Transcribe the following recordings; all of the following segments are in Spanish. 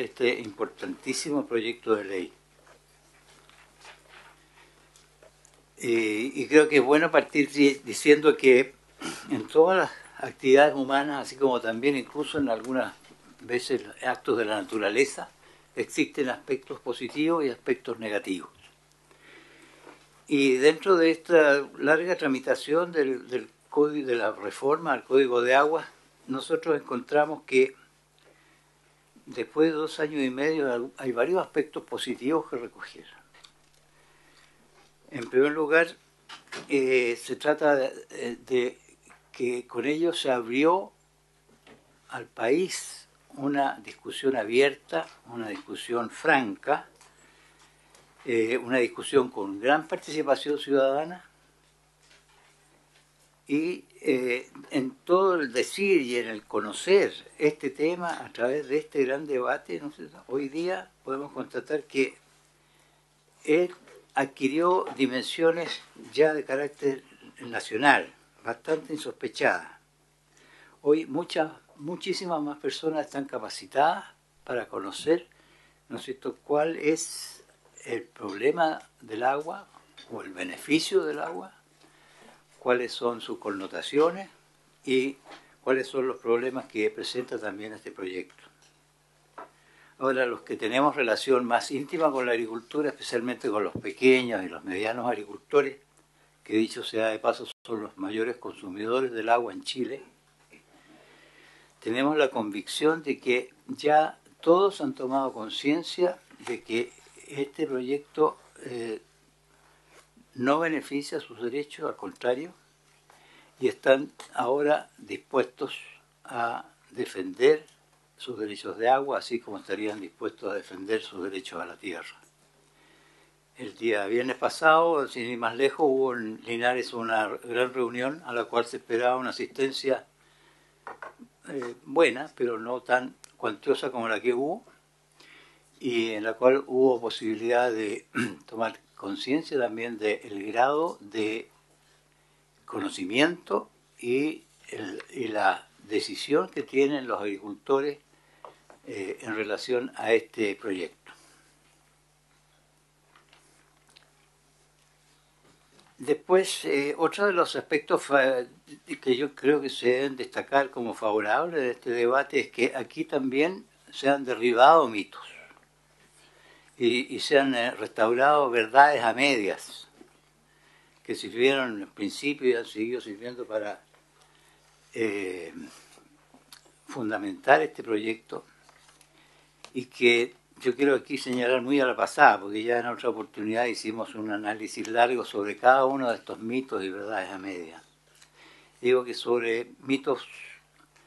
este importantísimo proyecto de ley. Y, creo que es bueno partir diciendo que en todas las actividades humanas, así como también incluso en algunas veces actos de la naturaleza, existen aspectos positivos y aspectos negativos. Y dentro de esta larga tramitación del, del código, de la reforma al Código de Agua, nosotros encontramos que después de dos años y medio hay varios aspectos positivos que recoger. En primer lugar, eh, se trata eh, de, que con ello se abrió al país una discusión abierta, una discusión franca, eh, una discusión con gran participación ciudadana y eh, en todo el decir y en el conocer este tema a través de este gran debate, hoy día podemos constatar que él adquirió dimensiones ya de carácter nacional, bastante insospechadas. Hoy muchas, muchísimas más personas están capacitadas para conocer, ¿no cuál es el problema del agua o el beneficio del agua cuáles son sus connotaciones y cuáles son los problemas que presenta también este proyecto. Ahora, los que tenemos relación más íntima con la agricultura, especialmente con los pequeños y los medianos agricultores, que dicho sea de paso son los mayores consumidores del agua en Chile, tenemos la convicción de que ya todos han tomado conciencia de que este proyecto eh, no beneficia sus derechos, al contrario, y están ahora dispuestos a defender sus derechos de agua, así como estarían dispuestos a defender sus derechos a la tierra. El día viernes pasado, sin ir más lejos, hubo en Linares una gran reunión a la cual se esperaba una asistencia eh, buena, pero no tan cuantiosa como la que hubo, y en la cual hubo posibilidad de tomar conciencia también del grado de conocimiento y, la decisión que tienen los agricultores eh, en relación a este proyecto. Después, eh, otro de los aspectos que yo creo que se deben destacar como favorables de este debate es que aquí también se han derribado mitos y, se han eh, restaurado verdades a medias que sirvieron en principio y han seguido sirviendo para eh, fundamentar este proyecto y que yo quiero aquí señalar muy a la pasada, porque ya en otra oportunidad hicimos un análisis largo sobre cada uno de estos mitos y verdades a medias. Digo que sobre mitos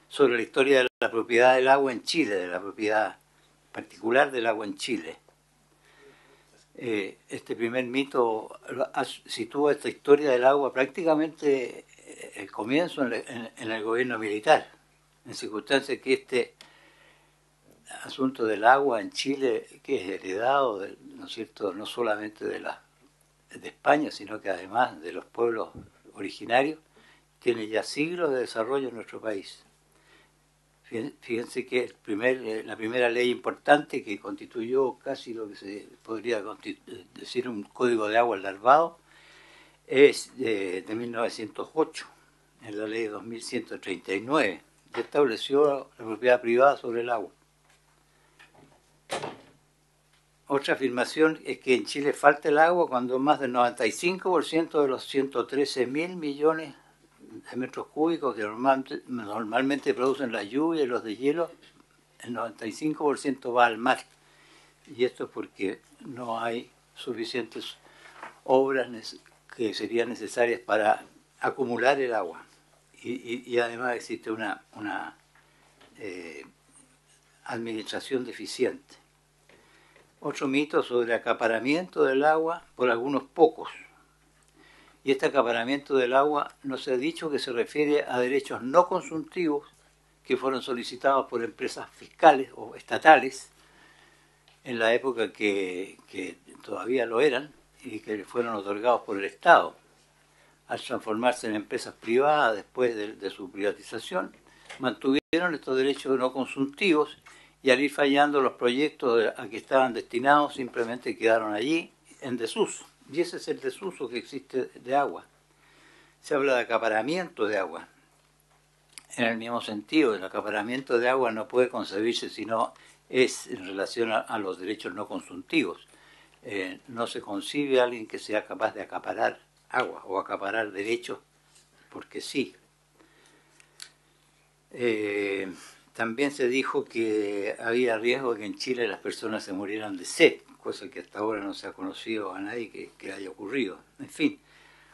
sobre la historia de la propiedad del agua en Chile, de la propiedad particular del agua en Chile. Eh, este primer mito sitúa esta historia del agua prácticamente eh, el comienzo en, el gobierno militar, en circunstancias que este asunto del agua en Chile, que es heredado, ¿no cierto?, no solamente de, la, de España, sino que además de los pueblos originarios, tiene ya siglos de desarrollo en nuestro país. Fíjense que eh, la primera ley importante que constituyó casi lo que se podría eh, decir un código de agua larvado es de, 1908, en la ley 2139, que estableció la propiedad privada sobre el agua. Otra afirmación es que en Chile falta el agua cuando más del 95% de los 113 mil millones de metros cúbicos que normalmente producen la lluvia y los de hielo, el 95% va al mar. Y esto es porque no hay suficientes obras que serían necesarias para acumular el agua. Y, además existe una, eh, administración deficiente. Otro mito sobre el acaparamiento del agua por algunos pocos y este acaparamiento del agua no se ha dicho que se refiere a derechos no consultivos que fueron solicitados por empresas fiscales o estatales en la época que, todavía lo eran y que fueron otorgados por el Estado al transformarse en empresas privadas después de, de su privatización, mantuvieron estos derechos no consultivos y al ir fallando los proyectos a que estaban destinados simplemente quedaron allí en desuso. Y ese es el desuso que existe de agua. Se habla de acaparamiento de agua. En el mismo sentido, el acaparamiento de agua no puede concebirse si no es en relación a, los derechos no consultivos. Eh, no se concibe a alguien que sea capaz de acaparar agua o acaparar derechos porque sí. Eh, también se dijo que había riesgo de que en Chile las personas se murieran de sed cosa que hasta ahora no se ha conocido a nadie que, haya ocurrido. En fin,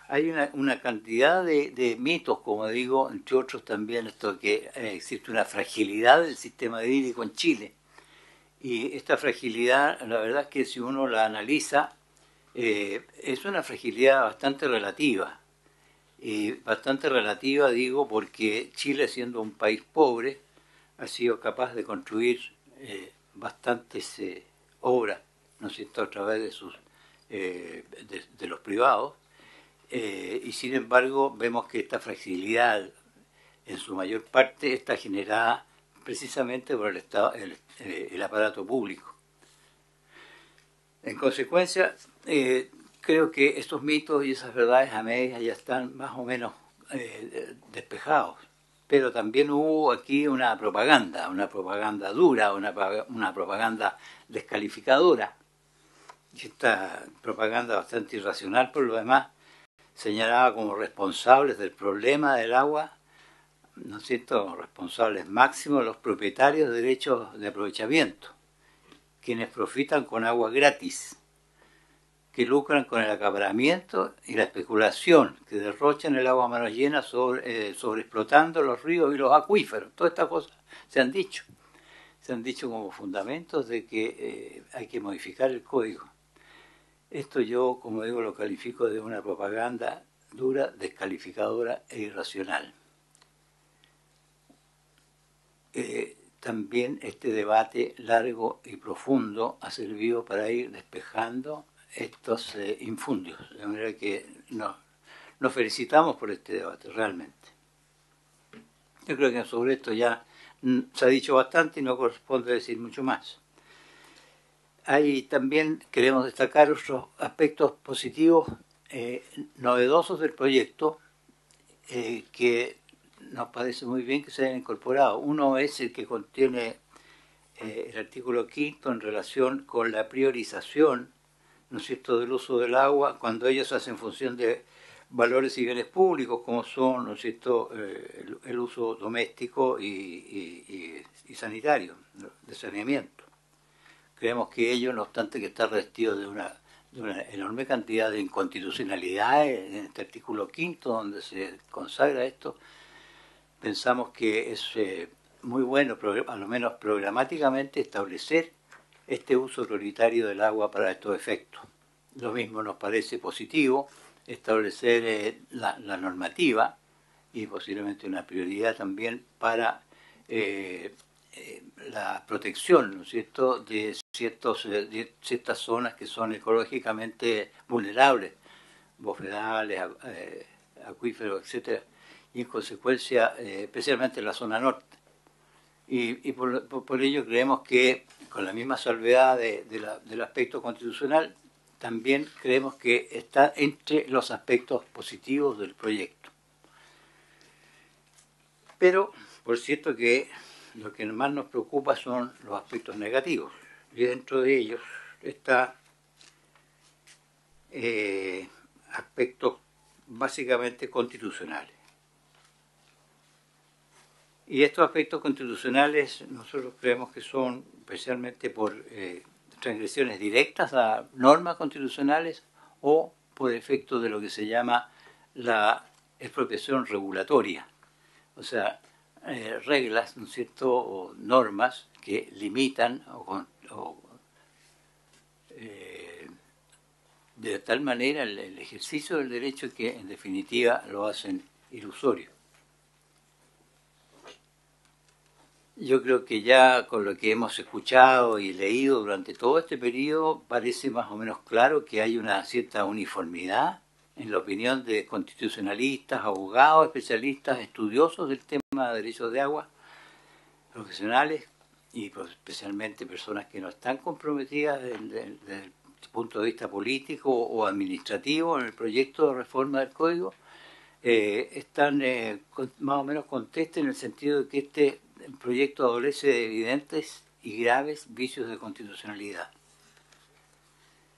hay una, cantidad de, mitos, como digo, entre otros también esto que eh, existe una fragilidad del sistema hídrico en Chile. Y esta fragilidad, la verdad es que si uno la analiza, eh, es una fragilidad bastante relativa. Y bastante relativa, digo, porque Chile, siendo un país pobre, ha sido capaz de construir eh, bastantes obras ¿no es cierto?, a través de, sus, eh, de, los privados, eh, y sin embargo vemos que esta fragilidad en su mayor parte está generada precisamente por el, estado, el, eh, aparato público. En consecuencia, creo que estos mitos y esas verdades a medias ya están más o menos despejados pero también hubo aquí una propaganda, una propaganda dura, una propaganda descalificadora, esta propaganda bastante irracional por lo demás señalaba como responsables del problema del agua, ¿no es cierto?, responsables máximos los propietarios de derechos de aprovechamiento, quienes profitan con agua gratis, que lucran con el acabramiento y la especulación, que derrochan el agua a manos llenas eh, sobreexplotando los ríos y los acuíferos. Todas estas cosas se han dicho. Se han dicho como fundamentos de que eh, hay que modificar el código esto yo, como digo, lo califico de una propaganda dura, descalificadora e irracional. Eh, también este debate largo y profundo ha servido para ir despejando estos eh, infundios, de manera que nos felicitamos por este debate, realmente. Yo creo que sobre esto ya mm, se ha dicho bastante y no corresponde decir mucho más hay también, queremos destacar otros aspectos positivos, eh, novedosos del proyecto, eh, que nos parece muy bien que se hayan incorporado. Uno es el que contiene eh, el artículo quinto en relación con la priorización, ¿no es cierto?, del uso del agua cuando ellos hacen función de valores y bienes públicos, como son, ¿no cierto?, el, uso doméstico y sanitario, de saneamiento. Creemos que ello, no obstante que está revestido de una, enorme cantidad de inconstitucionalidades en este artículo quinto donde se consagra esto, pensamos que es eh, muy bueno, a lo menos programáticamente, establecer este uso prioritario del agua para estos efectos. Lo mismo nos parece positivo establecer eh, la, normativa y posiblemente una prioridad también para eh, la protección, ¿no es cierto?, de ciertos, eh, ciertas zonas que son ecológicamente vulnerables, bofedales, eh, acuíferos, etcétera, y en consecuencia, eh, especialmente la zona norte. Y, por, ello creemos que, con la misma salvedad del aspecto constitucional, también creemos que está entre los aspectos positivos del proyecto. Pero, por cierto que lo que más nos preocupa son los aspectos negativos y dentro de ellos está eh, aspectos básicamente constitucionales. Y estos aspectos constitucionales nosotros creemos que son especialmente por eh, transgresiones directas a normas constitucionales o por efecto de lo que se llama la expropiación regulatoria, o sea, eh, reglas, ¿no es cierto?, o normas que limitan o eh, de tal manera el, ejercicio del derecho que en definitiva lo hacen ilusorio. Yo creo que ya con lo que hemos escuchado y leído durante todo este periodo parece más o menos claro que hay una cierta uniformidad en la opinión de constitucionalistas, abogados, especialistas, estudiosos del tema de derechos de agua, profesionales, y pues, especialmente personas que no están comprometidas desde, el punto de vista político o administrativo en el proyecto de reforma del código, eh, están eh, más o menos contestes en el sentido de que este proyecto adolece de evidentes y graves vicios de constitucionalidad,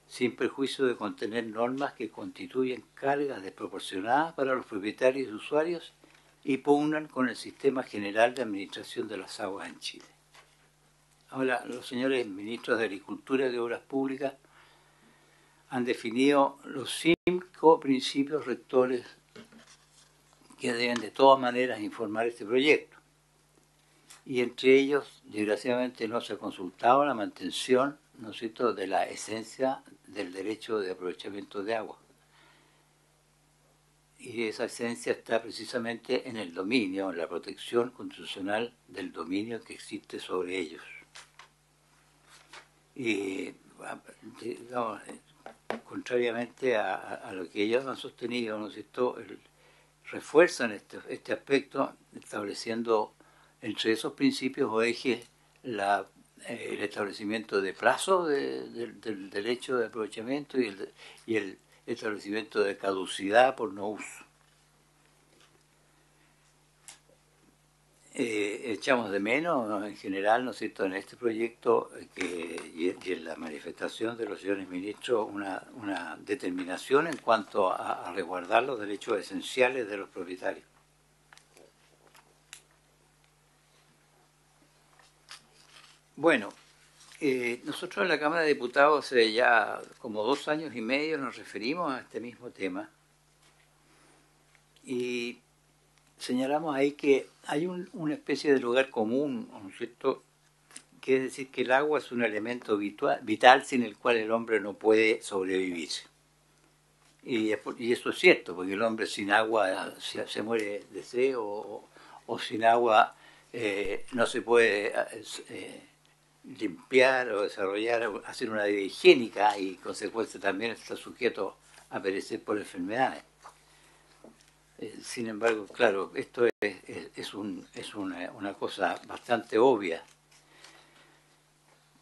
sin perjuicio de contener normas que constituyen cargas desproporcionadas para los propietarios y usuarios y pugnan con el sistema general de administración de las aguas en Chile. Ahora, los señores ministros de Agricultura y de Obras Públicas han definido los cinco principios rectores que deben de todas maneras informar este proyecto. Y entre ellos, desgraciadamente, no se ha consultado la mantención ¿no cierto? de la esencia del derecho de aprovechamiento de agua. Y esa esencia está precisamente en el dominio, en la protección constitucional del dominio que existe sobre ellos. Y, ah, digamos, eh, contrariamente a, lo que ellos han sostenido, ¿no es cierto? refuerzan este, este, aspecto estableciendo entre esos principios o ejes eh, el establecimiento de plazo del derecho de aprovechamiento y y el establecimiento de caducidad por no uso. Eh, echamos de menos en general, ¿no es en este proyecto eh, que, y, en la manifestación de los señores ministros una, determinación en cuanto a, resguardar los derechos esenciales de los propietarios. Bueno, eh, nosotros en la Cámara de Diputados ya como dos años y medio nos referimos a este mismo tema y señalamos ahí que hay una especie de lugar común, cierto? Que es decir que el agua es un elemento vital, sin el cual el hombre no puede sobrevivir. Y, y eso es cierto, porque el hombre sin agua se, muere de sed o, sin agua eh, no se puede eh, limpiar o desarrollar, hacer una vida higiénica y en consecuencia también está sujeto a perecer por enfermedades. Eh, sin embargo, claro, esto es, una, cosa bastante obvia,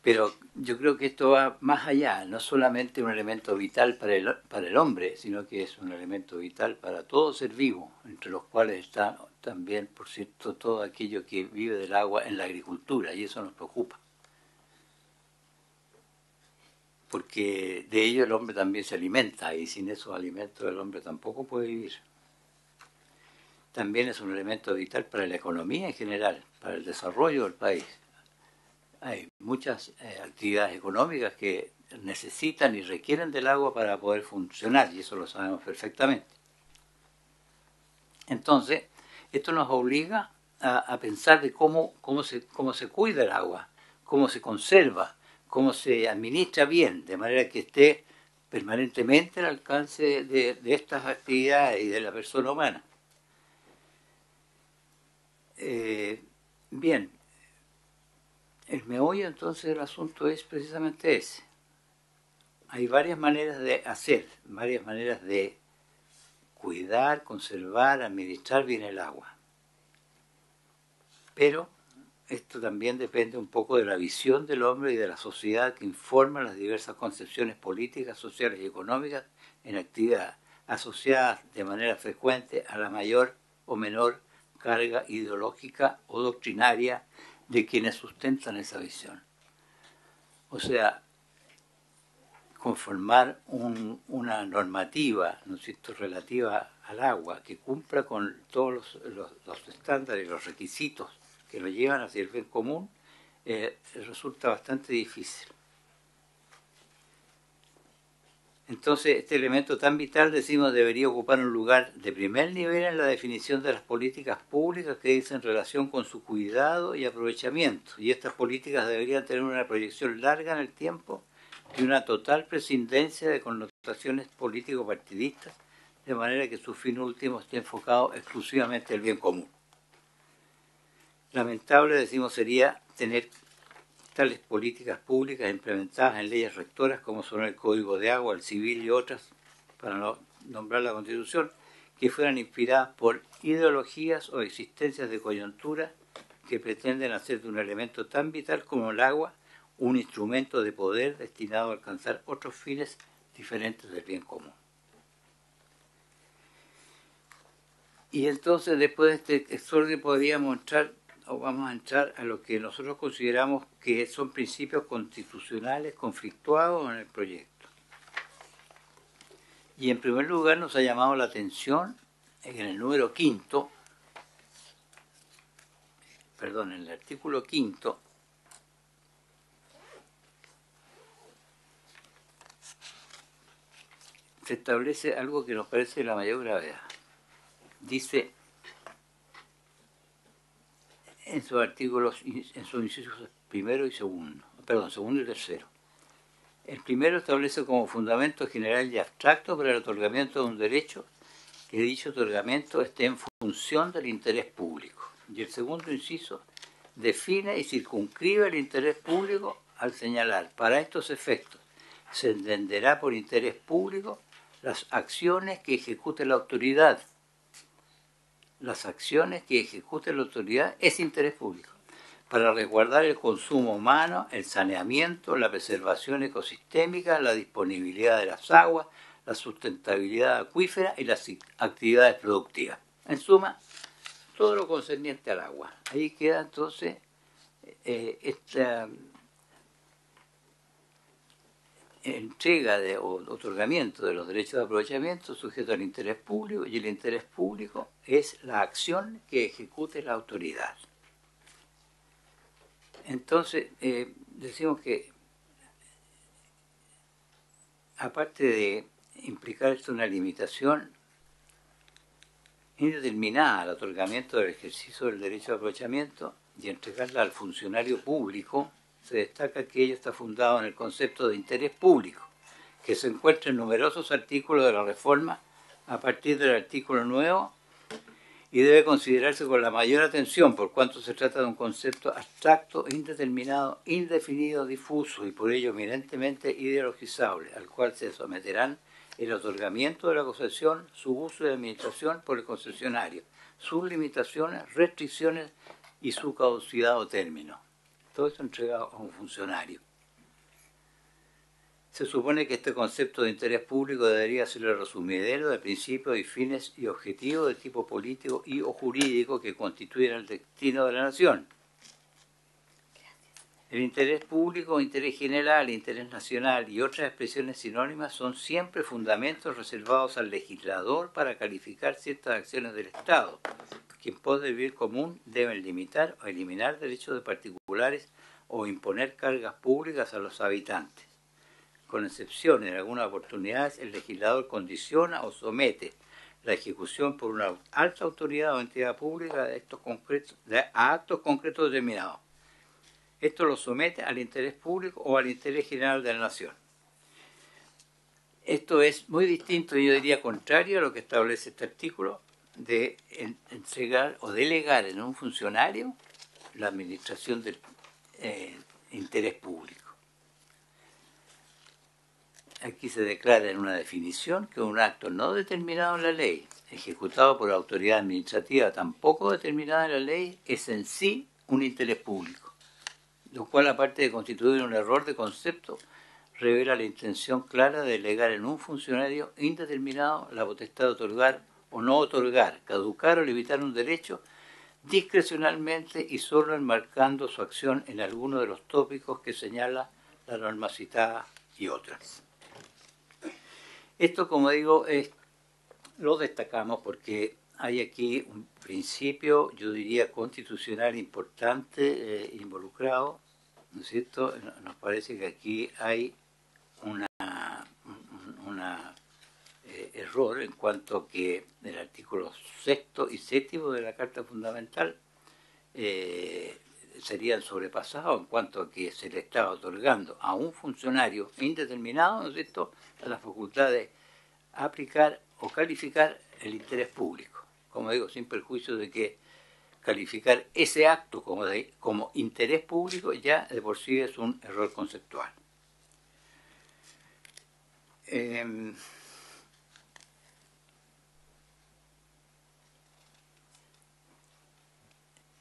pero yo creo que esto va más allá, no solamente un elemento vital para el hombre, sino que es un elemento vital para todo ser vivo, entre los cuales está también, por cierto, todo aquello que vive del agua en la agricultura, y eso nos preocupa. Porque de ello el hombre también se alimenta, y sin esos alimentos el hombre tampoco puede vivir también es un elemento vital para la economía en general, para el desarrollo del país. Hay muchas eh, actividades económicas que necesitan y requieren del agua para poder funcionar, y eso lo sabemos perfectamente. Entonces, esto nos obliga a, pensar de cómo, cómo, se, cómo se cuida el agua, cómo se conserva, cómo se administra bien, de manera que esté permanentemente al alcance de estas actividades y de la persona humana. Eh, bien, el meollo entonces el asunto es precisamente ese. Hay varias maneras de hacer, varias maneras de cuidar, conservar, administrar bien el agua. Pero esto también depende un poco de la visión del hombre y de la sociedad que informa las diversas concepciones políticas, sociales y económicas en actividad, asociadas de manera frecuente a la mayor o menor carga ideológica o doctrinaria de quienes sustentan esa visión. O sea, conformar una normativa, relativa al agua, que cumpla con todos los, estándares y estándares, los requisitos que lo llevan a el bien común, eh, resulta bastante difícil. Entonces, este elemento tan vital, decimos, debería ocupar un lugar de primer nivel en la definición de las políticas públicas que dicen relación con su cuidado y aprovechamiento. Y estas políticas deberían tener una proyección larga en el tiempo y una total prescindencia de connotaciones político-partidistas, de manera que su fin último esté enfocado exclusivamente al bien común. Lamentable, decimos, sería tener tales políticas públicas implementadas en leyes rectoras como son el Código de Agua, el Civil y otras, para no nombrar la Constitución, que fueran inspiradas por ideologías o existencias de coyuntura que pretenden hacer de un elemento tan vital como el agua un instrumento de poder destinado a alcanzar otros fines diferentes del bien común. Y entonces, después de este exordio, podría mostrar vamos a entrar a lo que nosotros consideramos que son principios constitucionales conflictuados en el proyecto. Y en primer lugar nos ha llamado la atención en el número quinto, perdón, en el artículo quinto, se establece algo que nos parece de la mayor gravedad. Dice en sus artículos, en sus incisos primero y segundo, perdón, segundo y tercero. El primero establece como fundamento general y abstracto para el otorgamiento de un derecho que dicho otorgamiento esté en función del interés público. Y el segundo inciso define y circunscribe el interés público al señalar, para estos efectos, se entenderá por interés público las acciones que ejecute la autoridad las acciones que ejecute la autoridad es interés público, para resguardar el consumo humano, el saneamiento, la preservación ecosistémica, la disponibilidad de las aguas, la sustentabilidad acuífera y las actividades productivas. En suma, todo lo concerniente al agua. Ahí queda entonces eh, esta entrega o otorgamiento de los derechos de aprovechamiento sujeto al interés público y el interés público es la acción que ejecute la autoridad. Entonces, eh, decimos que aparte de implicar esto una limitación indeterminada al otorgamiento del ejercicio del derecho de aprovechamiento y entregarla al funcionario público, se destaca que ello está fundado en el concepto de interés público, que se encuentra en numerosos artículos de la reforma a partir del artículo nuevo y debe considerarse con la mayor atención por cuanto se trata de un concepto abstracto, indeterminado, indefinido, difuso y por ello eminentemente ideologizable, al cual se someterán el otorgamiento de la concesión, su uso y administración por el concesionario, sus limitaciones, restricciones y su caducidad o término todo esto entregado a un funcionario. Se supone que este concepto de interés público debería ser el resumidero de principios y fines y objetivos de tipo político y o jurídico que constituyen el destino de la nación. El interés público, interés general, interés nacional y otras expresiones sinónimas son siempre fundamentos reservados al legislador para calificar ciertas acciones del Estado, Quien puede vivir común deben limitar o eliminar derechos de particulares o imponer cargas públicas a los habitantes. Con excepción, en algunas oportunidades, el legislador condiciona o somete la ejecución por una alta autoridad o entidad pública de, estos concretos, de a actos concretos determinados esto lo somete al interés público o al interés general de la nación. Esto es muy distinto, yo diría contrario a lo que establece este artículo, de entregar o delegar en un funcionario la administración del eh, interés público. Aquí se declara en una definición que un acto no determinado en la ley, ejecutado por la autoridad administrativa tampoco determinada en la ley, es en sí un interés público lo cual aparte de constituir un error de concepto, revela la intención clara de delegar en un funcionario indeterminado la potestad de otorgar o no otorgar, caducar o limitar un derecho discrecionalmente y solo enmarcando su acción en alguno de los tópicos que señala la norma citada y otras. Esto, como digo, lo destacamos porque hay aquí un principio, yo diría, constitucional importante eh, involucrado ¿no cierto? Nos parece que aquí hay un una, eh, error en cuanto que el artículo sexto y séptimo de la Carta Fundamental eh, serían sobrepasados en cuanto a que se le estaba otorgando a un funcionario indeterminado, ¿no cierto?, a la facultad de aplicar o calificar el interés público. Como digo, sin perjuicio de que calificar ese acto como, como interés público ya de por sí es un error conceptual. Em,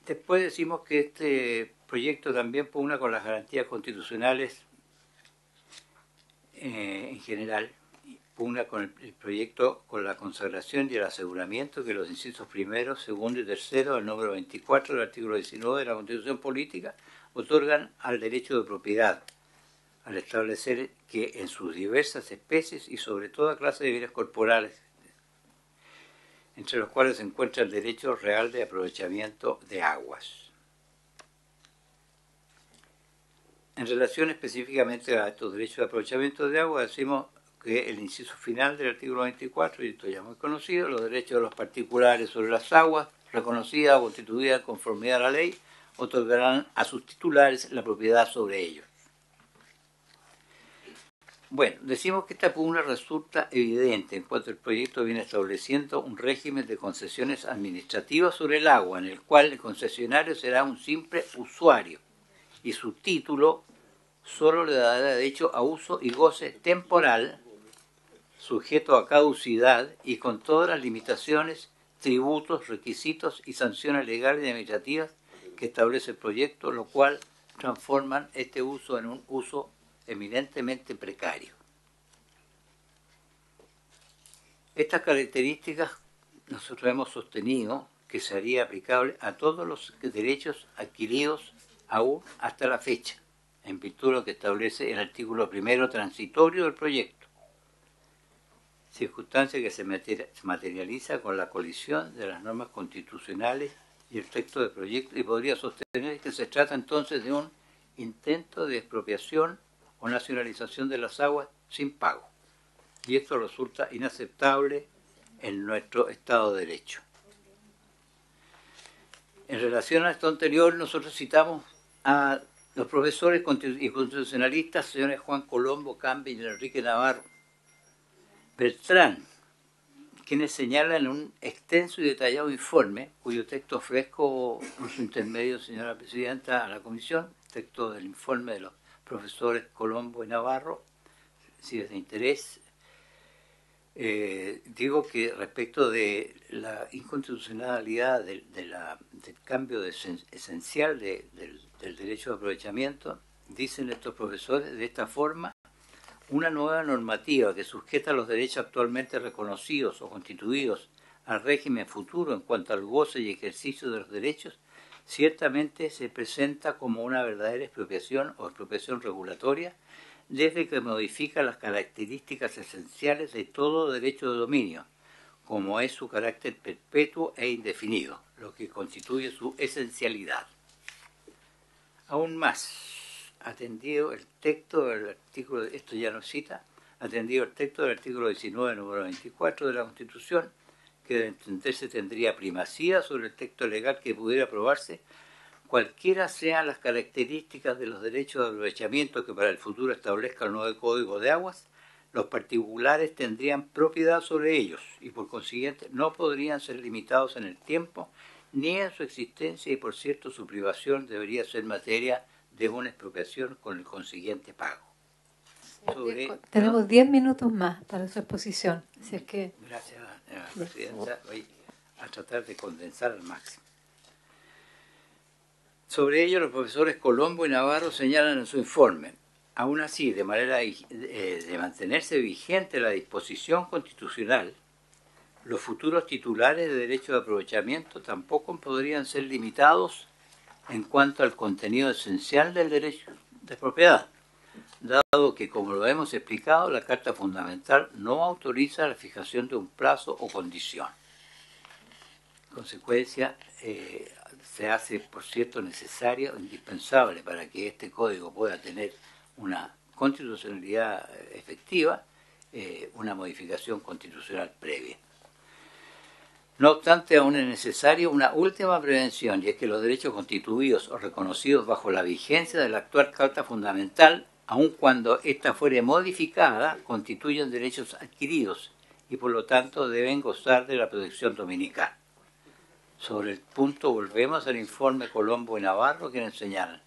después decimos que este proyecto también pone con las garantías constitucionales eh, en general pugna con el proyecto con la consagración y el aseguramiento que los incisos primero, segundo y tercero del número 24 del artículo 19 de la Constitución Política otorgan al derecho de propiedad, al establecer que en sus diversas especies y sobre toda clase de bienes corporales, entre los cuales se encuentra el derecho real de aprovechamiento de aguas. En relación específicamente a estos derechos de aprovechamiento de agua, decimos que el inciso final del artículo 24, y esto ya muy conocido, los derechos de los particulares sobre las aguas, reconocidas o constituidas conformidad a la ley, otorgarán a sus titulares la propiedad sobre ellos. Bueno, decimos que esta pugna resulta evidente en cuanto el proyecto viene estableciendo un régimen de concesiones administrativas sobre el agua, en el cual el concesionario será un simple usuario y su título solo le dará derecho a uso y goce temporal sujeto a caducidad y con todas las limitaciones, tributos, requisitos y sanciones legales y administrativas que establece el proyecto, lo cual transforman este uso en un uso eminentemente precario. Estas características nosotros hemos sostenido que sería aplicable a todos los derechos adquiridos aún hasta la fecha, en virtud de lo que establece el artículo primero transitorio del proyecto circunstancia que se materializa con la colisión de las normas constitucionales y el texto de proyecto y podría sostener que se trata entonces de un intento de expropiación o nacionalización de las aguas sin pago. Y esto resulta inaceptable en nuestro Estado de Derecho. En relación a esto anterior, nosotros citamos a los profesores y constitucionalistas, señores Juan Colombo, Cambi y Enrique Navarro, Bertrand, quienes señalan un extenso y detallado informe, cuyo texto ofrezco por su intermedio, señora presidenta, a la comisión, texto del informe de los profesores Colombo y Navarro, si es de interés. Eh, digo que respecto de la inconstitucionalidad del cambio esencial del derecho de aprovechamiento, dicen estos profesores, de esta forma una nueva normativa que sujeta los derechos actualmente reconocidos o constituidos al régimen futuro en cuanto al goce y ejercicio de los derechos, ciertamente se presenta como una verdadera expropiación o expropiación regulatoria desde que modifica las características esenciales de todo derecho de dominio, como es su carácter perpetuo e indefinido, lo que constituye su esencialidad. Aún más, atendido el texto del artículo, esto ya nos cita, atendido el texto del artículo 19, número 24 de la Constitución, que de entenderse tendría primacía sobre el texto legal que pudiera aprobarse, cualquiera sean las características de los derechos de aprovechamiento que para el futuro establezca el nuevo Código de Aguas, los particulares tendrían propiedad sobre ellos y por consiguiente no podrían ser limitados en el tiempo ni en su existencia y por cierto su privación debería ser materia de una expropiación con el consiguiente pago. Tenemos 10 minutos más para su exposición. es que... Gracias, eh, presidenta. Voy a tratar de condensar al máximo. Sobre ello, los profesores Colombo y Navarro señalan en su informe. Aún así, de manera eh, de mantenerse vigente la disposición constitucional, los futuros titulares de derecho de aprovechamiento tampoco podrían ser limitados en cuanto al contenido esencial del derecho de propiedad, dado que, como lo hemos explicado, la Carta Fundamental no autoriza la fijación de un plazo o condición. En consecuencia, eh, se hace, por cierto, necesario, indispensable para que este código pueda tener una constitucionalidad eh, efectiva, eh, una modificación constitucional previa. No obstante, aún es necesaria una última prevención, y es que los derechos constituidos o reconocidos bajo la vigencia de la actual Carta Fundamental, aun cuando ésta fuere modificada, constituyen derechos adquiridos y por lo tanto deben gozar de la protección dominical. Sobre el punto volvemos al informe Colombo y Navarro que señalan,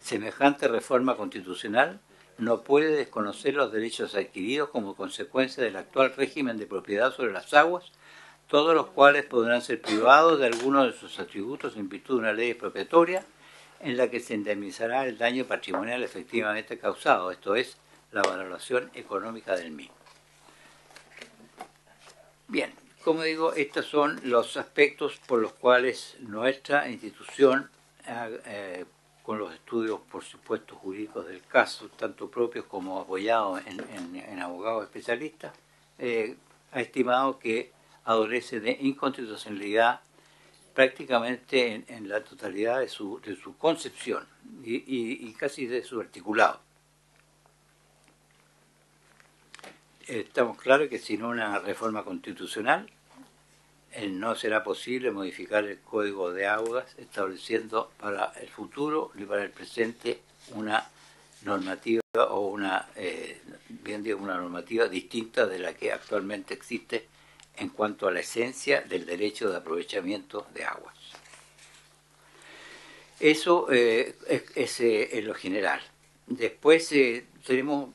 semejante reforma constitucional no puede desconocer los derechos adquiridos como consecuencia del actual régimen de propiedad sobre las aguas, todos los cuales podrán ser privados de alguno de sus atributos en virtud de una ley expropiatoria en la que se indemnizará el daño patrimonial efectivamente causado, esto es, la valoración económica del mismo. Bien, como digo, estos son los aspectos por los cuales nuestra institución, eh, con los estudios, por supuesto, jurídicos del caso, tanto propios como apoyados en, abogados especialistas, eh, ha estimado que adolece de inconstitucionalidad prácticamente en, la totalidad de su, de su concepción y, y, casi de su articulado. Estamos claros que sin una reforma constitucional no será posible modificar el código de aguas estableciendo para el futuro y para el presente una normativa o una, eh, bien digo, una normativa distinta de la que actualmente existe en cuanto a la esencia del derecho de aprovechamiento de aguas. Eso eh, es, eh, en lo general. Después eh, tenemos,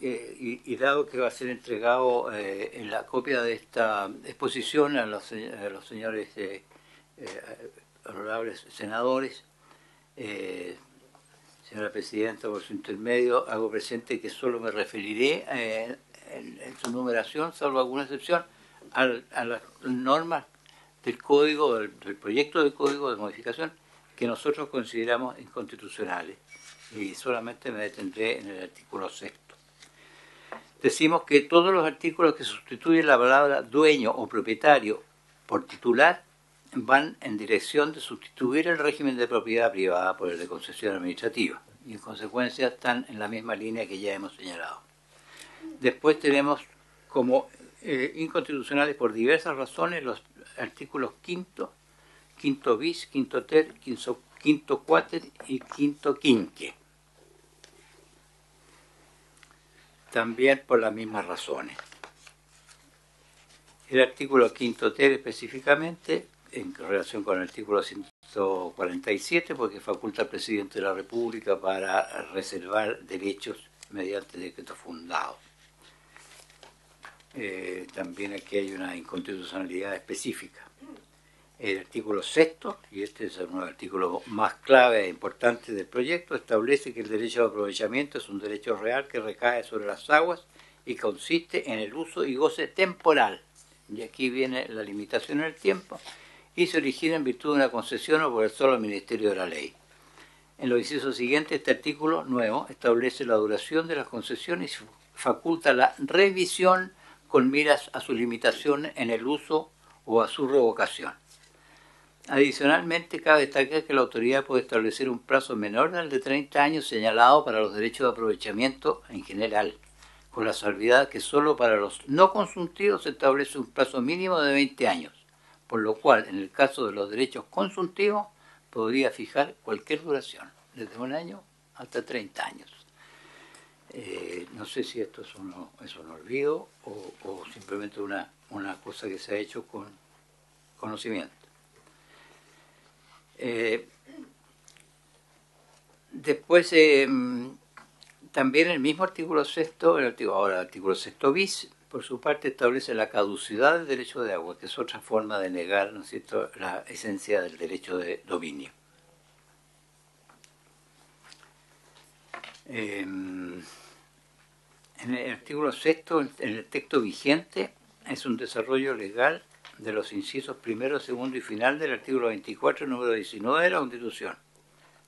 y, dado que va a ser entregado en la copia de esta exposición a los, señores honorables senadores, señora presidenta, por su intermedio, hago presente que solo me referiré en, su numeración, salvo alguna excepción, a, las normas del código, del, del, proyecto de código de modificación que nosotros consideramos inconstitucionales. Y solamente me detendré en el artículo sexto. Decimos que todos los artículos que sustituyen la palabra dueño o propietario por titular van en dirección de sustituir el régimen de propiedad privada por el de concesión administrativa y en consecuencia están en la misma línea que ya hemos señalado. Después tenemos como eh, inconstitucionales por diversas razones los artículos quinto, quinto bis, quinto ter, quinto, cuater y quinto quinque. También por las mismas razones. El artículo quinto ter específicamente, en relación con el artículo 147, porque faculta al presidente de la República para reservar derechos mediante decretos fundados eh, también aquí hay una inconstitucionalidad específica. El artículo sexto, y este es uno de los artículos más clave e importante del proyecto, establece que el derecho de aprovechamiento es un derecho real que recae sobre las aguas y consiste en el uso y goce temporal. Y aquí viene la limitación en el tiempo y se origina en virtud de una concesión o por el solo Ministerio de la Ley. En los incisos siguientes, este artículo nuevo establece la duración de las concesiones y faculta la revisión con miras a su limitación en el uso o a su revocación. Adicionalmente, cabe destacar que la autoridad puede establecer un plazo menor al de 30 años señalado para los derechos de aprovechamiento en general, con la salvedad que solo para los no consultivos se establece un plazo mínimo de 20 años, por lo cual, en el caso de los derechos consultivos, podría fijar cualquier duración, desde un año hasta 30 años. Eh, no sé si esto es un, es un olvido o, simplemente una, cosa que se ha hecho con conocimiento. Eh, después, em, también el mismo artículo sexto, el artículo, ahora el artículo sexto bis, por su parte establece la caducidad del derecho de agua, que es otra forma de negar ¿no es cierto? la esencia del derecho de dominio. Em, en el artículo sexto, en el texto vigente, es un desarrollo legal de los incisos primero, segundo y final del artículo 24, número 19 de la Constitución.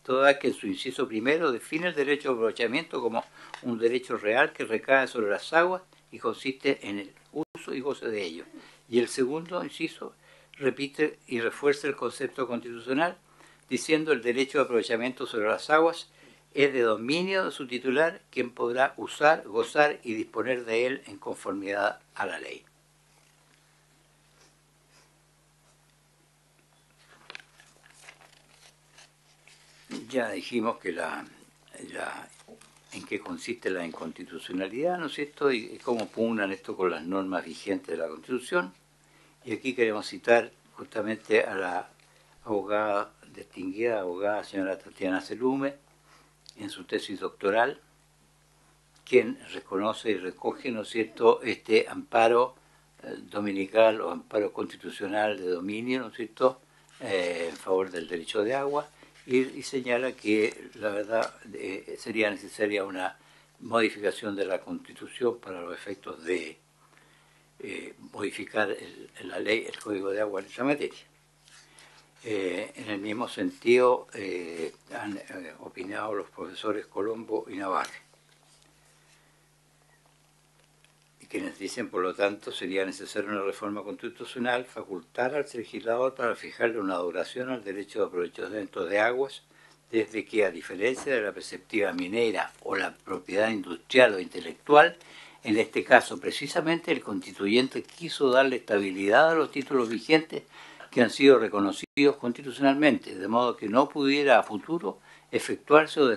Toda que en su inciso primero define el derecho de aprovechamiento como un derecho real que recae sobre las aguas y consiste en el uso y goce de ello Y el segundo inciso repite y refuerza el concepto constitucional diciendo el derecho de aprovechamiento sobre las aguas es de dominio de su titular, quien podrá usar, gozar y disponer de él en conformidad a la ley. Ya dijimos que la, en qué consiste la inconstitucionalidad, ¿no es cierto? Y cómo pugnan esto con las normas vigentes de la Constitución. Y aquí queremos citar justamente a la abogada, distinguida abogada, señora Tatiana Celume, en su tesis doctoral, quien reconoce y recoge, ¿no es cierto?, este amparo eh, dominical o amparo constitucional de dominio, ¿no es cierto?, eh, en favor del derecho de agua y, señala que la verdad eh, sería necesaria una modificación de la constitución para los efectos de modificar el, la ley, el código de agua en esa materia. Eh, en el mismo sentido eh, han eh, opinado los profesores Colombo y Navarre, y quienes dicen, por lo tanto, sería necesaria una reforma constitucional, facultar al legislador para fijarle una duración al derecho de aprovechamiento de aguas, desde que, a diferencia de la perceptiva minera o la propiedad industrial o intelectual, en este caso, precisamente, el constituyente quiso darle estabilidad a los títulos vigentes que han sido reconocidos constitucionalmente, de modo que no pudiera a futuro efectuarse o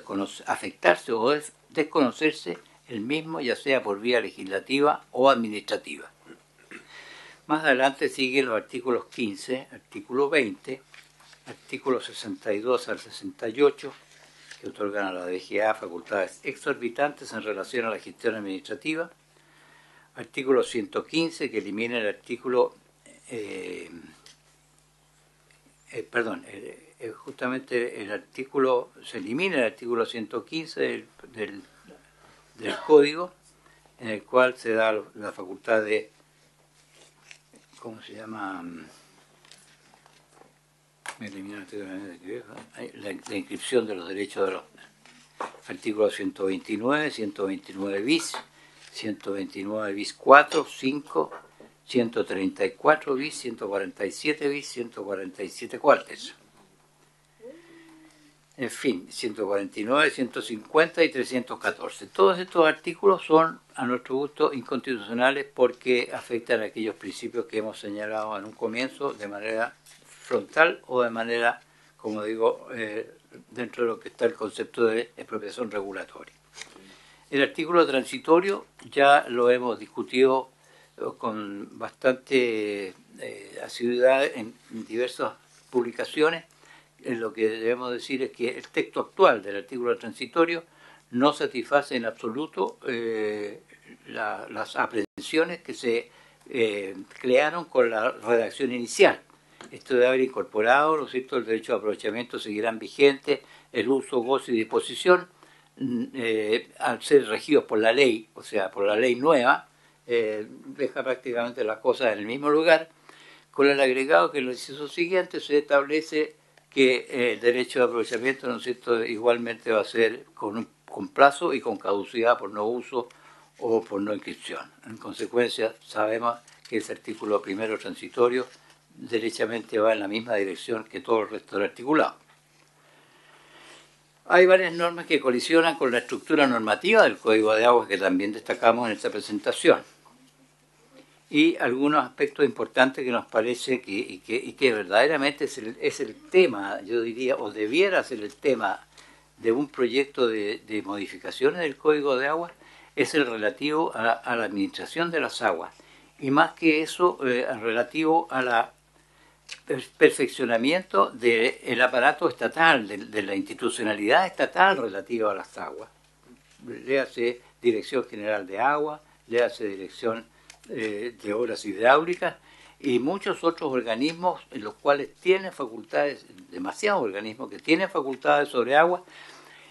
afectarse o desconocerse el mismo, ya sea por vía legislativa o administrativa. Más adelante siguen los artículos 15, artículo 20, artículos 62 al 68, que otorgan a la DGA facultades exorbitantes en relación a la gestión administrativa, artículo 115, que elimina el artículo eh, eh, perdón, eh, eh, justamente el artículo, se elimina el artículo 115 del, del, código, en el cual se da la facultad de, ¿cómo se llama? Mm, me la, la inscripción de los derechos de los artículos 129, 129 bis, 129 bis 4, 5, 134 bis, 147 bis, 147 cuartes. En fin, 149, 150 y 314. Todos estos artículos son, a nuestro gusto, inconstitucionales porque afectan a aquellos principios que hemos señalado en un comienzo de manera frontal o de manera, como digo, eh, dentro de lo que está el concepto de expropiación regulatoria. El artículo transitorio ya lo hemos discutido con bastante eh, asiduidad en, diversas publicaciones. Eh, lo que debemos decir es que el texto actual del artículo transitorio no satisface en absoluto eh, las aprehensiones que se crearon con la redacción inicial. Esto de haber incorporado, ¿no cierto?, el derecho de aprovechamiento seguirán vigentes, el uso, gozo y disposición, mm, al ser regidos por la ley, o sea, por la ley nueva, eh, deja prácticamente las cosas en el mismo lugar, con el agregado que en el siguiente se establece que eh, el derecho de aprovechamiento, ¿no cierto?, igualmente va a ser con, con plazo y con caducidad por no uso o por no inscripción. En consecuencia, sabemos que ese artículo primero transitorio derechamente va en la misma dirección que todo el resto del articulado. Hay varias normas que colisionan con la estructura normativa del Código de Aguas que también destacamos en esta presentación y algunos aspectos importantes que nos parece que, y que, y que verdaderamente es el, es el, tema, yo diría, o debiera ser el tema de un proyecto de, modificaciones del Código de agua es el relativo a, la administración de las aguas. Y más que eso, eh, relativo a perfeccionamiento del aparato estatal, de, la institucionalidad estatal relativa a las aguas. Le hace Dirección General de Agua, le hace Dirección eh, de obras hidráulicas y muchos otros organismos en los cuales tienen facultades, demasiados organismos que tienen facultades sobre agua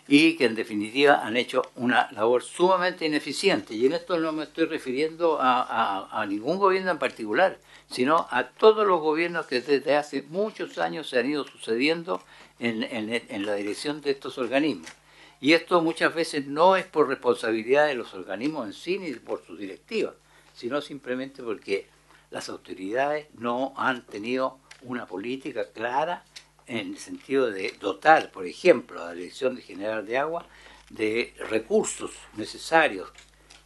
y que en definitiva han hecho una labor sumamente ineficiente. Y en esto no me estoy refiriendo a, ningún gobierno en particular, sino a todos los gobiernos que desde hace muchos años se han ido sucediendo en la dirección de estos organismos. Y esto muchas veces no es por responsabilidad de los organismos en sí ni por sus directivas, sino simplemente porque las autoridades no han tenido una política clara en el sentido de dotar, por ejemplo, a la Dirección General de Agua de recursos necesarios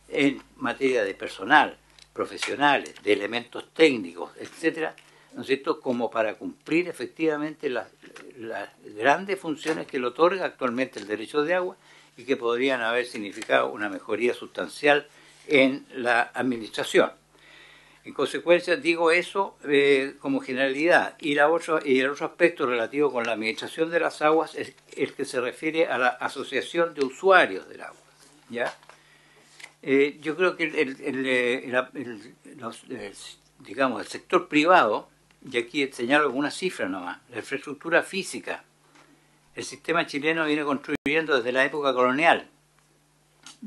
en materia de personal, profesionales, de elementos técnicos, etcétera, ¿no es cierto?, como para cumplir efectivamente las, las grandes funciones que le otorga actualmente el derecho de agua y que podrían haber significado una mejoría sustancial en la administración. En consecuencia, digo eso eh, como generalidad. Y, la y el otro aspecto relativo con la administración de las aguas es el que se refiere a la asociación de usuarios del agua. Eh, yo creo que el, eh, digamos, el sector privado, y aquí señalo algunas cifras nomás, la infraestructura física, el sistema chileno viene construyendo desde la época colonial,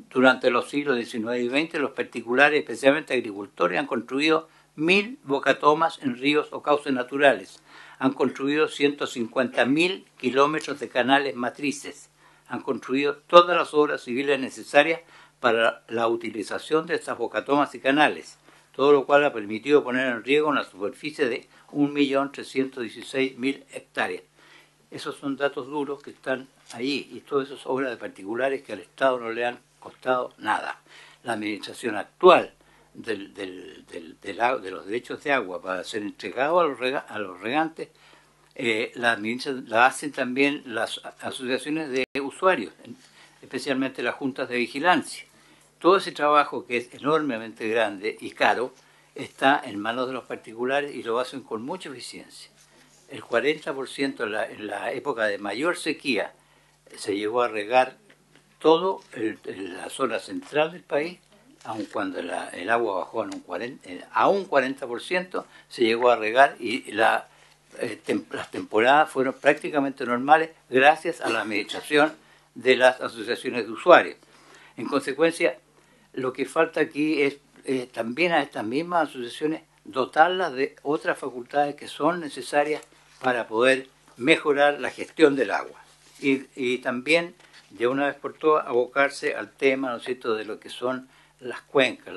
durante los siglos XIX y XX, los particulares, especialmente agricultores, han construido mil bocatomas en ríos o cauces naturales. Han construido 150.000 kilómetros de canales matrices. Han construido todas las obras civiles necesarias para la utilización de estas bocatomas y canales, todo lo cual ha permitido poner en riego una superficie de 1.316.000 hectáreas. Esos son datos duros que están ahí y todas esas obras de particulares que al Estado no le han costado nada. La administración actual del, del, del, de los derechos de agua para ser entregado a los, a los regantes eh, la, hacen también las asociaciones de usuarios, especialmente las juntas de vigilancia. Todo ese trabajo que es enormemente grande y caro está en manos de los particulares y lo hacen con mucha eficiencia. El 40% en la, en la época de mayor sequía se llevó a regar todo la zona central del país, aun cuando el agua bajó un 40, a un 40%, se llegó a regar y eh, las temporadas fueron prácticamente normales gracias a la administración de las asociaciones de usuarios. En consecuencia, lo que falta aquí es también a estas mismas asociaciones dotarlas de otras facultades que son necesarias para poder mejorar la gestión del agua y también de una vez por todas abocarse al tema, ¿no cierto?, de lo que son las cuencas.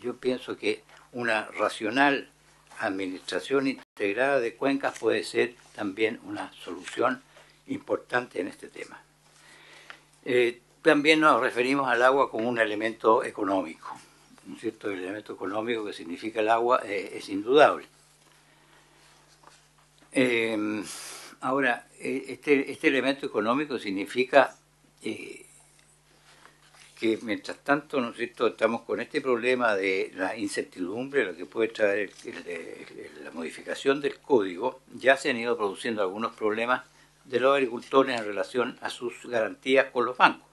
yo pienso que una racional administración integrada de cuencas puede ser también una solución importante en este tema. Eh, también nos referimos al agua como un elemento económico. ¿no cierto? El elemento económico que significa el agua eh, es indudable. Eh, ahora, este, este elemento económico significa eh, que mientras tanto, estamos con este problema de la incertidumbre, lo que puede traer la modificación del código, ya se han ido produciendo algunos problemas de los agricultores en relación a sus garantías con los bancos.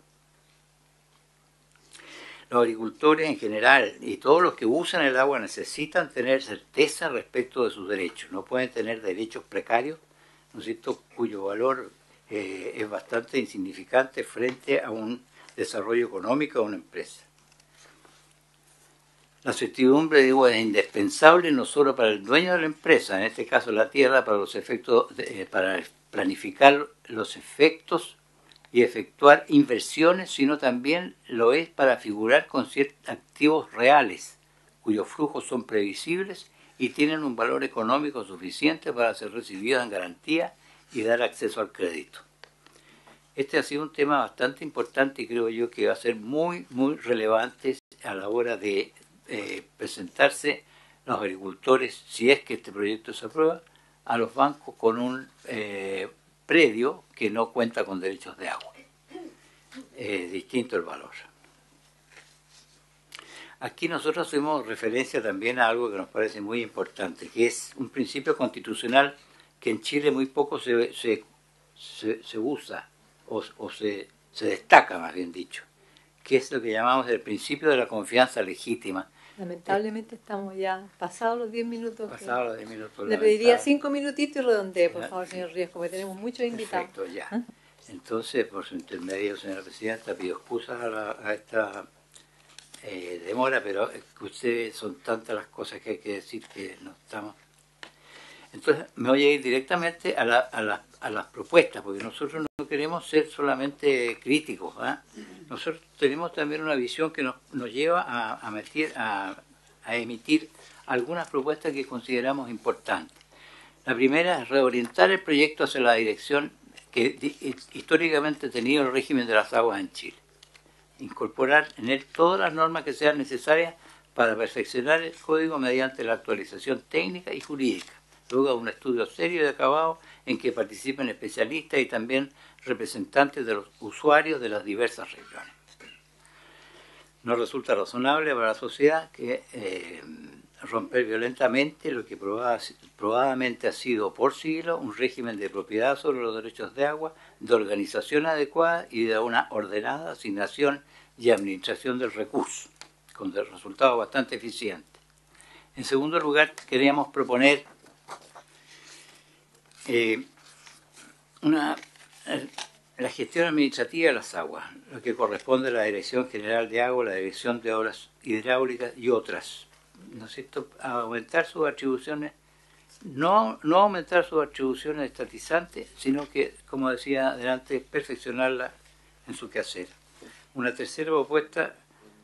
Los agricultores en general y todos los que usan el agua necesitan tener certeza respecto de sus derechos, no pueden tener derechos precarios, ¿no cuyo valor eh, es bastante insignificante frente a un desarrollo económico de una empresa. La certidumbre digo, es indispensable no solo para el dueño de la empresa, en este caso la tierra, para los efectos, eh, para planificar los efectos y efectuar inversiones, sino también lo es para figurar con ciertos activos reales, cuyos flujos son previsibles y tienen un valor económico suficiente para ser recibidos en garantía y dar acceso al crédito. Este ha sido un tema bastante importante y creo yo que va a ser muy, muy relevante a la hora de eh, presentarse los agricultores, si es que este proyecto se aprueba, a los bancos con un eh, predio que no cuenta con derechos de agua. Eh, distinto el valor. Aquí nosotros hacemos referencia también a algo que nos parece muy importante, que es un principio constitucional que en Chile muy poco se, se, se, usa o, se, destaca, más bien dicho, que es lo que llamamos el principio de la confianza legítima, Lamentablemente eh, estamos ya pasados los 10 minutos. Le pediría 5 minutitos y redondee, por favor, señor Ríos, porque tenemos muchos invitados. Perfecto, ya. ¿Ah? Entonces, por su intermedio, señora presidenta, pido excusas a, esta eh, demora, pero ustedes son tantas las cosas que hay que decir que no estamos entonces me voy a ir directamente a, las propuestas, porque nosotros no queremos ser solamente críticos. ¿ah? Nosotros tenemos también una visión que nos, lleva a, a emitir algunas propuestas que consideramos importantes. La primera es reorientar el proyecto hacia la dirección que históricamente ha tenido el régimen de las aguas en Chile. Incorporar en él todas las normas que sean necesarias para perfeccionar el código mediante la actualización técnica y jurídica luego un estudio serio y acabado en que participen especialistas y también representantes de los usuarios de las diversas regiones. No resulta razonable para la sociedad que eh, romper violentamente lo que probablemente ha sido por siglo un régimen de propiedad sobre los derechos de agua, de organización adecuada y de una ordenada asignación y administración del recurso, con resultados bastante eficientes. En segundo lugar, queríamos proponer eh, una, eh, la gestión administrativa de las aguas, lo que corresponde a la Dirección General de Agua, la Dirección de Obras Hidráulicas y otras, ¿no es cierto?, aumentar sus atribuciones, no, no aumentar sus atribuciones estatizantes, sino que, como decía adelante, perfeccionarla en su quehacer. Una tercera propuesta,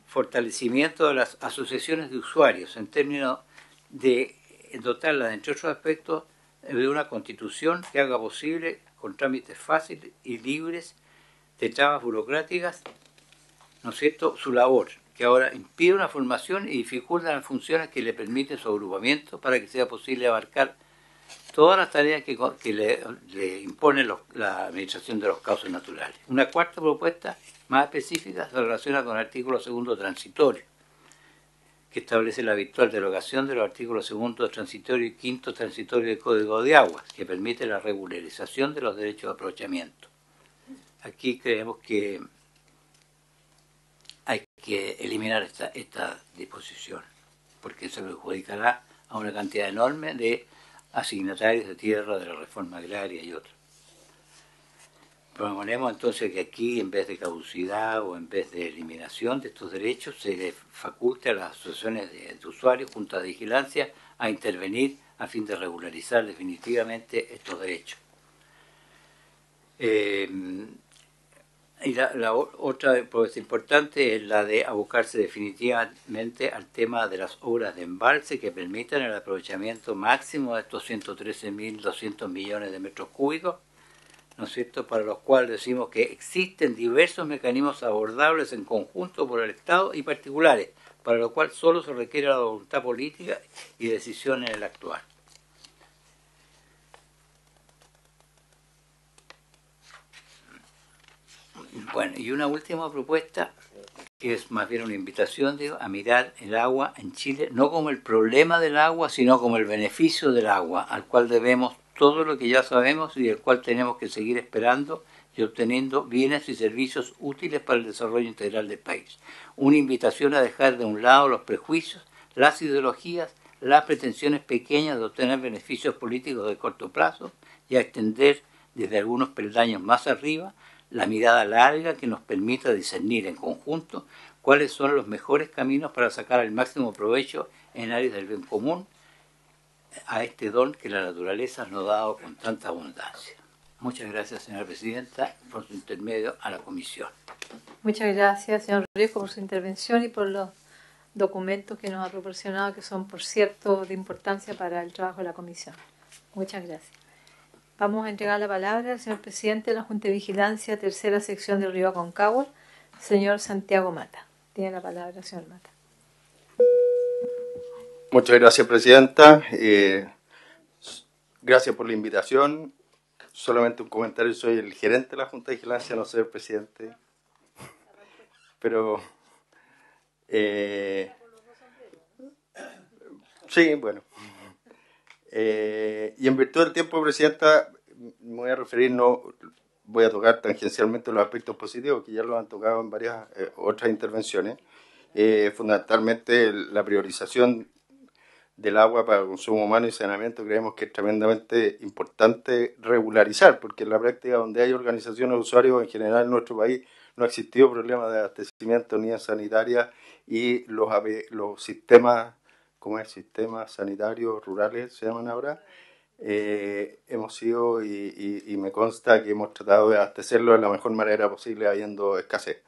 fortalecimiento de las asociaciones de usuarios en términos de dotarlas, entre otros aspectos, de una constitución que haga posible, con trámites fáciles y libres de trabas burocráticas, ¿no es cierto?, su labor, que ahora impide una formación y dificulta las funciones que le permite su agrupamiento para que sea posible abarcar todas las tareas que, le, le, impone la administración de los causos naturales. Una cuarta propuesta más específica se relaciona con el artículo segundo transitorio que establece la habitual derogación de los artículos segundo transitorio y quinto transitorio del Código de Aguas, que permite la regularización de los derechos de aprovechamiento. Aquí creemos que hay que eliminar esta, esta disposición, porque eso se perjudicará a una cantidad enorme de asignatarios de tierra de la reforma agraria y otros. Proponemos entonces que aquí, en vez de caducidad o en vez de eliminación de estos derechos, se le faculte a las asociaciones de, usuarios, junto de vigilancia, a intervenir a fin de regularizar definitivamente estos derechos. Eh, y la, la otra propuesta importante es la de abocarse definitivamente al tema de las obras de embalse que permitan el aprovechamiento máximo de estos 113.200 millones de metros cúbicos ¿no cierto?, para los cuales decimos que existen diversos mecanismos abordables en conjunto por el Estado y particulares, para lo cual solo se requiere la voluntad política y decisión en el actual. Bueno, y una última propuesta, que es más bien una invitación, digo, a mirar el agua en Chile, no como el problema del agua, sino como el beneficio del agua, al cual debemos todo lo que ya sabemos y del cual tenemos que seguir esperando y obteniendo bienes y servicios útiles para el desarrollo integral del país. Una invitación a dejar de un lado los prejuicios, las ideologías, las pretensiones pequeñas de obtener beneficios políticos de corto plazo y a extender desde algunos peldaños más arriba la mirada larga que nos permita discernir en conjunto cuáles son los mejores caminos para sacar el máximo provecho en áreas del bien común a este don que la naturaleza nos ha dado con tanta abundancia. Muchas gracias, señora presidenta, por su intermedio a la comisión. Muchas gracias, señor Rodríguez, por su intervención y por los documentos que nos ha proporcionado, que son, por cierto, de importancia para el trabajo de la comisión. Muchas gracias. Vamos a entregar la palabra al señor presidente de la Junta de Vigilancia, tercera sección del Río Aconcagua, señor Santiago Mata. Tiene la palabra, señor Mata. Muchas gracias, Presidenta. Eh, gracias por la invitación. Solamente un comentario, soy el gerente de la Junta de Vigilancia, no soy el presidente. Pero... Eh, sí, bueno. Eh, y en virtud del tiempo, Presidenta, me voy a referir, no voy a tocar tangencialmente los aspectos positivos, que ya lo han tocado en varias otras intervenciones. fundamentalmente la priorización del agua para consumo humano y saneamiento creemos que es tremendamente importante regularizar, porque en la práctica donde hay organizaciones de usuarios en general en nuestro país no ha existido problema de abastecimiento ni sanitaria y los, los sistemas, como es? Sistemas sanitarios rurales se llaman ahora, eh, hemos sido y, y, me consta que hemos tratado de abastecerlo de la mejor manera posible habiendo escasez.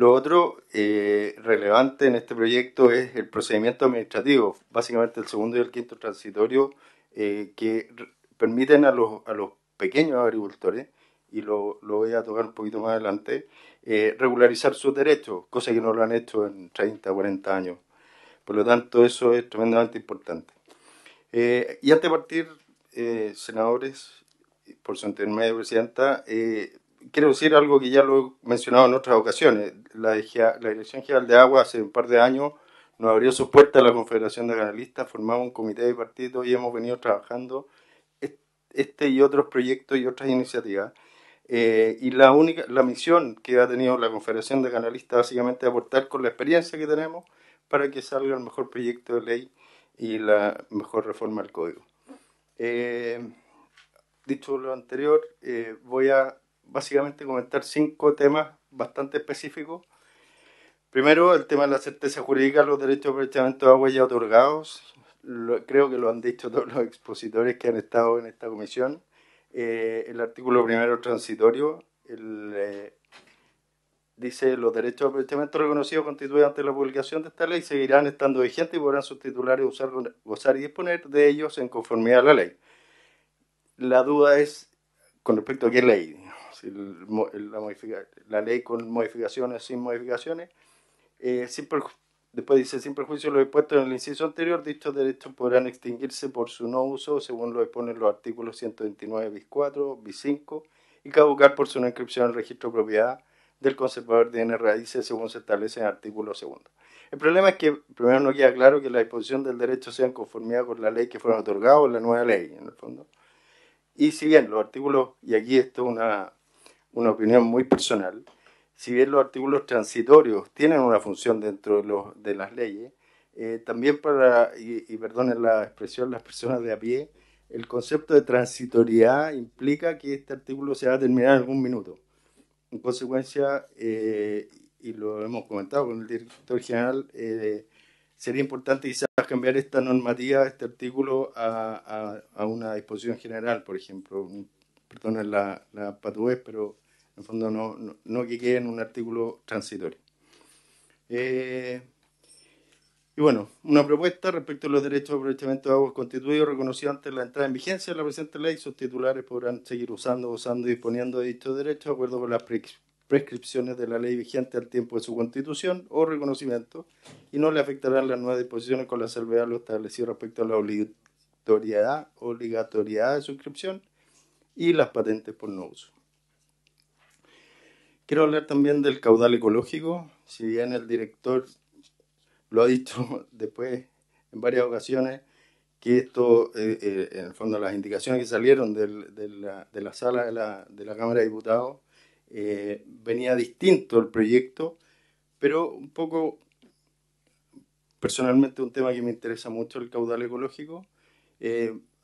Lo otro eh, relevante en este proyecto es el procedimiento administrativo, básicamente el segundo y el quinto transitorio, eh, que permiten a los, pequeños agricultores, y lo, voy a tocar un poquito más adelante, eh, regularizar sus derechos, cosa que no lo han hecho en 30, 40 años. Por lo tanto, eso es tremendamente importante. y antes de partir, senadores, por su intermedio, Presidenta, quiero decir algo que ya lo he mencionado en otras ocasiones. La, Dirección General de Agua hace un par de años nos abrió sus puertas a la Confederación de Canalistas, formamos un comité de partido y hemos venido trabajando este y otros proyectos y otras iniciativas. Eh, y la única la misión que ha tenido la Confederación de Canalistas básicamente es aportar con la experiencia que tenemos para que salga el mejor proyecto de ley y la mejor reforma del código. Eh, dicho lo anterior, eh, voy a básicamente comentar cinco temas bastante específicos. Primero, el tema de la certeza jurídica, los derechos de aprovechamiento de agua ya otorgados. creo que lo han dicho todos los expositores que han estado en esta comisión. Eh, el artículo primero transitorio eh, dice los derechos de aprovechamiento reconocidos constituidos ante la publicación de esta ley seguirán estando vigentes y podrán sus titulares usar, gozar y disponer de ellos en conformidad a la ley. La duda es con respecto a qué ley la, ley con modificaciones, sin modificaciones, eh, después dice, sin perjuicio de lo expuesto en el inciso anterior, dichos derechos podrán extinguirse por su no uso, según lo exponen los artículos 129 bis 4, bis 5, y caducar por su no inscripción en el registro de propiedad del conservador de bienes raíces, según se establece en el artículo 2. El problema es que, primero, no queda claro que la disposición del derecho sea en conformidad con la ley que fueron otorgados, la nueva ley, en el fondo. Y si bien los artículos, y aquí esto es una una opinión muy personal, si bien los artículos transitorios tienen una función dentro de, las leyes, eh, también para, y, perdonen la expresión, las personas de a pie, el concepto de transitoriedad implica que este artículo se va a terminar en algún minuto. En consecuencia, eh, y lo hemos comentado con el director general, eh, sería importante quizás cambiar esta normativa, este artículo, a, a una disposición general, por ejemplo, un Perdona la, la pero en el fondo no, no, que quede en un artículo transitorio. Eh, y bueno, una propuesta respecto a los derechos de aprovechamiento de aguas constituidos reconocidos antes de la entrada en vigencia de la presente ley, sus titulares podrán seguir usando, gozando y disponiendo de dichos derechos de acuerdo con las prescripciones de la ley vigente al tiempo de su constitución o reconocimiento y no le afectarán las nuevas disposiciones con la salvedad lo establecido respecto a la obligatoriedad, obligatoriedad de suscripción y las patentes por no uso. Quiero hablar también del caudal ecológico, si bien el director lo ha dicho después en varias ocasiones, que esto, eh, eh, en el fondo, las indicaciones que salieron de, la, de, sala de la, Cámara de Diputados, eh, venía distinto el proyecto, pero un poco, personalmente, un tema que me interesa mucho, el caudal ecológico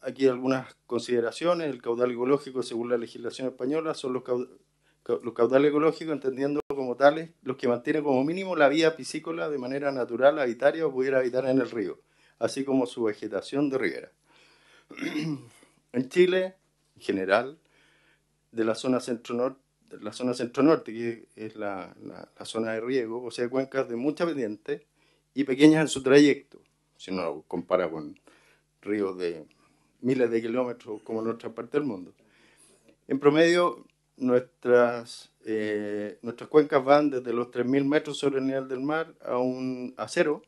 aquí algunas consideraciones. El caudal ecológico, según la legislación española, son los, caudales ecológicos, entendiendo como tales, los que mantienen como mínimo la vía piscícola de manera natural, habitaria o pudiera habitar en el río, así como su vegetación de ribera. en Chile, en general, de la zona centro-norte, la zona centro que es la, zona de riego, o sea, cuencas de mucha pendiente y pequeñas en su trayecto, si no lo compara con ríos de miles de kilómetros como en parte del mundo. En promedio, nuestras, eh, nuestras cuencas van desde los 3.000 metros sobre el nivel del mar a, un, a cero,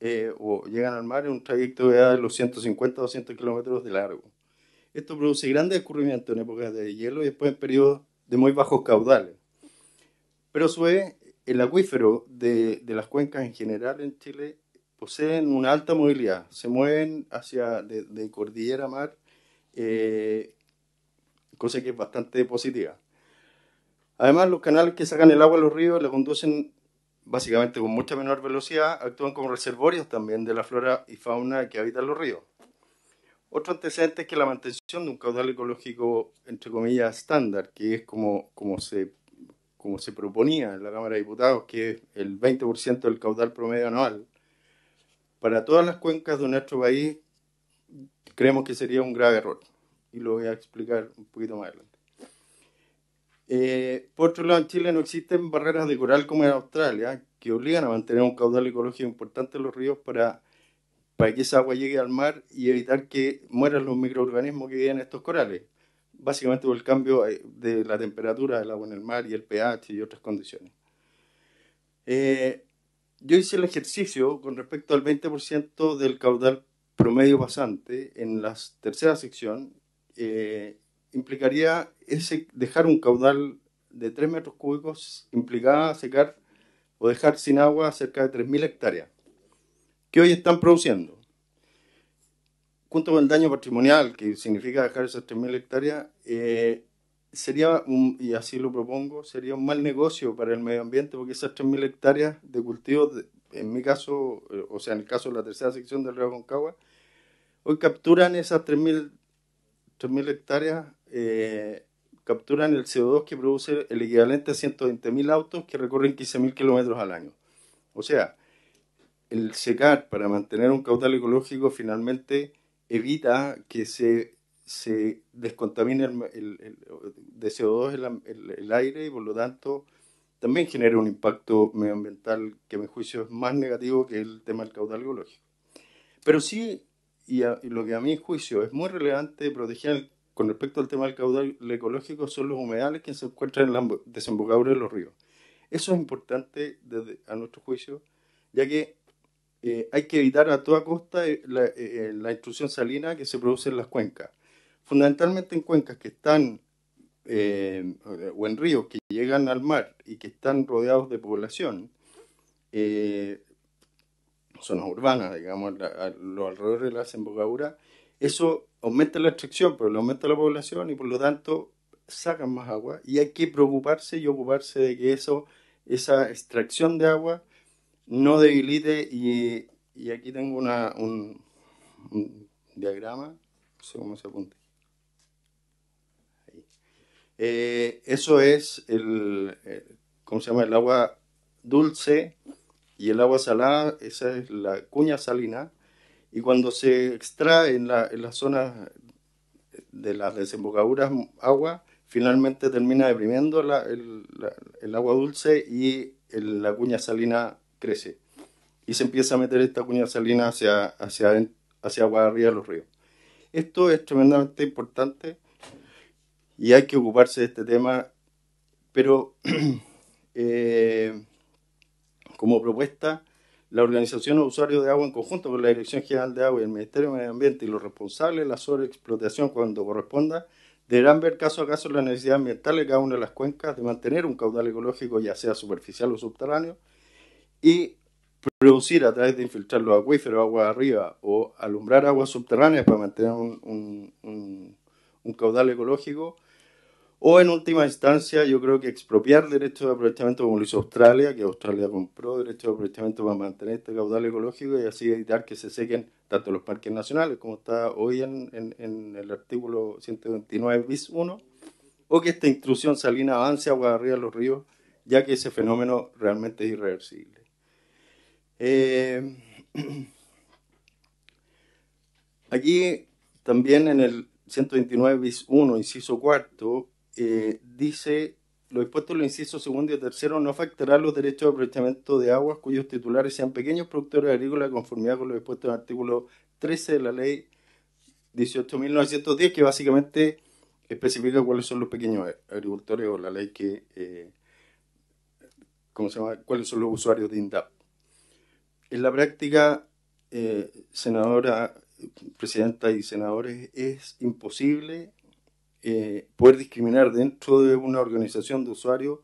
eh, o llegan al mar en un trayecto de los 150 o 200 kilómetros de largo. Esto produce grandes escurrimientos en épocas de hielo y después en periodos de muy bajos caudales. Pero a el acuífero de, de las cuencas en general en Chile poseen una alta movilidad, se mueven hacia de, cordillera a mar, eh, cosa que es bastante positiva. Además, los canales que sacan el agua a los ríos la conducen básicamente con mucha menor velocidad, actúan como reservorios también de la flora y fauna que habitan los ríos. Otro antecedente es que la mantención de un caudal ecológico, entre comillas, estándar, que es como, como, se, como se proponía en la Cámara de Diputados, que es el 20% del caudal promedio anual, para todas las cuencas de nuestro país, creemos que sería un grave error. Y lo voy a explicar un poquito más adelante. Eh, por otro lado, en Chile no existen barreras de coral como en Australia, que obligan a mantener un caudal ecológico importante en los ríos para, para que esa agua llegue al mar y evitar que mueran los microorganismos que viven en estos corales. Básicamente por el cambio eh, de la temperatura del agua en el mar y el pH y otras condiciones. Eh, yo hice el ejercicio con respecto al 20% del caudal promedio basante en la tercera sección, eh, implicaría ese dejar un caudal de 3 metros cúbicos, implicaba secar o dejar sin agua cerca de 3.000 hectáreas, que hoy están produciendo. Junto con el daño patrimonial, que significa dejar esas 3.000 hectáreas, eh, sería, un, y así lo propongo, sería un mal negocio para el medio ambiente porque esas 3.000 hectáreas de cultivo, en mi caso, eh, o sea, en el caso de la tercera sección del río Concagua, hoy capturan esas 3.000 hectáreas, eh, capturan el CO2 que produce el equivalente a 120.000 autos que recorren 15.000 kilómetros al año. O sea, el secar para mantener un caudal ecológico finalmente evita que se se descontamina el, de CO2 el, aire y por lo tanto también genera un impacto medioambiental que a mi juicio es más negativo que el tema del caudal ecológico. Pero sí, y, lo que a mi juicio es muy relevante proteger con respecto al tema del caudal ecológico son los humedales que se encuentran en las desembocaduras de los ríos. Eso es importante a nuestro juicio, ya que eh, hay que evitar a toda costa eh, la, eh, instrucción salina que se produce en las cuencas fundamentalmente en cuencas que están eh, o en ríos que llegan al mar y que están rodeados de población, eh, zonas urbanas, digamos, los de las embocaduras, eso aumenta la extracción, pero le aumenta la población y por lo tanto sacan más agua y hay que preocuparse y ocuparse de que eso, esa extracción de agua no debilite y, aquí tengo una, un, un diagrama, no sé cómo se apunta eh, eso es el, eh, ¿cómo se llama? El agua dulce y el agua salada, esa es la cuña salina. Y cuando se extrae en, la, en las zonas de las desembocaduras agua, finalmente termina deprimiendo el, agua dulce y la cuña salina crece. Y se empieza a meter esta cuña salina hacia, hacia, hacia arriba de los ríos. Esto es tremendamente importante y hay que ocuparse de este tema, pero eh, como propuesta, la Organización de Usuarios de Agua en conjunto con la Dirección General de Agua y el Ministerio de Medio Ambiente y los responsables de la sobreexplotación cuando corresponda, deberán ver caso a caso la necesidad ambiental de cada una de las cuencas de mantener un caudal ecológico, ya sea superficial o subterráneo, y producir a través de infiltrar los acuíferos, agua arriba o alumbrar aguas subterráneas para mantener un caudal ecológico, o en última instancia, yo creo que expropiar derechos de aprovechamiento como lo hizo Australia, que Australia compró derechos de aprovechamiento para mantener este caudal ecológico y así evitar que se sequen tanto los parques nacionales como está hoy en, en, el artículo 129 bis 1, o que esta intrusión salina avance agua arriba de los ríos, ya que ese fenómeno realmente es irreversible. Eh, aquí también en el 129 bis 1, inciso cuarto, eh, dice, lo expuesto en los incisos segundo y tercero no afectará los derechos de aprovechamiento de aguas cuyos titulares sean pequeños productores agrícolas conformidad con lo expuesto en el artículo 13 de la ley 18.910, que básicamente especifica cuáles son los pequeños agricultores o la ley que, eh, ¿cómo se llama?, cuáles son los usuarios de INDAP. En la práctica, eh, senadora, presidenta y senadores, es imposible eh, poder discriminar dentro de una organización de usuarios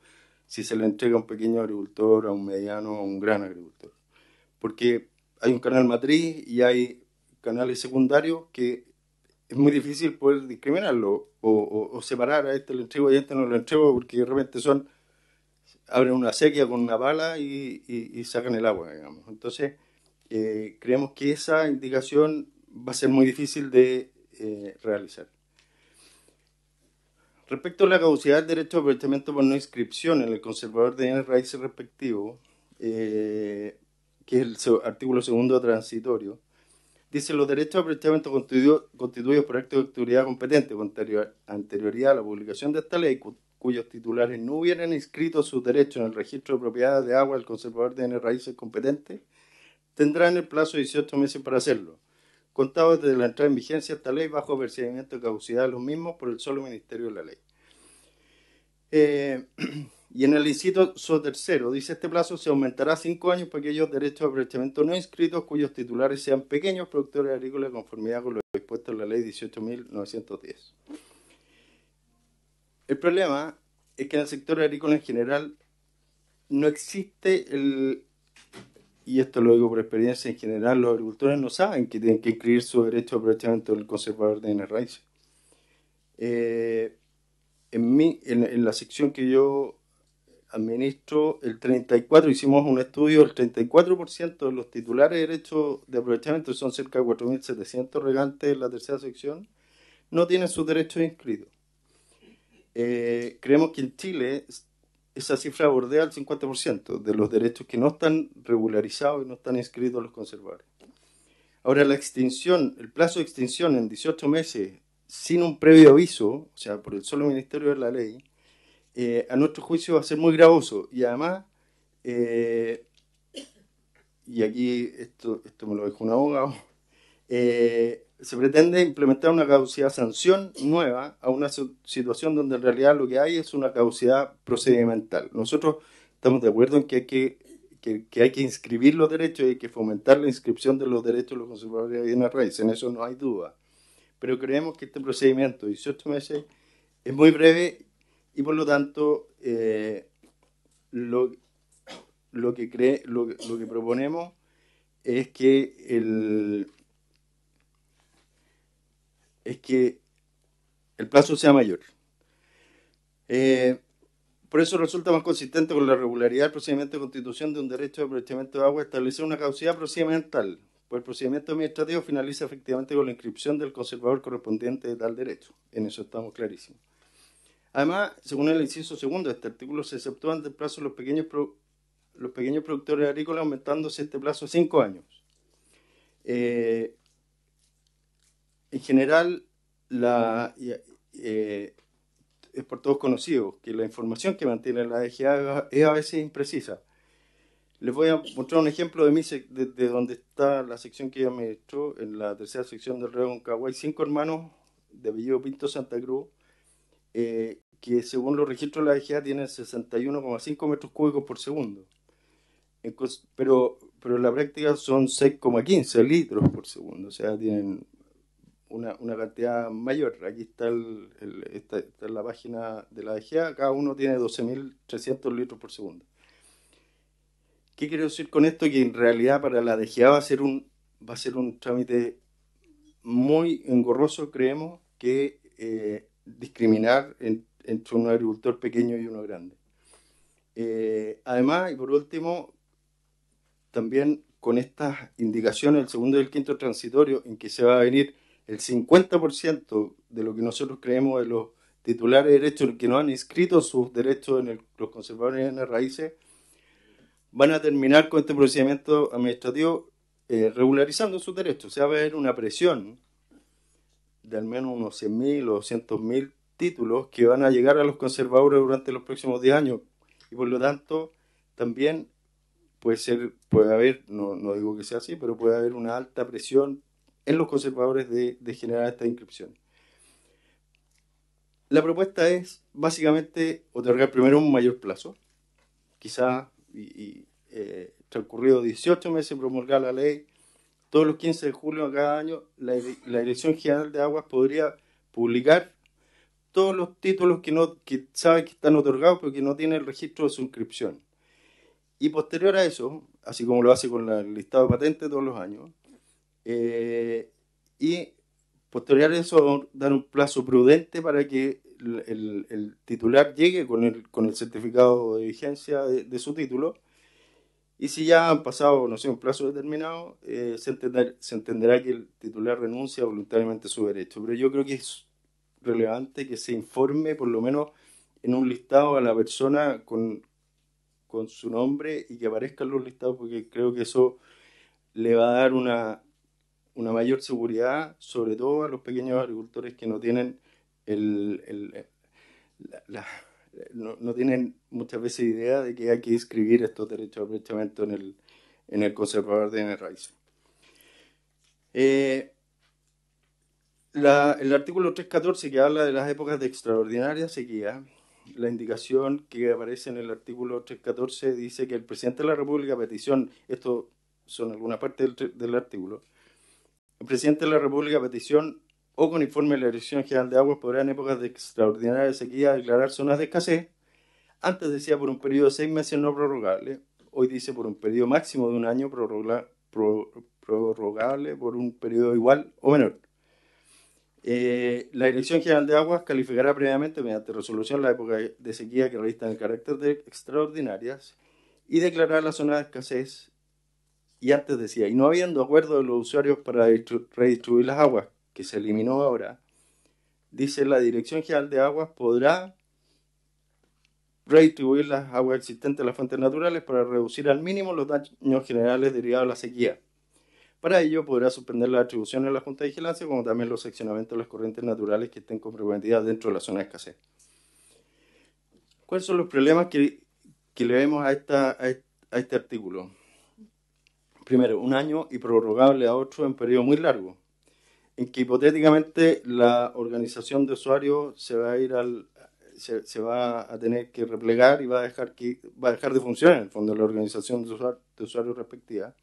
si se le entrega a un pequeño agricultor, a un mediano, a un gran agricultor. Porque hay un canal matriz y hay canales secundarios que es muy difícil poder discriminarlo o, o, separar a ah, este le entrego y a este no lo entrego porque de repente son abren una sequía con una bala y, sacan el agua, digamos. Entonces, eh, creemos que esa indicación va a ser muy difícil de eh, realizar. Respecto a la caducidad del derecho de aprovechamiento por no inscripción en el conservador de bienes raíces respectivo, eh, que es el artículo segundo transitorio, dice los derechos de aprovechamiento constituidos, por acto de autoridad competente con anterioridad a la publicación de esta ley, cuyos titulares no hubieran inscrito sus derechos en el registro de propiedades de agua del conservador de bienes raíces competente, tendrán el plazo de 18 meses para hacerlo contado desde la entrada en vigencia de esta ley bajo percibimiento de causidad de los mismos por el solo Ministerio de la Ley. Eh, y en el inciso tercero, dice este plazo se aumentará cinco años para aquellos derechos de aprovechamiento no inscritos cuyos titulares sean pequeños productores agrícolas conformidad con lo dispuesto en la ley 18.910. El problema es que en el sector agrícola en general no existe el, y esto lo digo por experiencia en general, los agricultores no saben que tienen que inscribir su derecho de aprovechamiento del conservador de raíces. Eh, en, mi, en, la sección que yo administro, el 34, hicimos un estudio, el 34% de los titulares de derechos de aprovechamiento, son cerca de 4.700 regantes en la tercera sección, no tienen sus derechos inscritos. Eh, creemos que en Chile esa cifra bordea el 50% de los derechos que no están regularizados y no están inscritos a los conservadores. Ahora, la extinción, el plazo de extinción en 18 meses sin un previo aviso, o sea, por el solo Ministerio de la Ley, eh, a nuestro juicio va a ser muy gravoso y además, eh, y aquí esto, esto me lo dijo un abogado, eh, se pretende implementar una caducidad sanción nueva a una situación donde en realidad lo que hay es una causidad procedimental. Nosotros estamos de acuerdo en que hay que, hay que inscribir los derechos y hay que fomentar la inscripción de los derechos de los conservadores de bienes raíces, en eso no hay duda. Pero creemos que este procedimiento de 18 meses es muy breve y por lo tanto eh, lo, que cree, lo que proponemos es que el es que el plazo sea mayor. Eh, por eso resulta más consistente con la regularidad del procedimiento de constitución de un derecho de aprovechamiento de agua establecer una causidad procedimental, pues el procedimiento administrativo finaliza efectivamente con la inscripción del conservador correspondiente de tal derecho. En eso estamos clarísimos. Además, según el inciso segundo de este artículo, se exceptúan del plazo los pequeños, los pequeños productores agrícolas aumentándose este plazo a cinco años. Eh, en general, la, eh, es por todos conocido que la información que mantiene la DGA e es a veces imprecisa. Les voy a mostrar un ejemplo de, mi de, donde está la sección que ya me mostró, en la tercera sección del río Hay cinco hermanos de apellido Pinto Santa Cruz, eh, que según los registros de la DGA e tienen 61,5 metros cúbicos por segundo. Pero, pero en la práctica son 6,15 litros por segundo, o sea, tienen una, cantidad mayor. Aquí está, el, la página de la DGA, cada uno tiene 12.300 litros por segundo. ¿Qué quiero decir con esto? Que en realidad para la DGA va a ser un, va a ser un trámite muy engorroso, creemos, que eh, discriminar entre un agricultor pequeño y uno grande. Eh, además, y por último, también con estas indicaciones, el segundo y el quinto transitorio, en que se va a venir el 50% de lo que nosotros creemos de los titulares de derechos que no han inscrito sus derechos en los conservadores en las raíces, van a terminar con este procedimiento administrativo eh, regularizando sus derechos. O sea, va a haber una presión de al menos unos 100.000 o 200.000 títulos que van a llegar a los conservadores durante los próximos 10 años. Y por lo tanto, también puede ser, puede haber, no, no digo que sea así, pero puede haber una alta presión en los conservadores de, generar esta inscripción. La propuesta es básicamente otorgar primero un mayor plazo, quizás y, eh, transcurrido 18 meses promulgar la ley, todos los 15 de julio de cada año la, Dirección General de Aguas podría publicar todos los títulos que, no, que sabe que están otorgados pero que no tienen el registro de su inscripción. Y posterior a eso, así como lo hace con la, el listado de patentes todos los años, eh, y posterior a eso dar un plazo prudente para que el, titular llegue con el, con el, certificado de vigencia de, su título y si ya han pasado, no sé, un plazo determinado, eh, se, se entenderá que el titular renuncia voluntariamente a su derecho. Pero yo creo que es relevante que se informe por lo menos en un listado a la persona con, con su nombre y que aparezcan los listados porque creo que eso le va a dar una, una mayor seguridad, sobre todo a los pequeños agricultores que no tienen eh, no, tienen muchas veces idea de que hay que inscribir estos derechos de aprovechamiento en el, en el conservador de raíz. Eh, la, el artículo 314 que habla de las épocas de extraordinaria sequía, la indicación que aparece en el artículo 314 dice que el presidente de la República, petición, esto son algunas partes del artículo, el presidente de la República, a petición o con informe de la Dirección General de Aguas, podrá en épocas de extraordinaria sequía declarar zonas de escasez. Antes decía por un periodo de seis meses no prorrogable, hoy dice por un periodo máximo de un año prorrogable por un periodo igual o menor. Eh, la Dirección General de Aguas calificará previamente mediante resolución la época de sequía que revista en el carácter de extraordinarias y declarará la zona de escasez y antes decía, y no habiendo acuerdo de los usuarios para redistribuir las aguas, que se eliminó ahora, dice la Dirección General de Aguas podrá redistribuir las aguas existentes a las fuentes naturales para reducir al mínimo los daños generales derivados de la sequía. Para ello podrá suspender las atribuciones de la Junta de Vigilancia, como también los seccionamientos de las corrientes naturales que estén con frecuencia dentro de la zona de escasez. ¿Cuáles son los problemas que, que le vemos a, esta, a este artículo? primero un año y prorrogable a otro en periodo muy largo, en que hipotéticamente la organización de usuarios se va a ir al se, va a tener que replegar y va a dejar que va a dejar de funcionar en el fondo la organización de, usuarios usuario respectiva.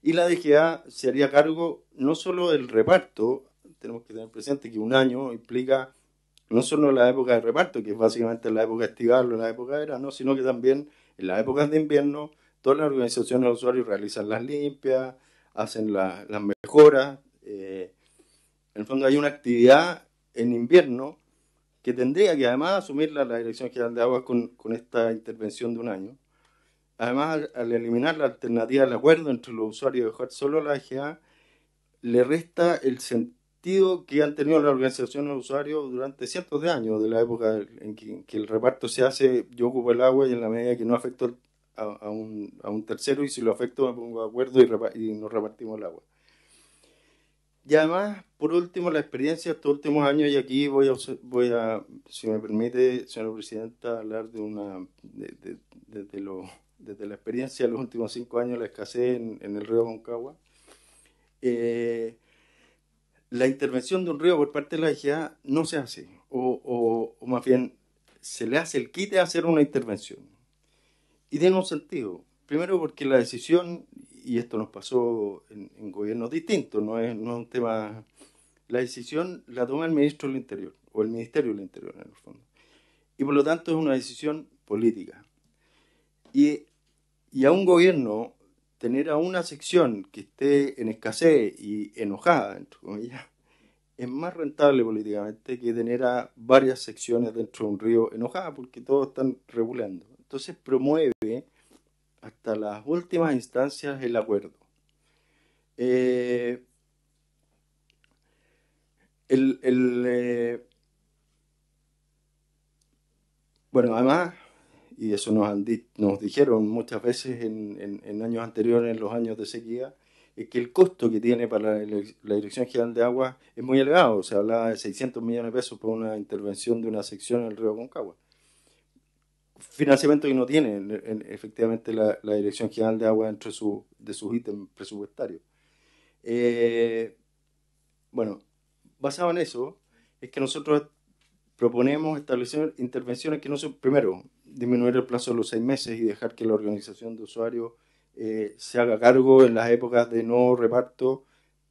Y la DGA se haría cargo no solo del reparto, tenemos que tener presente que un año implica no solo la época de reparto, que es básicamente la época estival o la época de verano, sino que también en las épocas de invierno todas las organizaciones de usuarios realizan las limpias, hacen las mejoras. Eh, en el fondo hay una actividad en invierno que tendría que además asumirla la Dirección General de Aguas con, esta intervención de un año. Además, al, eliminar la alternativa del acuerdo entre los usuarios y dejar solo la EGA, le resta el sentido que han tenido las organizaciones de usuarios durante cientos de años, de la época en que, el reparto se hace, yo ocupo el agua y en la medida que no afecto el a, a, un, a, un, tercero y si lo afecto me pongo de acuerdo y, nos repartimos el agua. Y además, por último, la experiencia de estos últimos años, y aquí voy a, voy a si me permite, señora presidenta, hablar de una, desde de, de, lo, la experiencia de los últimos cinco años, la escasez en, en el río Concagua. Eh, la intervención de un río por parte de la IGA no se hace, o, o, o, más bien se le hace el quite a hacer una intervención. Y tiene un sentido. Primero porque la decisión, y esto nos pasó en, gobiernos distintos, no es, un tema... La decisión la toma el ministro del Interior, o el Ministerio del Interior en el fondo. Y por lo tanto es una decisión política. Y, y a un gobierno tener a una sección que esté en escasez y enojada, comillas, es más rentable políticamente que tener a varias secciones dentro de un río enojada porque todos están regulando. Entonces promueve hasta las últimas instancias el acuerdo. Eh, eh, bueno, además, y eso nos, han nos dijeron muchas veces en, años anteriores, en los años de sequía, es que el costo que tiene para la, Dirección General de Agua es muy elevado. Se hablaba de 600 millones de pesos por una intervención de una sección en el río Concagua financiamiento que no tiene efectivamente la, Dirección General de Agua entre de sus ítems presupuestarios. Eh, bueno, basado en eso, es que nosotros proponemos establecer intervenciones que no son, primero, disminuir el plazo de los seis meses y dejar que la organización de usuarios eh, se haga cargo en las épocas de no reparto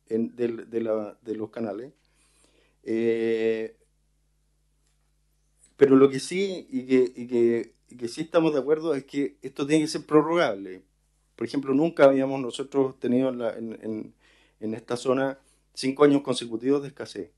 de, los canales. Eh, pero lo que sí, y y que que sí estamos de acuerdo es que esto tiene que ser prorrogable. Por ejemplo, nunca habíamos nosotros tenido en, esta zona cinco años consecutivos de escasez.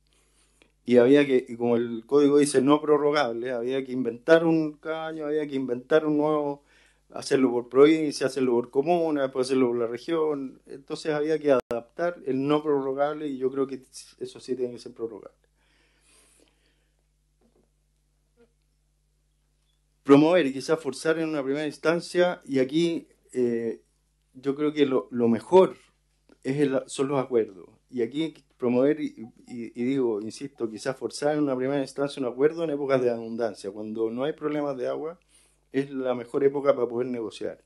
Y había que, y como el código dice no prorrogable, había que inventar un caño, había que inventar un nuevo, hacerlo por provincia, hacerlo por comuna, después hacerlo por la región. Entonces había que adaptar el no prorrogable y yo creo que eso sí tiene que ser prorrogable. promover y quizás forzar en una primera instancia, y aquí eh, yo creo que lo, mejor es son los acuerdos. Y aquí promover, y, digo, insisto, quizás forzar en una primera instancia un acuerdo en épocas de abundancia, cuando no hay problemas de agua, es la mejor época para poder negociar.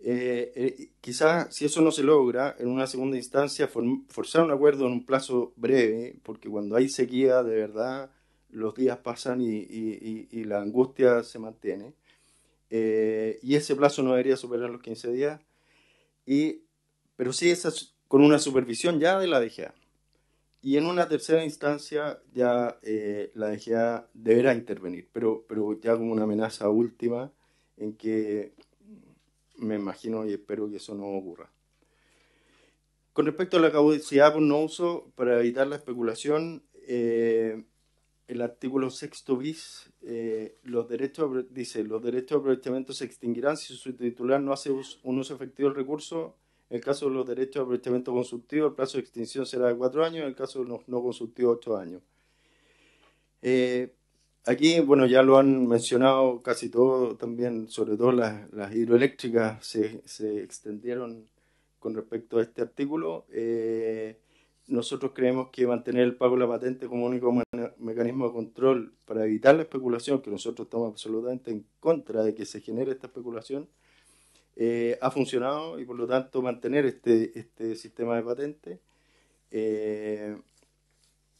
Eh, eh, quizás si eso no se logra, en una segunda instancia, forzar un acuerdo en un plazo breve, porque cuando hay sequía de verdad los días pasan y, la angustia se mantiene. Eh, y ese plazo no debería superar los 15 días, y, pero sí con una supervisión ya de la DGA. Y en una tercera instancia ya eh, la DGA deberá intervenir, pero, pero ya como una amenaza última en que me imagino y espero que eso no ocurra. Con respecto a la caducidad por pues, no uso, para evitar la especulación, eh, el artículo sexto bis, eh, los derechos, dice, los derechos de aprovechamiento se extinguirán si su titular no hace un uso efectivo del recurso. En el caso de los derechos de aprovechamiento consultivo, el plazo de extinción será de cuatro años, en el caso de los no consultivos, ocho años. Eh, aquí, bueno, ya lo han mencionado casi todo también, sobre todo las, hidroeléctricas se, se, extendieron con respecto a este artículo. Eh, nosotros creemos que mantener el pago de la patente como único mecanismo de control para evitar la especulación, que nosotros estamos absolutamente en contra de que se genere esta especulación, eh, ha funcionado y por lo tanto mantener este, este sistema de patente. Eh,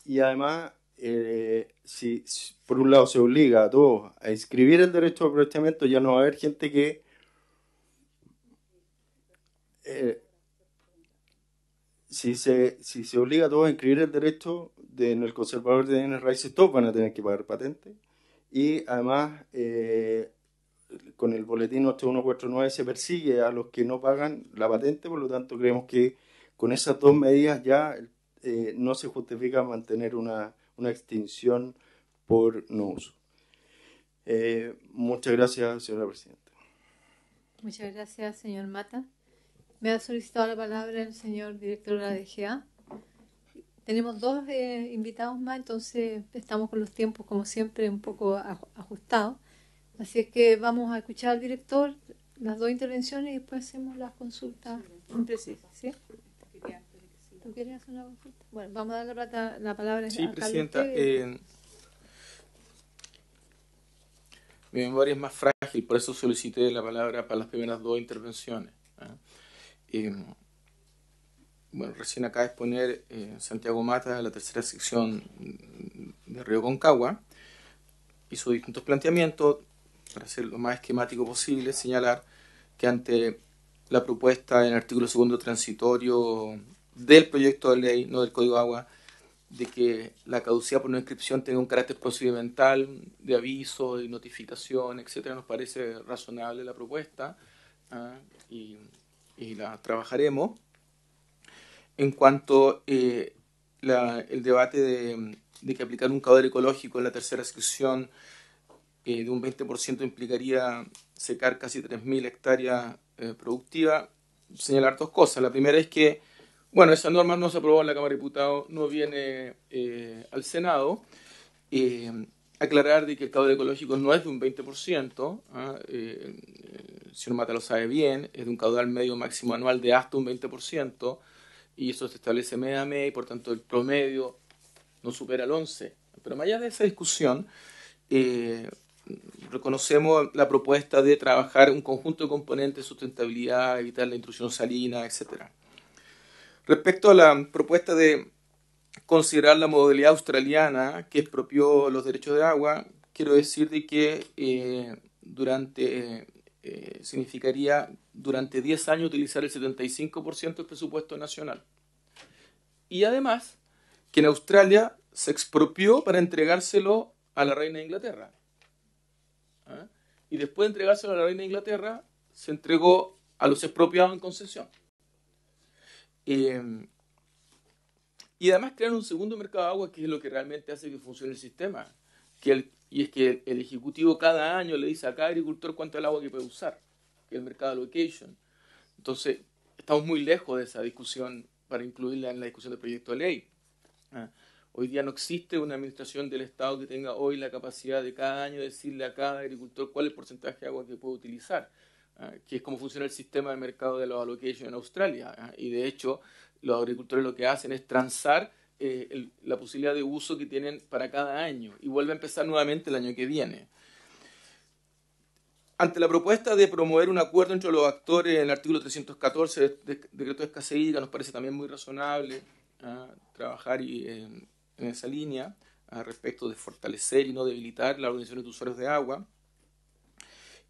y además, eh, si, por un lado se obliga a todos a inscribir el derecho de aprovechamiento, ya no va a haber gente que si se, si se obliga a todos a inscribir el derecho de, en el conservador de bienes raíces, todos van a tener que pagar patente. Y además, eh, con el boletín 8149 se persigue a los que no pagan la patente, por lo tanto creemos que con esas dos medidas ya eh, no se justifica mantener una, una extinción por no uso. Eh, muchas gracias, señora presidenta. Muchas gracias, señor Mata. Me ha solicitado la palabra el señor director de la DGA. Tenemos dos eh, invitados más, entonces estamos con los tiempos, como siempre, un poco ajustados. Así es que vamos a escuchar al director las dos intervenciones y después hacemos las consultas Sí, ¿sí? ¿Tú quieres hacer una consulta? Bueno, vamos a dar la, la palabra sí, a Sí, Presidenta. Eh, mi memoria es más frágil, por eso solicité la palabra para las primeras dos intervenciones bueno, recién acá de exponer eh, Santiago Mata, la tercera sección de Río Concagua, sus distintos planteamientos, para ser lo más esquemático posible, señalar que ante la propuesta en el artículo segundo transitorio del proyecto de ley, no del Código Agua, de que la caducidad por no inscripción tenga un carácter procedimental de aviso, de notificación, etcétera, nos parece razonable la propuesta ¿ah? y y la trabajaremos. En cuanto eh, el debate de, que aplicar un caudal ecológico en la tercera sección eh, de un 20% implicaría secar casi 3.000 hectáreas eh, productivas, señalar dos cosas. La primera es que, bueno, esa norma no se aprobó en la Cámara de Diputados, no viene eh, al Senado. aclarar de que el caudal ecológico no es de un 20%, si mata lo sabe bien, es de un caudal medio máximo anual de hasta un 20%, y eso se establece media-media, y por tanto el promedio no supera el 11%. Pero más allá de esa discusión, eh, reconocemos la propuesta de trabajar un conjunto de componentes de sustentabilidad, evitar la intrusión salina, etc. Respecto a la propuesta de considerar la modalidad australiana que expropió los derechos de agua, quiero decir que eh, durante eh, eh, significaría durante 10 años utilizar el 75% del presupuesto nacional. Y además, que en Australia se expropió para entregárselo a la reina de Inglaterra. ¿Ah? Y después de entregárselo a la reina de Inglaterra, se entregó a los expropiados en concesión. Eh, y además crearon un segundo mercado de agua, que es lo que realmente hace que funcione el sistema y es que el Ejecutivo cada año le dice a cada agricultor cuánto es el agua que puede usar, que el mercado allocation. Entonces, estamos muy lejos de esa discusión para incluirla en la discusión del proyecto de ley. Ah, hoy día no existe una administración del Estado que tenga hoy la capacidad de cada año decirle a cada agricultor cuál es el porcentaje de agua que puede utilizar, ah, que es como funciona el sistema de mercado de los allocation en Australia. Ah, y de hecho, los agricultores lo que hacen es transar eh, la posibilidad de uso que tienen para cada año y vuelve a empezar nuevamente el año que viene. Ante la propuesta de promover un acuerdo entre los actores en el artículo 314 del de, decreto de nos parece también muy razonable ah, trabajar eh, en, esa línea ah, respecto de fortalecer y no debilitar la organización de usuarios de agua.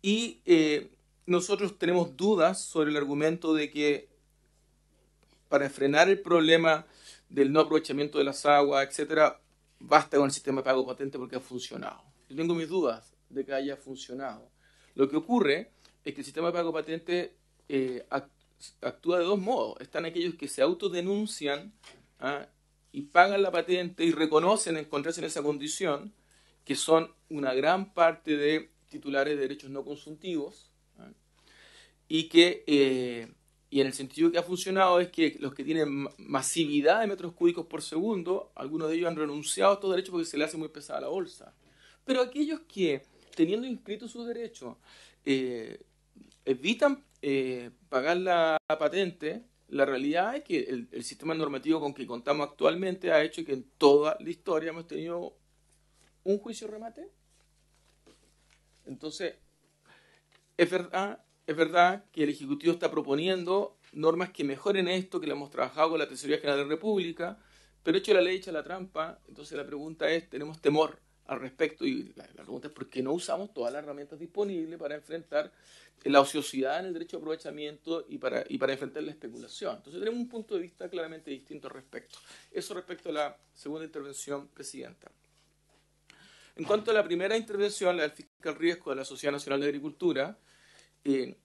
Y eh, nosotros tenemos dudas sobre el argumento de que para frenar el problema del no aprovechamiento de las aguas, etcétera, basta con el sistema de pago patente porque ha funcionado. Yo tengo mis dudas de que haya funcionado. Lo que ocurre es que el sistema de pago patente eh, actúa de dos modos. Están aquellos que se autodenuncian ¿ah? y pagan la patente y reconocen encontrarse en esa condición, que son una gran parte de titulares de derechos no consultivos, ¿ah? y que eh, y en el sentido que ha funcionado es que los que tienen masividad de metros cúbicos por segundo, algunos de ellos han renunciado a estos derechos porque se le hace muy pesada la bolsa. Pero aquellos que, teniendo inscrito sus derechos, eh, evitan eh, pagar la patente, la realidad es que el, el, sistema normativo con que contamos actualmente ha hecho que en toda la historia hemos tenido un juicio remate. Entonces, es verdad es verdad que el Ejecutivo está proponiendo normas que mejoren esto, que lo hemos trabajado con la Tesorería General de la República, pero hecho la ley, hecha la trampa, entonces la pregunta es, tenemos temor al respecto y la, pregunta es por qué no usamos todas las herramientas disponibles para enfrentar la ociosidad en el derecho de aprovechamiento y para, y para enfrentar la especulación. Entonces tenemos un punto de vista claramente distinto al respecto. Eso respecto a la segunda intervención, Presidenta. En cuanto a la primera intervención, la del fiscal Riesgo de la Sociedad Nacional de Agricultura, eh,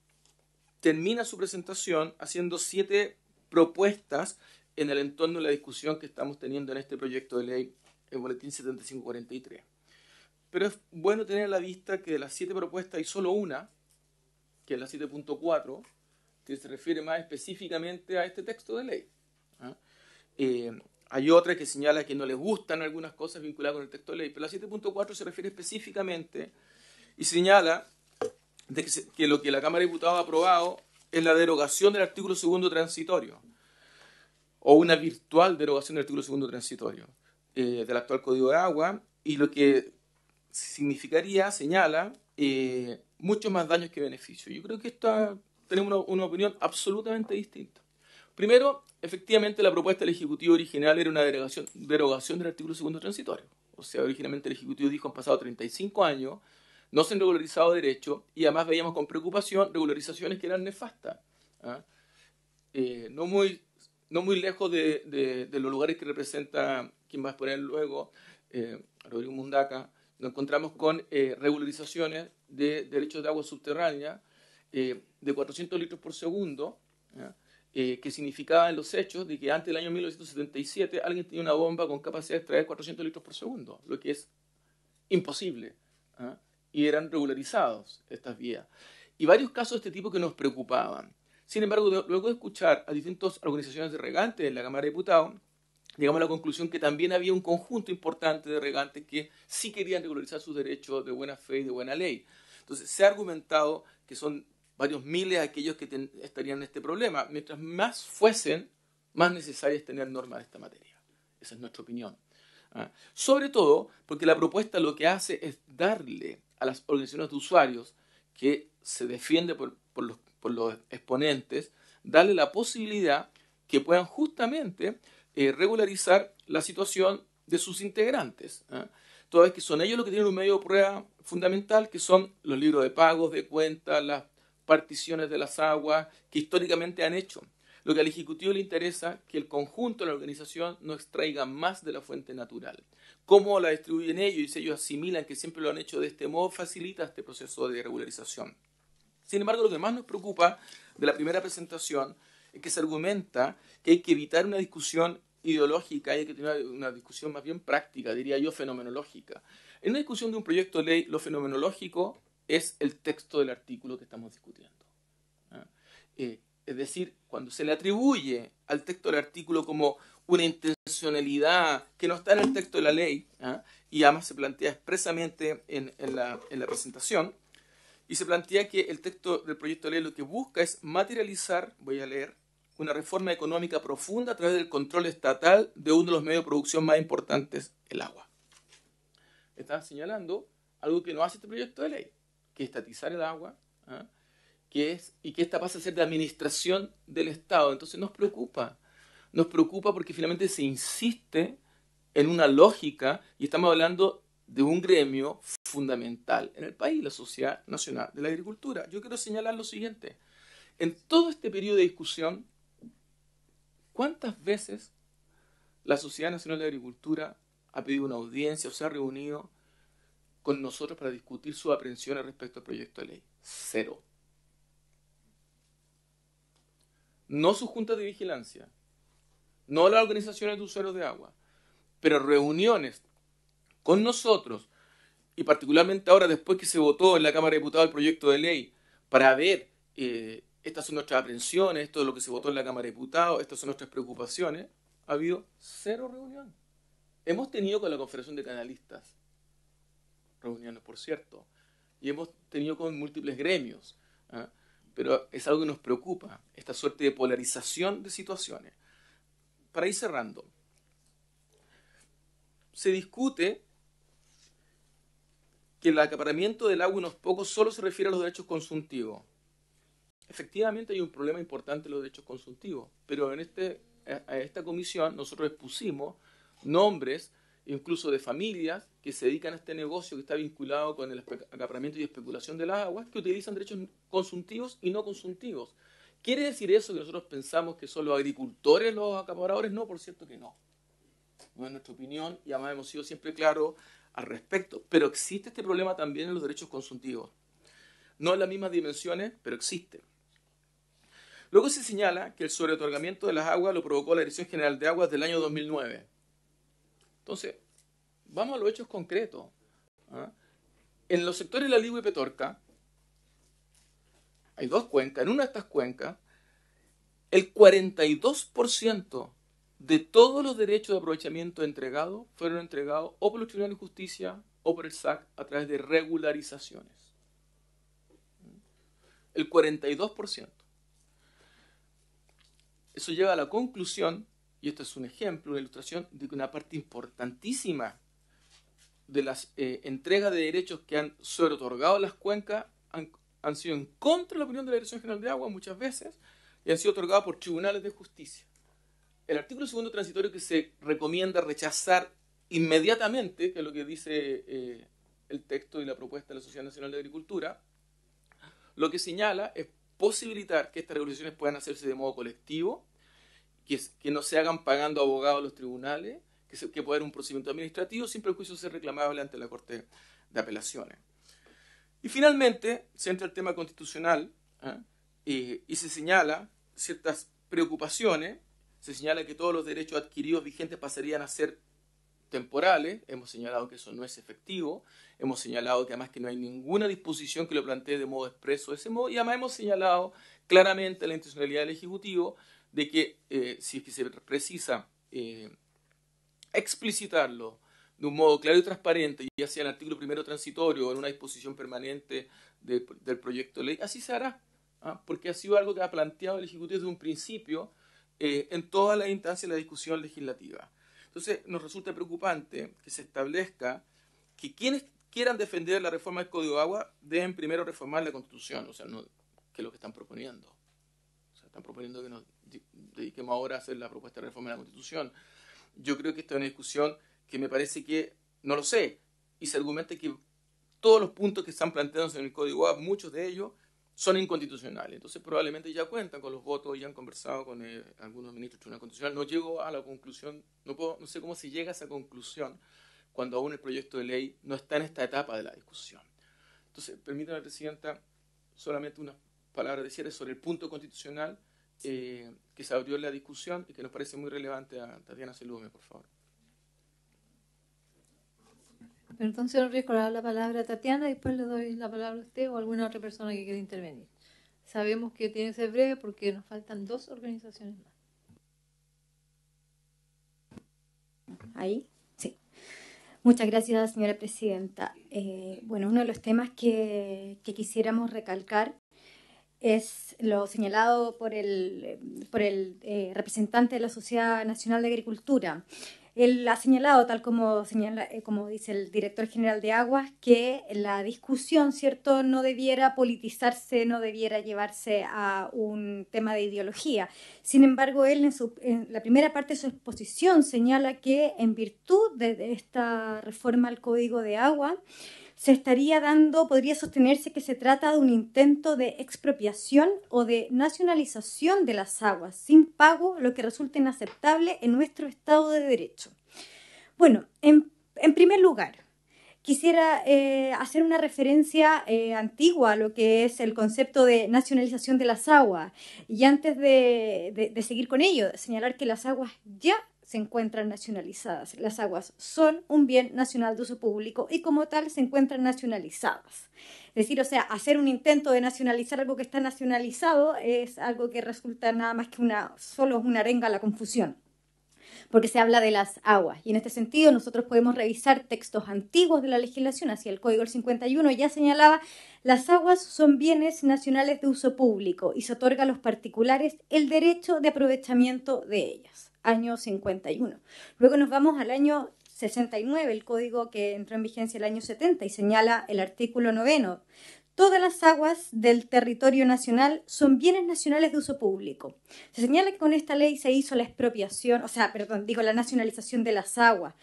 termina su presentación haciendo siete propuestas en el entorno de la discusión que estamos teniendo en este proyecto de ley, el boletín 7543. Pero es bueno tener a la vista que de las siete propuestas hay solo una, que es la 7.4, que se refiere más específicamente a este texto de ley. ¿ah? Eh, hay otra que señala que no les gustan algunas cosas vinculadas con el texto de ley, pero la 7.4 se refiere específicamente y señala de que, lo que la Cámara de Diputados ha aprobado es la derogación del artículo segundo transitorio, o una virtual derogación del artículo segundo transitorio eh, del actual Código de Agua, y lo que significaría, señala, eh, muchos más daños que beneficios. Yo creo que esto tenemos una, opinión absolutamente distinta. Primero, efectivamente, la propuesta del Ejecutivo original era una derogación, derogación del artículo segundo transitorio. O sea, originalmente el Ejecutivo dijo han pasado 35 años, no se han regularizado derechos y además veíamos con preocupación regularizaciones que eran nefastas. ¿ah? Eh, no, muy, no muy lejos de, los lugares que representa quien va a exponer luego, eh, Rodrigo Mundaca, nos encontramos con eh, regularizaciones de derechos de agua subterránea eh, de 400 litros por segundo, ¿ah? que significaban los hechos de que antes del año 1977 alguien tenía una bomba con capacidad de extraer 400 litros por segundo, lo que es imposible. ¿ah? y eran regularizados estas vías. Y varios casos de este tipo que nos preocupaban. Sin embargo, luego de escuchar a distintas organizaciones de regantes en la Cámara de Diputados, llegamos a la conclusión que también había un conjunto importante de regantes que sí querían regularizar sus derechos de buena fe y de buena ley. Entonces, se ha argumentado que son varios miles aquellos que estarían en este problema. Mientras más fuesen, más necesarias tener normas de esta materia. Esa es nuestra opinión. ¿ah? Sobre todo porque la propuesta lo que hace es darle a las organizaciones de usuarios que se defiende por, los, exponentes, darle la posibilidad que puedan justamente eh, regularizar la situación de sus integrantes. ¿eh? Toda que son ellos los que tienen un medio de prueba fundamental, que son los libros de pagos, de cuentas, las particiones de las aguas, que históricamente han hecho. Lo que al Ejecutivo le interesa que el conjunto de la organización no extraiga más de la fuente natural. Cómo la distribuyen ellos y si ellos asimilan que siempre lo han hecho de este modo facilita este proceso de regularización. Sin embargo, lo que más nos preocupa de la primera presentación es que se argumenta que hay que evitar una discusión ideológica, hay que tener una discusión más bien práctica, diría yo, fenomenológica. En una discusión de un proyecto de ley, lo fenomenológico es el texto del artículo que estamos discutiendo. ¿ah? Eh, es decir, cuando se le atribuye al texto del artículo como una intencionalidad que no está en el texto de la ley, ¿ah? y además se plantea expresamente en, la, presentación, y se plantea que el texto del proyecto de ley lo que busca es materializar, voy a leer, una reforma económica profunda a través del control estatal de uno de los medios de producción más importantes, el agua. Estaba señalando algo que no hace este proyecto de ley, que es estatizar el agua, ¿ah? es y que esta pasa a ser de administración del Estado. Entonces nos preocupa, nos preocupa porque finalmente se insiste en una lógica y estamos hablando de un gremio fundamental en el país, la Sociedad Nacional de la Agricultura. Yo quiero señalar lo siguiente. En todo este periodo de discusión, ¿cuántas veces la Sociedad Nacional de la Agricultura ha pedido una audiencia o se ha reunido con nosotros para discutir sus aprehensiones respecto al proyecto de ley? Cero. no sus juntas de vigilancia, no las organizaciones de usuarios de agua, pero reuniones con nosotros, y particularmente ahora después que se votó en la Cámara de Diputados el proyecto de ley para ver, eh, estas son nuestras aprensiones, esto es lo que se votó en la Cámara de Diputados, estas son nuestras preocupaciones, ha habido cero reunión. Hemos tenido con la Confederación de Canalistas reuniones, por cierto, y hemos tenido con múltiples gremios. ¿ah? pero es algo que nos preocupa, esta suerte de polarización de situaciones. Para ir cerrando, se discute que el acaparamiento del agua unos pocos solo se refiere a los derechos consuntivos. Efectivamente hay un problema importante en los derechos consultivos, pero en este, a esta comisión nosotros expusimos nombres incluso de familias que se dedican a este negocio que está vinculado con el acaparamiento y especulación de las aguas, que utilizan derechos consultivos y no consultivos. ¿Quiere decir eso que nosotros pensamos que son los agricultores los acaparadores? No, por cierto que no. No es nuestra opinión y además hemos sido siempre claros al respecto. Pero existe este problema también en los derechos consultivos. No en las mismas dimensiones, pero existe. Luego se señala que el sobreotorgamiento de las aguas lo provocó la Dirección General de Aguas del año 2009 entonces, vamos a los hechos concretos. ¿ah? En los sectores de la Ligua y Petorca, hay dos cuencas. En una de estas cuencas, el 42% de todos los derechos de aprovechamiento entregados fueron entregados o por los tribunales de justicia o por el SAC a través de regularizaciones. El 42%. Eso lleva a la conclusión y esto es un ejemplo, una ilustración de una parte importantísima de las eh, entregas de derechos que han sido a las cuencas han, sido en contra de la opinión de la Dirección General de Agua muchas veces y han sido otorgados por tribunales de justicia. El artículo segundo transitorio que se recomienda rechazar inmediatamente, que es lo que dice eh, el texto y la propuesta de la Sociedad Nacional de Agricultura, lo que señala es posibilitar que estas regulaciones puedan hacerse de modo colectivo que, no se hagan pagando abogados los tribunales, que, puede que haber un procedimiento administrativo sin perjuicio ser reclamable ante la Corte de Apelaciones. Y finalmente se entra el tema constitucional ¿eh? y, se señala ciertas preocupaciones, se señala que todos los derechos adquiridos vigentes pasarían a ser temporales, hemos señalado que eso no es efectivo, hemos señalado que además que no hay ninguna disposición que lo plantee de modo expreso de ese modo y además hemos señalado claramente la intencionalidad del Ejecutivo de que eh, si se precisa eh, explicitarlo de un modo claro y transparente, ya sea en el artículo primero transitorio o en una disposición permanente del proyecto de ley, así se hará, ¿ah? porque ha sido algo que ha planteado el Ejecutivo desde un principio eh, en toda la instancia de la discusión legislativa. Entonces, nos resulta preocupante que se establezca que quienes quieran defender la reforma del Código Agua deben primero reformar la Constitución, o sea, no, que es lo que están proponiendo. O sea, están proponiendo que no, dediquemos ahora a hacer la propuesta de reforma de la Constitución. Yo creo que esta es una discusión que me parece que, no lo sé, y se argumenta que todos los puntos que están planteados en el Código A, muchos de ellos son inconstitucionales. Entonces probablemente ya cuentan con los votos ya han conversado con eh, algunos ministros de una Constitucional. No llego a la conclusión, no, puedo, no sé cómo se llega a esa conclusión cuando aún el proyecto de ley no está en esta etapa de la discusión. Entonces, permítame, Presidenta, solamente unas palabras de cierre sobre el punto constitucional eh, que se abrió la discusión y que nos parece muy relevante a Tatiana Selume, por favor. Entonces, señor riesgo le la palabra a Tatiana y después le doy la palabra a usted o a alguna otra persona que quiera intervenir. Sabemos que tiene que ser breve porque nos faltan dos organizaciones más. Ahí, sí. Muchas gracias, señora presidenta. Eh, bueno, uno de los temas que, que quisiéramos recalcar es lo señalado por el, eh, eh, representante de la Sociedad Nacional de Agricultura. Él ha señalado, tal como, señala, eh, como dice el director general de Aguas, que la discusión ¿cierto? no debiera politizarse, no debiera llevarse a un tema de ideología. Sin embargo, él en, en la primera parte de su exposición señala que en virtud de esta reforma al Código de Agua, se estaría dando, podría sostenerse que se trata de un intento de expropiación o de nacionalización de las aguas sin pago, lo que resulta inaceptable en nuestro Estado de Derecho. Bueno, en, primer lugar, quisiera eh, hacer una referencia eh, antigua a lo que es el concepto de nacionalización de las aguas. Y antes de seguir con ello, señalar que las aguas ya se encuentran nacionalizadas. Las aguas son un bien nacional de uso público y como tal se encuentran nacionalizadas. Es decir, o sea, hacer un intento de nacionalizar algo que está nacionalizado es algo que resulta nada más que una, solo una arenga a la confusión porque se habla de las aguas. Y en este sentido, nosotros podemos revisar textos antiguos de la legislación, hacia el Código 51 ya señalaba, las aguas son bienes nacionales de uso público y se otorga a los particulares el derecho de aprovechamiento de ellas año 51. Luego nos vamos al año 69, el código que entró en vigencia el año 70 y señala el artículo noveno. Todas las aguas del territorio nacional son bienes nacionales de uso público. Se señala que con esta ley se hizo la expropiación, o sea, perdón, digo, la nacionalización de las aguas.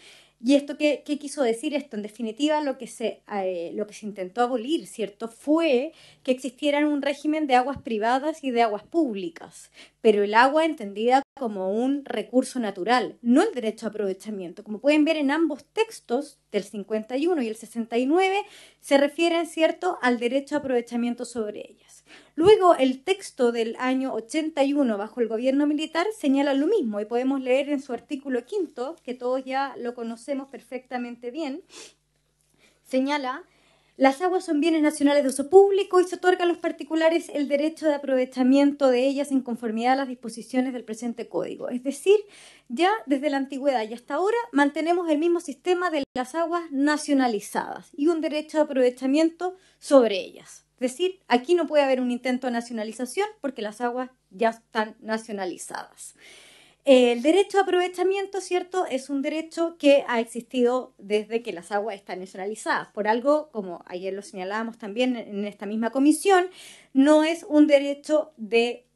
¿Y esto qué, quiso decir esto? En definitiva, lo que, se, eh, lo que se intentó abolir, ¿cierto? Fue que existiera un régimen de aguas privadas y de aguas públicas, pero el agua entendida como un recurso natural, no el derecho a aprovechamiento. Como pueden ver en ambos textos, del 51 y el 69, se refieren, ¿cierto?, al derecho a aprovechamiento sobre ellas. Luego, el texto del año 81 bajo el gobierno militar señala lo mismo y podemos leer en su artículo quinto, que todos ya lo conocemos perfectamente bien, señala las aguas son bienes nacionales de uso público y se otorga a los particulares el derecho de aprovechamiento de ellas en conformidad a las disposiciones del presente código. Es decir, ya desde la antigüedad y hasta ahora mantenemos el mismo sistema de las aguas nacionalizadas y un derecho de aprovechamiento sobre ellas. Es decir, aquí no puede haber un intento de nacionalización porque las aguas ya están nacionalizadas. El derecho a aprovechamiento, ¿cierto? Es un derecho que ha existido desde que las aguas están nacionalizadas. Por algo, como ayer lo señalábamos también en esta misma comisión, no es un derecho de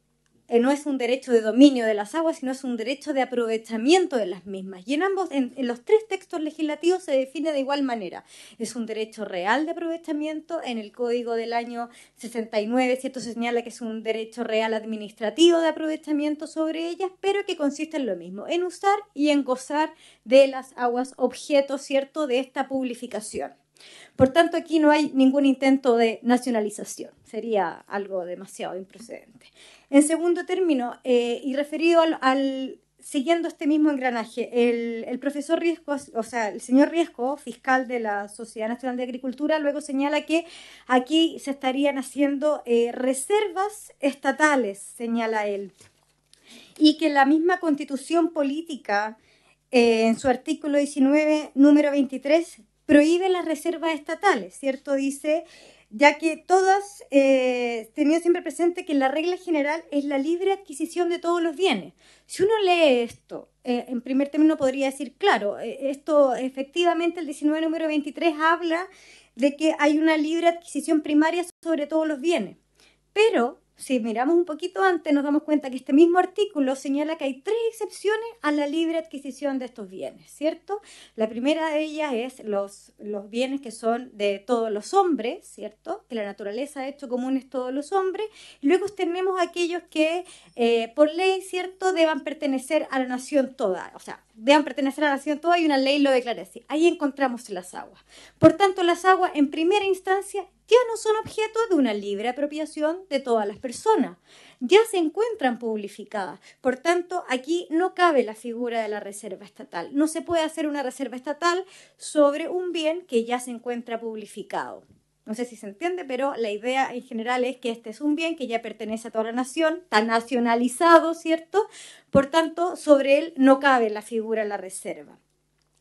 eh, no es un derecho de dominio de las aguas, sino es un derecho de aprovechamiento de las mismas. Y en ambos, en, los tres textos legislativos se define de igual manera. Es un derecho real de aprovechamiento. En el Código del año 69, cierto, se señala que es un derecho real administrativo de aprovechamiento sobre ellas, pero que consiste en lo mismo, en usar y en gozar de las aguas, objeto, cierto, de esta publicación. Por tanto, aquí no hay ningún intento de nacionalización. Sería algo demasiado improcedente. En segundo término, eh, y referido al, siguiendo este mismo engranaje, el, profesor Riesco, o sea, el señor Riesco, fiscal de la Sociedad Nacional de Agricultura, luego señala que aquí se estarían haciendo eh, reservas estatales, señala él, y que la misma constitución política, eh, en su artículo 19, número 23, prohíbe las reservas estatales, ¿cierto? Dice, ya que todas eh, siempre presente que la regla general es la libre adquisición de todos los bienes. Si uno lee esto, eh, en primer término podría decir, claro, eh, esto efectivamente el 19 número 23 habla de que hay una libre adquisición primaria sobre todos los bienes, pero si miramos un poquito antes, nos damos cuenta que este mismo artículo señala que hay tres excepciones a la libre adquisición de estos bienes, ¿cierto? La primera de ellas es los, los bienes que son de todos los hombres, ¿cierto? Que la naturaleza ha hecho comunes todos los hombres. Y luego tenemos aquellos que eh, por ley, ¿cierto?, deban pertenecer a la nación toda, o sea, deban pertenecer a la nación toda y una ley lo declara así. Ahí encontramos las aguas. Por tanto, las aguas en primera instancia ya no son objeto de una libre apropiación de todas las personas, ya se encuentran publicadas. Por tanto, aquí no cabe la figura de la reserva estatal. No se puede hacer una reserva estatal sobre un bien que ya se encuentra publicado. No sé si se entiende, pero la idea en general es que este es un bien que ya pertenece a toda la nación, está nacionalizado, ¿cierto? Por tanto, sobre él no cabe la figura de la reserva.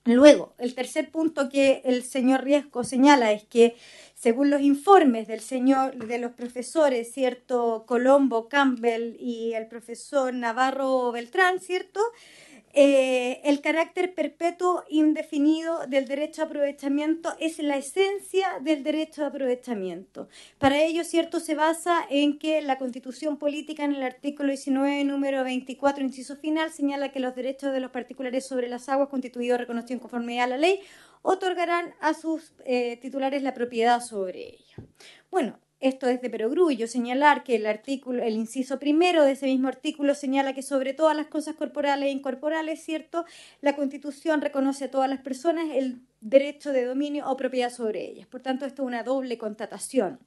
Luego, el tercer punto que el señor Riesco señala es que, según los informes del señor, de los profesores, ¿cierto? Colombo, Campbell y el profesor Navarro Beltrán, ¿cierto? Eh, el carácter perpetuo indefinido del derecho a aprovechamiento es la esencia del derecho a aprovechamiento. Para ello, cierto, se basa en que la Constitución política en el artículo 19, número 24, inciso final, señala que los derechos de los particulares sobre las aguas constituidos reconocidos en conformidad a la ley otorgarán a sus eh, titulares la propiedad sobre ellas. Bueno, esto es de perogrullo señalar que el artículo, el inciso primero de ese mismo artículo señala que sobre todas las cosas corporales e incorporales, ¿cierto? La Constitución reconoce a todas las personas el derecho de dominio o propiedad sobre ellas. Por tanto, esto es una doble constatación.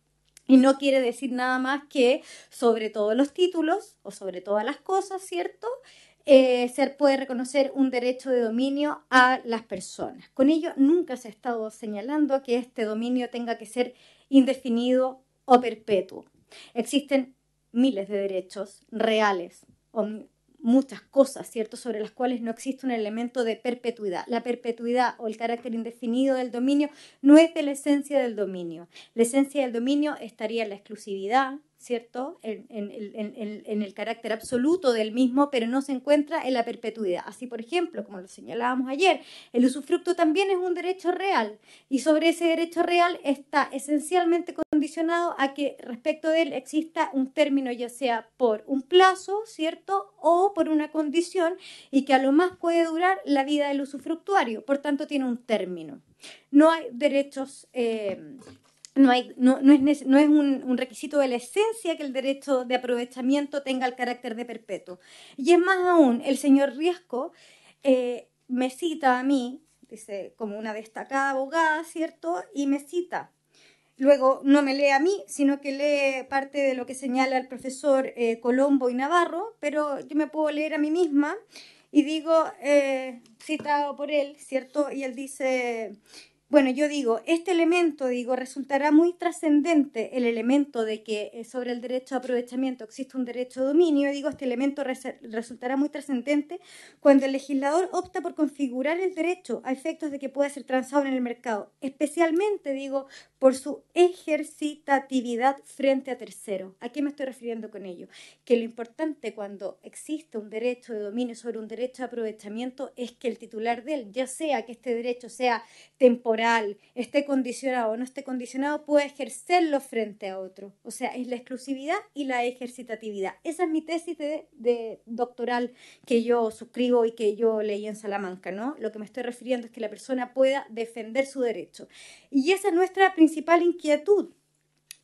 Y no quiere decir nada más que sobre todos los títulos o sobre todas las cosas, ¿cierto? Eh, se puede reconocer un derecho de dominio a las personas. Con ello nunca se ha estado señalando que este dominio tenga que ser indefinido o perpetuo. Existen miles de derechos reales o muchas cosas, ¿cierto?, sobre las cuales no existe un elemento de perpetuidad. La perpetuidad o el carácter indefinido del dominio no es de la esencia del dominio. La esencia del dominio estaría en la exclusividad, ¿cierto? En, el carácter absoluto del mismo, pero no se encuentra en la perpetuidad. Así, por ejemplo, como lo señalábamos ayer, el usufructo también es un derecho real y sobre ese derecho real está esencialmente condicionado a que respecto de él exista un término, ya sea por un plazo, ¿cierto? O por una condición y que a lo más puede durar la vida del usufructuario. Por tanto, tiene un término. No hay derechos... Eh, no, es, un, requisito de la esencia que el derecho de aprovechamiento tenga el carácter de perpetuo. Y es más aún, el señor Riesco eh, me cita a mí, dice, como una destacada abogada, ¿cierto? Y me cita. Luego no me lee a mí, sino que lee parte de lo que señala el profesor eh, Colombo y Navarro, pero yo me puedo leer a mí misma y digo, eh, citado por él, ¿cierto? Y él dice, bueno, yo digo, este elemento, digo, resultará muy trascendente el elemento de que eh, sobre el derecho a aprovechamiento existe un derecho de dominio, digo, este elemento resultará muy trascendente cuando el legislador opta por configurar el derecho a efectos de que pueda ser transado en el mercado, especialmente, digo, por su ejercitatividad frente a tercero ¿A qué me estoy refiriendo con ello? Que lo importante cuando existe un derecho de dominio sobre un derecho a aprovechamiento es que el titular de él, ya sea que este derecho sea temporal, esté condicionado o no esté condicionado, puede ejercerlo frente a otro. O sea, es la exclusividad y la ejercitatividad. Esa es mi tesis de doctoral que yo suscribo y que yo leí en Salamanca, ¿no? Lo que me estoy refiriendo es que la persona pueda defender su derecho. Y esa es nuestra principal inquietud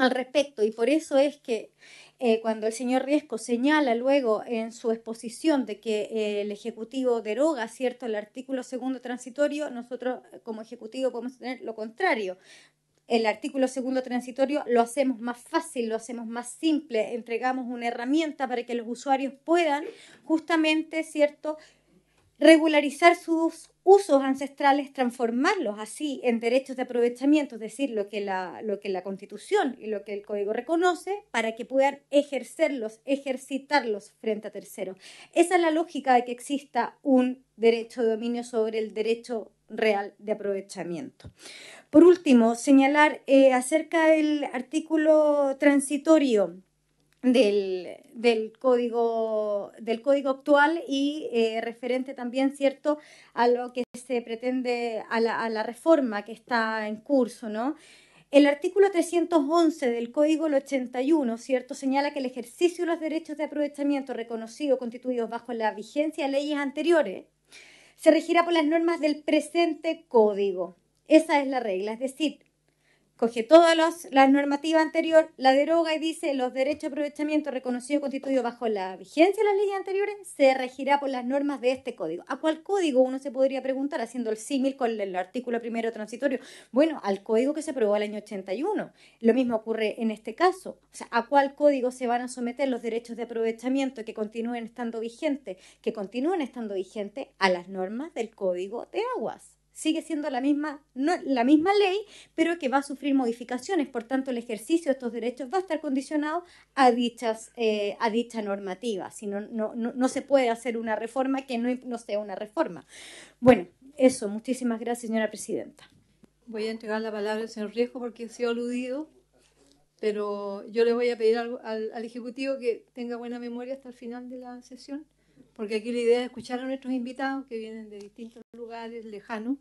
al respecto. Y por eso es que eh, cuando el señor Riesco señala luego en su exposición de que el Ejecutivo deroga, ¿cierto?, el artículo segundo transitorio, nosotros eh, como Ejecutivo podemos tener lo contrario. El artículo segundo transitorio lo hacemos más fácil, lo hacemos más simple, entregamos una herramienta para que los usuarios puedan justamente, ¿cierto?, regularizar sus usos ancestrales, transformarlos así en derechos de aprovechamiento, es decir, lo que, la, Constitución y lo que el Código reconoce, para que puedan ejercerlos, ejercitarlos frente a terceros. Esa es la lógica de que exista un derecho de dominio sobre el derecho real de aprovechamiento. Por último, señalar eh, acerca del artículo transitorio del, código, del código actual y eh, referente también, ¿cierto?, a lo que se pretende, a la, reforma que está en curso, ¿no? El artículo 311 del Código 81, ¿cierto?, señala que el ejercicio de los derechos de aprovechamiento reconocidos constituidos bajo la vigencia de leyes anteriores se regirá por las normas del presente código. Esa es la regla, es decir, coge todas las, normativa normativas anteriores, la deroga y dice los derechos de aprovechamiento reconocidos constituidos bajo la vigencia de las leyes anteriores se regirá por las normas de este código. ¿A cuál código uno se podría preguntar haciendo el símil con el artículo primero transitorio? Bueno, al código que se aprobó el año 81. Lo mismo ocurre en este caso. O sea, ¿a cuál código se van a someter los derechos de aprovechamiento que continúen estando vigentes? Que continúen estando vigentes a las normas del código de aguas sigue siendo la misma, no, la misma ley, pero que va a sufrir modificaciones. Por tanto, el ejercicio de estos derechos va a estar condicionado a, dichas, eh, a dicha normativa. Si no, no, no, se puede hacer una reforma que no, sea una reforma. Bueno, eso. Muchísimas gracias, señora presidenta. Voy a entregar la palabra al señor Riesgo porque se ha aludido, pero yo le voy a pedir al Ejecutivo que tenga buena memoria hasta el final de la sesión porque aquí la idea es escuchar a nuestros invitados que vienen de distintos lugares lejanos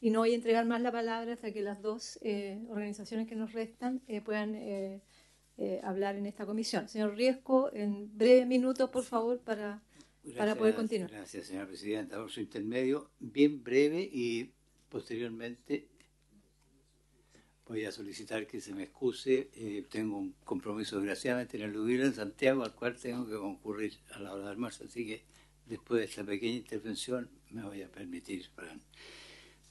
y no voy a entregar más la palabra hasta que las dos eh, organizaciones que nos restan eh, puedan eh, hablar en esta comisión. Señor Riesco, en breves minutos, por favor, para, para poder continuar. Gracias, señora presidenta, por su intermedio, bien breve y posteriormente voy a solicitar que se me excuse. Eh, tengo un compromiso, desgraciadamente, en el Lubilo, en Santiago, al cual tengo que concurrir a la hora del almuerzo. Así que después de esta pequeña intervención me voy a permitir,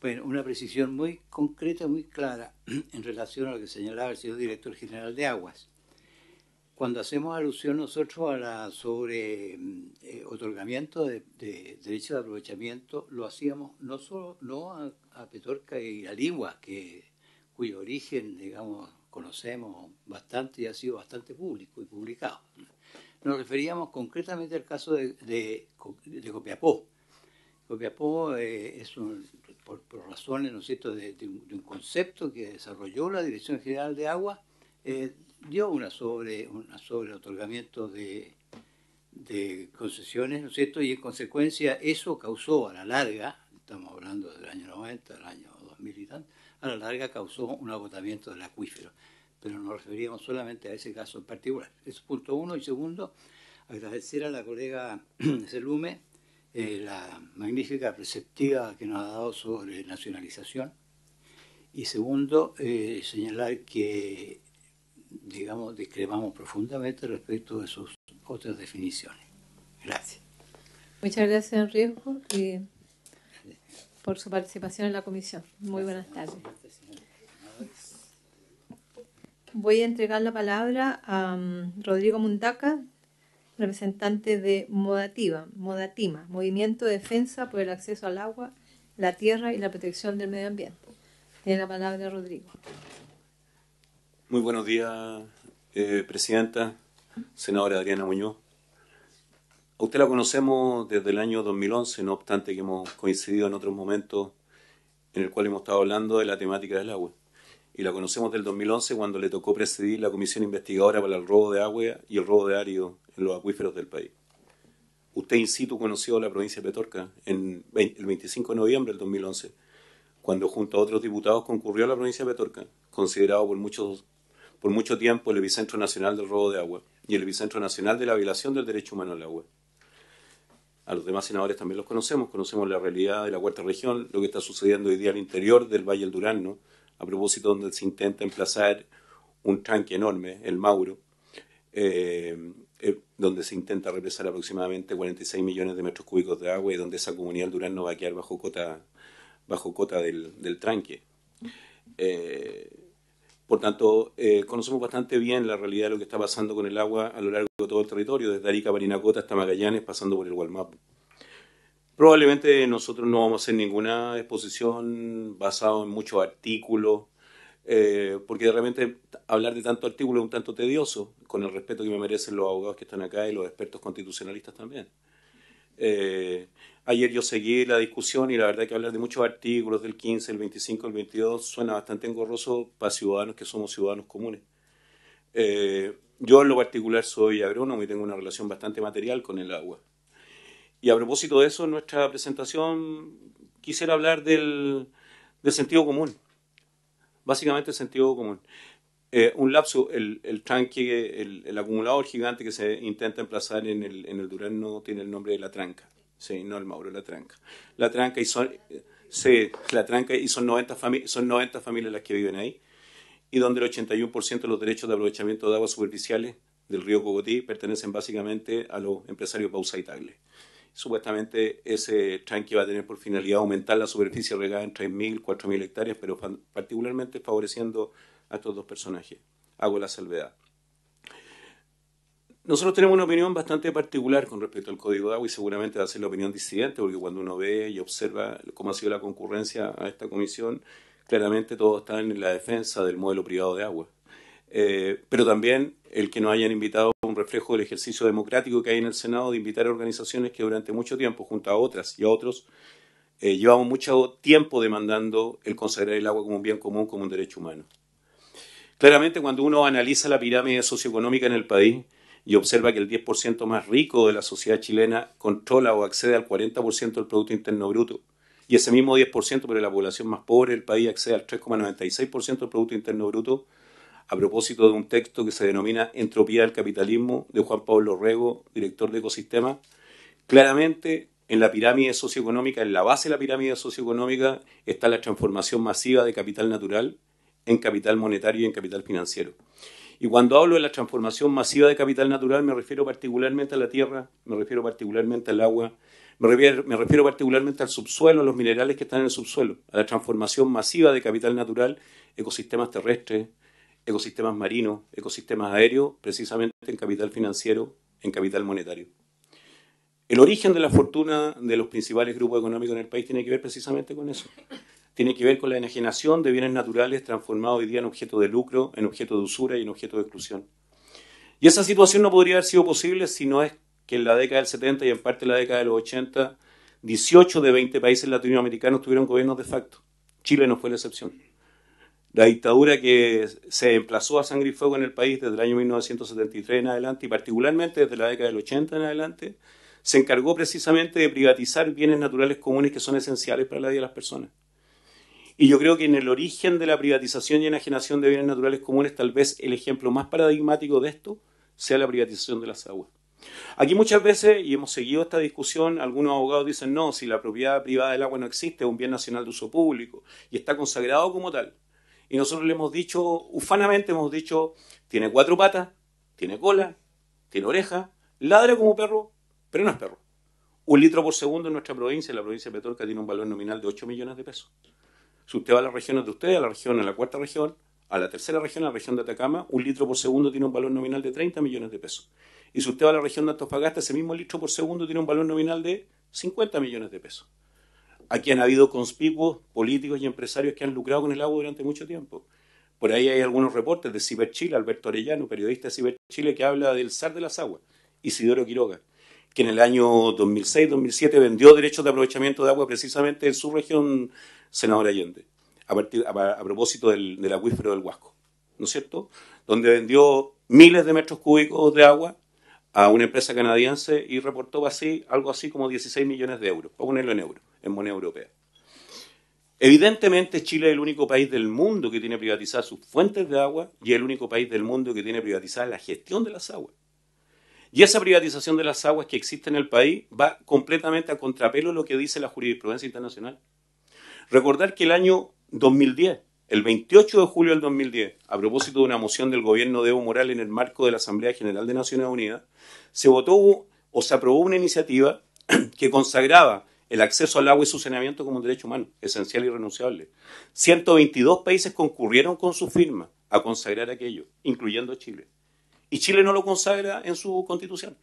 Bueno, una precisión muy concreta, muy clara, en relación a lo que señalaba el señor director general de Aguas. Cuando hacemos alusión nosotros a la sobre mm, eh, otorgamiento de, derechos de aprovechamiento, lo hacíamos no solo no a, a Petorca y a Ligua, que cuyo origen, digamos, conocemos bastante y ha sido bastante público y publicado. Nos referíamos concretamente al caso de, de, Copiapó. Copiapó eh, es por, razones, ¿no es de, un, concepto que desarrolló la Dirección General de Agua, eh, dio una sobre, una sobre otorgamiento de, de concesiones, ¿no es cierto? Y en consecuencia eso causó a la larga, estamos hablando del año 90, del año 2000 y tanto, a la larga causó un agotamiento del acuífero. Pero nos referíamos solamente a ese caso en particular. es punto uno. Y segundo, agradecer a la colega Selume eh, la magnífica perspectiva que nos ha dado sobre nacionalización. Y segundo, eh, señalar que, digamos, discrepamos profundamente respecto de sus otras definiciones. Gracias. Muchas gracias, Enrique por su participación en la comisión. Muy buenas tardes. Voy a entregar la palabra a um, Rodrigo Mundaca, representante de Modativa, Modatima, Movimiento de Defensa por el Acceso al Agua, la Tierra y la Protección del Medio Ambiente. Tiene la palabra Rodrigo. Muy buenos días, eh, Presidenta, Senadora Adriana Muñoz, a usted la conocemos desde el año 2011, no obstante que hemos coincidido en otros momentos en el cual hemos estado hablando de la temática del agua. Y la conocemos del 2011 cuando le tocó presidir la comisión investigadora para el robo de agua y el robo de árido en los acuíferos del país. Usted in situ conoció la provincia de Petorca en el 25 de noviembre del 2011, cuando junto a otros diputados concurrió a la provincia de Petorca, considerado por muchos por mucho tiempo el epicentro nacional del robo de agua y el epicentro nacional de la violación del derecho humano al agua a los demás senadores también los conocemos, conocemos la realidad de la cuarta región, lo que está sucediendo hoy día al interior del Valle del Durano, a propósito donde se intenta emplazar un tranque enorme, el Mauro, eh, eh, donde se intenta represar aproximadamente 46 millones de metros cúbicos de agua y donde esa comunidad del no va a quedar bajo cota, bajo del, tranque. Eh, por tanto, eh, conocemos bastante bien la realidad de lo que está pasando con el agua a lo largo de todo el territorio, desde Arica, Marinacota hasta Magallanes, pasando por el Gualmapu. Probablemente nosotros no vamos a hacer ninguna exposición basada en muchos artículos, eh, porque realmente hablar de tanto artículo es un tanto tedioso, con el respeto que me merecen los abogados que están acá y los expertos constitucionalistas también. Eh, Ayer yo seguí la discusión y la verdad que hablar de muchos artículos del 15, el 25, el 22 suena bastante engorroso para ciudadanos que somos ciudadanos comunes. Eh, yo en lo particular soy agrónomo y tengo una relación bastante material con el agua. Y a propósito de eso, en nuestra presentación quisiera hablar del, sentido común. Básicamente el sentido común. Eh, un lapso, el, el, acumulador gigante que se intenta emplazar en el, Durán no tiene el nombre de la tranca. Sí, no el Mauro, la tranca. La tranca y son, son 90, familias las que viven ahí y donde el 81% de los derechos de aprovechamiento de aguas superficiales del río Cogotí pertenecen básicamente a los empresarios Bausa y Tagle. Supuestamente ese tranque va a tener por finalidad aumentar la superficie regada en 3.000, 4.000 hectáreas, pero particularmente favoreciendo a estos dos personajes. Hago la salvedad. Nosotros tenemos una opinión bastante particular con respecto al código de agua y seguramente va a ser la opinión disidente, porque cuando uno ve y observa cómo ha sido la concurrencia a esta comisión, claramente todos están en la defensa del modelo privado de agua. Eh, pero también el que nos hayan invitado es un reflejo del ejercicio democrático que hay en el Senado de invitar a organizaciones que durante mucho tiempo, junto a otras y a otros, eh, llevamos mucho tiempo demandando el consagrar el agua como un bien común, como un derecho humano. Claramente, cuando uno analiza la pirámide socioeconómica en el país, y observa que el 10% más rico de la sociedad chilena controla o accede al 40% del Producto Interno Bruto. Y ese mismo 10%, pero la población más pobre del país accede al 3,96% del Producto Interno Bruto, a propósito de un texto que se denomina Entropía del Capitalismo, de Juan Pablo Rego, director de Ecosistema. Claramente, en la pirámide socioeconómica, en la base de la pirámide socioeconómica, está la transformación masiva de capital natural en capital monetario y en capital financiero. Y cuando hablo de la transformación masiva de capital natural, me refiero particularmente a la tierra, me refiero particularmente al agua, me refiero, particularmente al subsuelo, a los minerales que están en el subsuelo, a la transformación masiva de capital natural, ecosistemas terrestres, ecosistemas marinos, ecosistemas aéreos, precisamente en capital financiero, en capital monetario. El origen de la fortuna de los principales grupos económicos en el país tiene que ver precisamente con eso, tiene que ver con la enajenación de bienes naturales transformados hoy día en objeto de lucro, en objeto de usura y en objeto de exclusión. Y esa situación no podría haber sido posible si no es que en la década del 70 y en parte la década de los 80, 18 de 20 países latinoamericanos tuvieron gobiernos de facto. Chile no fue la excepción. La dictadura que se emplazó a sangre y fuego en el país desde el año 1973 en adelante y particularmente desde la década del 80 en adelante, se encargó precisamente de privatizar bienes naturales comunes que son esenciales para la vida de las personas. Y yo creo que en el origen de la privatización y enajenación de bienes naturales comunes, tal vez el ejemplo más paradigmático de esto sea la privatización de las aguas. Aquí muchas veces, y hemos seguido esta discusión, algunos abogados dicen, no, si la propiedad privada del agua no existe, es un bien nacional de uso público y está consagrado como tal. Y nosotros le hemos dicho, ufanamente hemos dicho, tiene cuatro patas, tiene cola, tiene oreja, ladra como perro, pero no es perro. Un litro por segundo en nuestra provincia, en la provincia de Petorca, tiene un valor nominal de 8 millones de pesos. Si usted va a las región de usted, a la región, a la cuarta región, a la tercera región, a la región de Atacama, un litro por segundo tiene un valor nominal de 30 millones de pesos. Y si usted va a la región de Antofagasta, ese mismo litro por segundo tiene un valor nominal de 50 millones de pesos. Aquí han habido conspicuos políticos y empresarios que han lucrado con el agua durante mucho tiempo. Por ahí hay algunos reportes de Ciberchile, Alberto Arellano, periodista de Ciberchile, que habla del zar de las aguas, Isidoro Quiroga que en el año 2006-2007 vendió derechos de aprovechamiento de agua precisamente en su región, senador Allende, a, propósito del, acuífero del Huasco, ¿no es cierto? Donde vendió miles de metros cúbicos de agua a una empresa canadiense y reportó así, algo así como 16 millones de euros, para ponerlo en euros, en moneda europea. Evidentemente Chile es el único país del mundo que tiene privatizadas sus fuentes de agua y el único país del mundo que tiene privatizada la gestión de las aguas. Y esa privatización de las aguas que existe en el país va completamente a contrapelo a lo que dice la jurisprudencia internacional. Recordar que el año 2010, el 28 de julio del 2010, a propósito de una moción del gobierno de Evo Morales en el marco de la Asamblea General de Naciones Unidas, se votó o se aprobó una iniciativa que consagraba el acceso al agua y su saneamiento como un derecho humano, esencial y renunciable. 122 países concurrieron con su firma a consagrar aquello, incluyendo Chile. Y Chile no lo consagra en su constitución.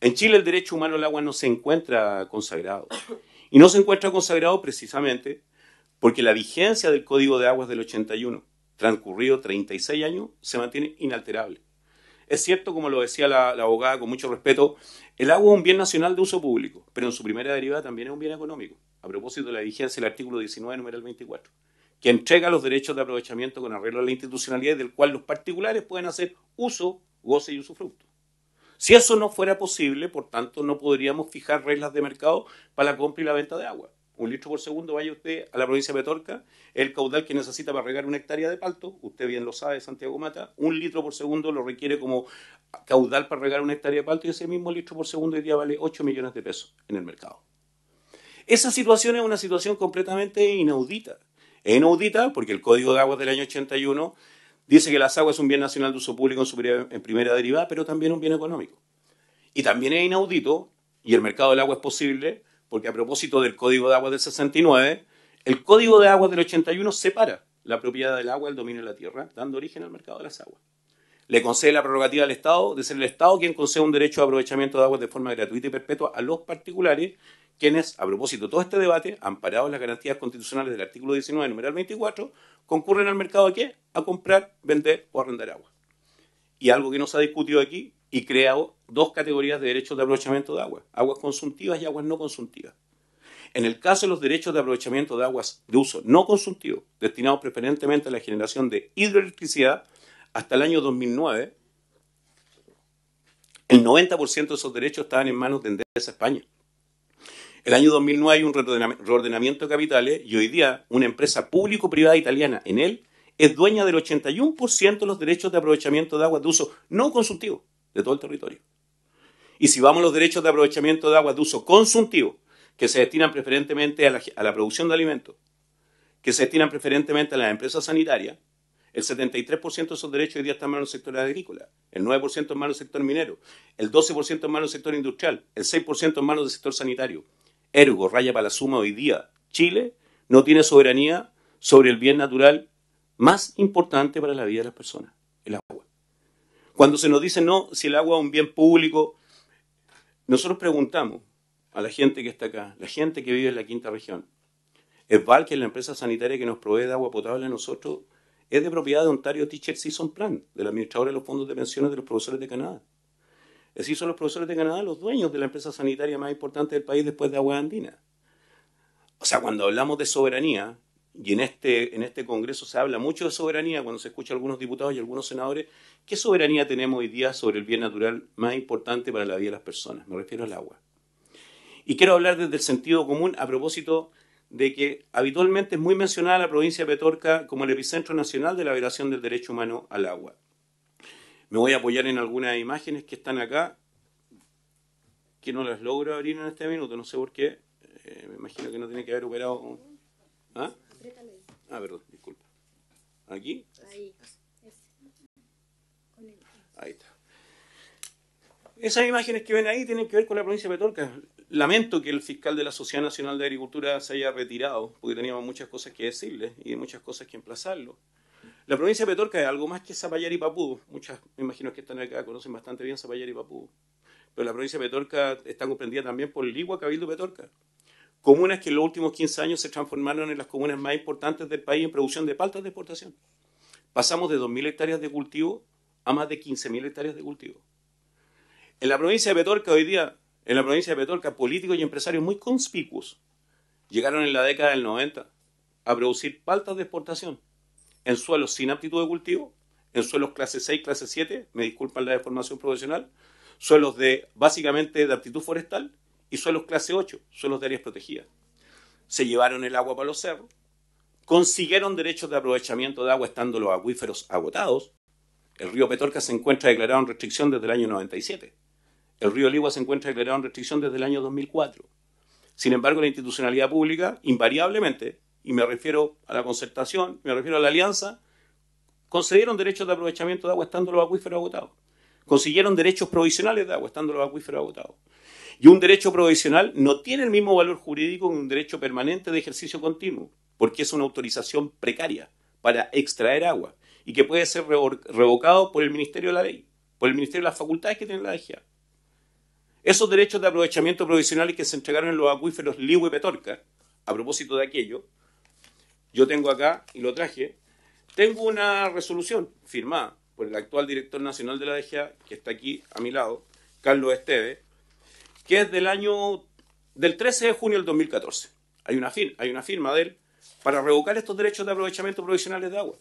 En Chile el derecho humano al agua no se encuentra consagrado. Y no se encuentra consagrado precisamente porque la vigencia del Código de Aguas del 81, transcurrido 36 años, se mantiene inalterable. Es cierto, como lo decía la, abogada con mucho respeto, el agua es un bien nacional de uso público, pero en su primera derivada también es un bien económico, a propósito de la vigencia del artículo 19, número 24 que entrega los derechos de aprovechamiento con arreglo a la institucionalidad del cual los particulares pueden hacer uso, goce y usufructo. Si eso no fuera posible, por tanto, no podríamos fijar reglas de mercado para la compra y la venta de agua. Un litro por segundo, vaya usted a la provincia de Petorca, el caudal que necesita para regar una hectárea de palto, usted bien lo sabe, Santiago Mata, un litro por segundo lo requiere como caudal para regar una hectárea de palto y ese mismo litro por segundo hoy día vale 8 millones de pesos en el mercado. Esa situación es una situación completamente inaudita es inaudita porque el Código de Aguas del año 81 dice que las aguas son un bien nacional de uso público en, primera, en primera derivada, pero también un bien económico. Y también es inaudito, y el mercado del agua es posible, porque a propósito del Código de Aguas del 69, el Código de Aguas del 81 separa la propiedad del agua del dominio de la tierra, dando origen al mercado de las aguas. Le concede la prerrogativa al Estado de ser el Estado quien concede un derecho de aprovechamiento de aguas de forma gratuita y perpetua a los particulares quienes, a propósito de todo este debate, amparados en las garantías constitucionales del artículo 19, numeral 24, concurren al mercado a qué? A comprar, vender o arrendar agua. Y algo que no se ha discutido aquí y creado dos categorías de derechos de aprovechamiento de agua, aguas consuntivas y aguas no consultivas En el caso de los derechos de aprovechamiento de aguas de uso no consultivo, destinados preferentemente a la generación de hidroelectricidad, hasta el año 2009, el 90% de esos derechos estaban en manos de Endesa España. El año 2009 hay un reordenamiento de capitales y hoy día una empresa público-privada italiana en él es dueña del 81% de los derechos de aprovechamiento de aguas de uso no consultivo de todo el territorio. Y si vamos a los derechos de aprovechamiento de aguas de uso consultivo, que se destinan preferentemente a la, producción de alimentos, que se destinan preferentemente a las empresas sanitarias, el 73% de esos derechos hoy día están en manos del sector agrícola, el 9% en manos del sector minero, el 12% en manos del sector industrial, el 6% en manos del sector sanitario. Ergo, raya para la suma hoy día, Chile no tiene soberanía sobre el bien natural más importante para la vida de las personas, el agua. Cuando se nos dice, no, si el agua es un bien público, nosotros preguntamos a la gente que está acá, la gente que vive en la quinta región, es val que la empresa sanitaria que nos provee de agua potable a nosotros, es de propiedad de Ontario Teacher Season Plan, del administrador de los fondos de pensiones de los profesores de Canadá. Es decir, son los profesores de Canadá los dueños de la empresa sanitaria más importante del país después de Agua Andina. O sea, cuando hablamos de soberanía, y en este, en este Congreso se habla mucho de soberanía, cuando se escucha a algunos diputados y algunos senadores, ¿qué soberanía tenemos hoy día sobre el bien natural más importante para la vida de las personas? Me refiero al agua. Y quiero hablar desde el sentido común a propósito de que habitualmente es muy mencionada la provincia de Petorca como el epicentro nacional de la violación del derecho humano al agua. Me voy a apoyar en algunas imágenes que están acá, que no las logro abrir en este minuto, no sé por qué. Eh, me imagino que no tiene que haber operado. ¿Ah? Ah, perdón, disculpa. ¿Aquí? Ahí. Ahí está. Esas imágenes que ven ahí tienen que ver con la provincia de Petorca. Lamento que el fiscal de la Sociedad Nacional de Agricultura se haya retirado, porque teníamos muchas cosas que decirle y muchas cosas que emplazarlo. La provincia de Petorca es algo más que Zapallar y Papú. Muchas, me imagino que están acá, conocen bastante bien Zapallar y Papú. Pero la provincia de Petorca está comprendida también por Ligua, Cabildo Petorca. Comunas que en los últimos 15 años se transformaron en las comunas más importantes del país en producción de paltas de exportación. Pasamos de 2.000 hectáreas de cultivo a más de 15.000 hectáreas de cultivo. En la provincia de Petorca hoy día, en la provincia de Petorca, políticos y empresarios muy conspicuos llegaron en la década del 90 a producir paltas de exportación en suelos sin aptitud de cultivo, en suelos clase 6, clase 7, me disculpan la deformación profesional, suelos de básicamente de aptitud forestal y suelos clase 8, suelos de áreas protegidas. Se llevaron el agua para los cerros, consiguieron derechos de aprovechamiento de agua estando los acuíferos agotados. El río Petorca se encuentra declarado en restricción desde el año 97. El río Ligua se encuentra declarado en restricción desde el año 2004. Sin embargo, la institucionalidad pública invariablemente y me refiero a la concertación, me refiero a la alianza, concedieron derechos de aprovechamiento de agua estando los acuíferos agotados. Consiguieron derechos provisionales de agua estando los acuíferos agotados. Y un derecho provisional no tiene el mismo valor jurídico que un derecho permanente de ejercicio continuo, porque es una autorización precaria para extraer agua y que puede ser revocado por el Ministerio de la Ley, por el Ministerio de las Facultades que tiene la DGA. Esos derechos de aprovechamiento provisionales que se entregaron en los acuíferos Ligua y Petorca, a propósito de aquello, yo tengo acá, y lo traje, tengo una resolución firmada por el actual director nacional de la DGA, que está aquí a mi lado, Carlos Esteve, que es del año del 13 de junio del 2014. Hay una, firma, de él para revocar estos derechos de aprovechamiento provisionales de agua.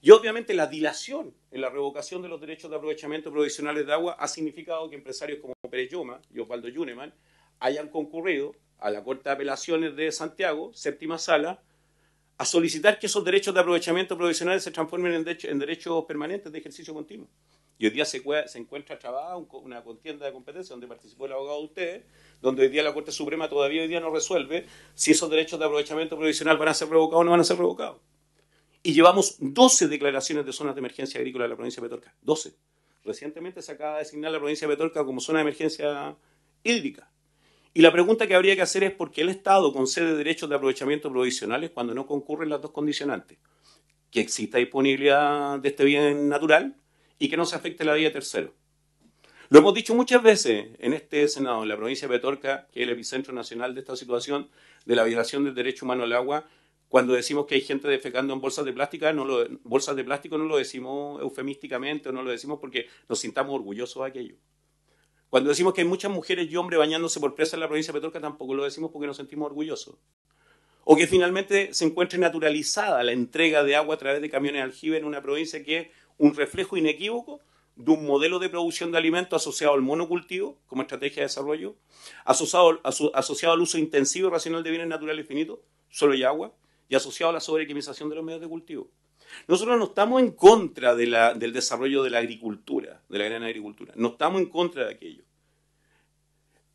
Y obviamente la dilación en la revocación de los derechos de aprovechamiento provisionales de agua ha significado que empresarios como Pérez Yuma, y Osvaldo Yuneman hayan concurrido a la Corte de Apelaciones de Santiago, séptima sala, a solicitar que esos derechos de aprovechamiento provisional se transformen en, derechos permanentes de ejercicio continuo. Y hoy día se, encuentra trabada una contienda de competencia donde participó el abogado de donde hoy día la Corte Suprema todavía hoy día no resuelve si esos derechos de aprovechamiento provisional van a ser revocados o no van a ser revocados. Y llevamos 12 declaraciones de zonas de emergencia agrícola de la provincia de Petorca. 12. Recientemente se acaba de designar la provincia de Petorca como zona de emergencia hídrica. Y la pregunta que habría que hacer es por qué el Estado concede derechos de aprovechamiento provisionales cuando no concurren las dos condicionantes. Que exista disponibilidad de este bien natural y que no se afecte la vida tercera Lo hemos dicho muchas veces en este Senado, en la provincia de Petorca, que es el epicentro nacional de esta situación de la violación del derecho humano al agua, cuando decimos que hay gente defecando en bolsas de plástico, no lo, bolsas de plástico no lo decimos eufemísticamente o no lo decimos porque nos sintamos orgullosos de aquello. Cuando decimos que hay muchas mujeres y hombres bañándose por presas en la provincia de Petorca, tampoco lo decimos porque nos sentimos orgullosos. O que finalmente se encuentre naturalizada la entrega de agua a través de camiones de aljibe en una provincia que es un reflejo inequívoco de un modelo de producción de alimentos asociado al monocultivo como estrategia de desarrollo, asociado, al uso intensivo y racional de bienes naturales finitos, solo y agua, y asociado a la sobrequimización de los medios de cultivo. Nosotros no estamos en contra del desarrollo de la agricultura, de la gran agricultura. No estamos en contra de aquello.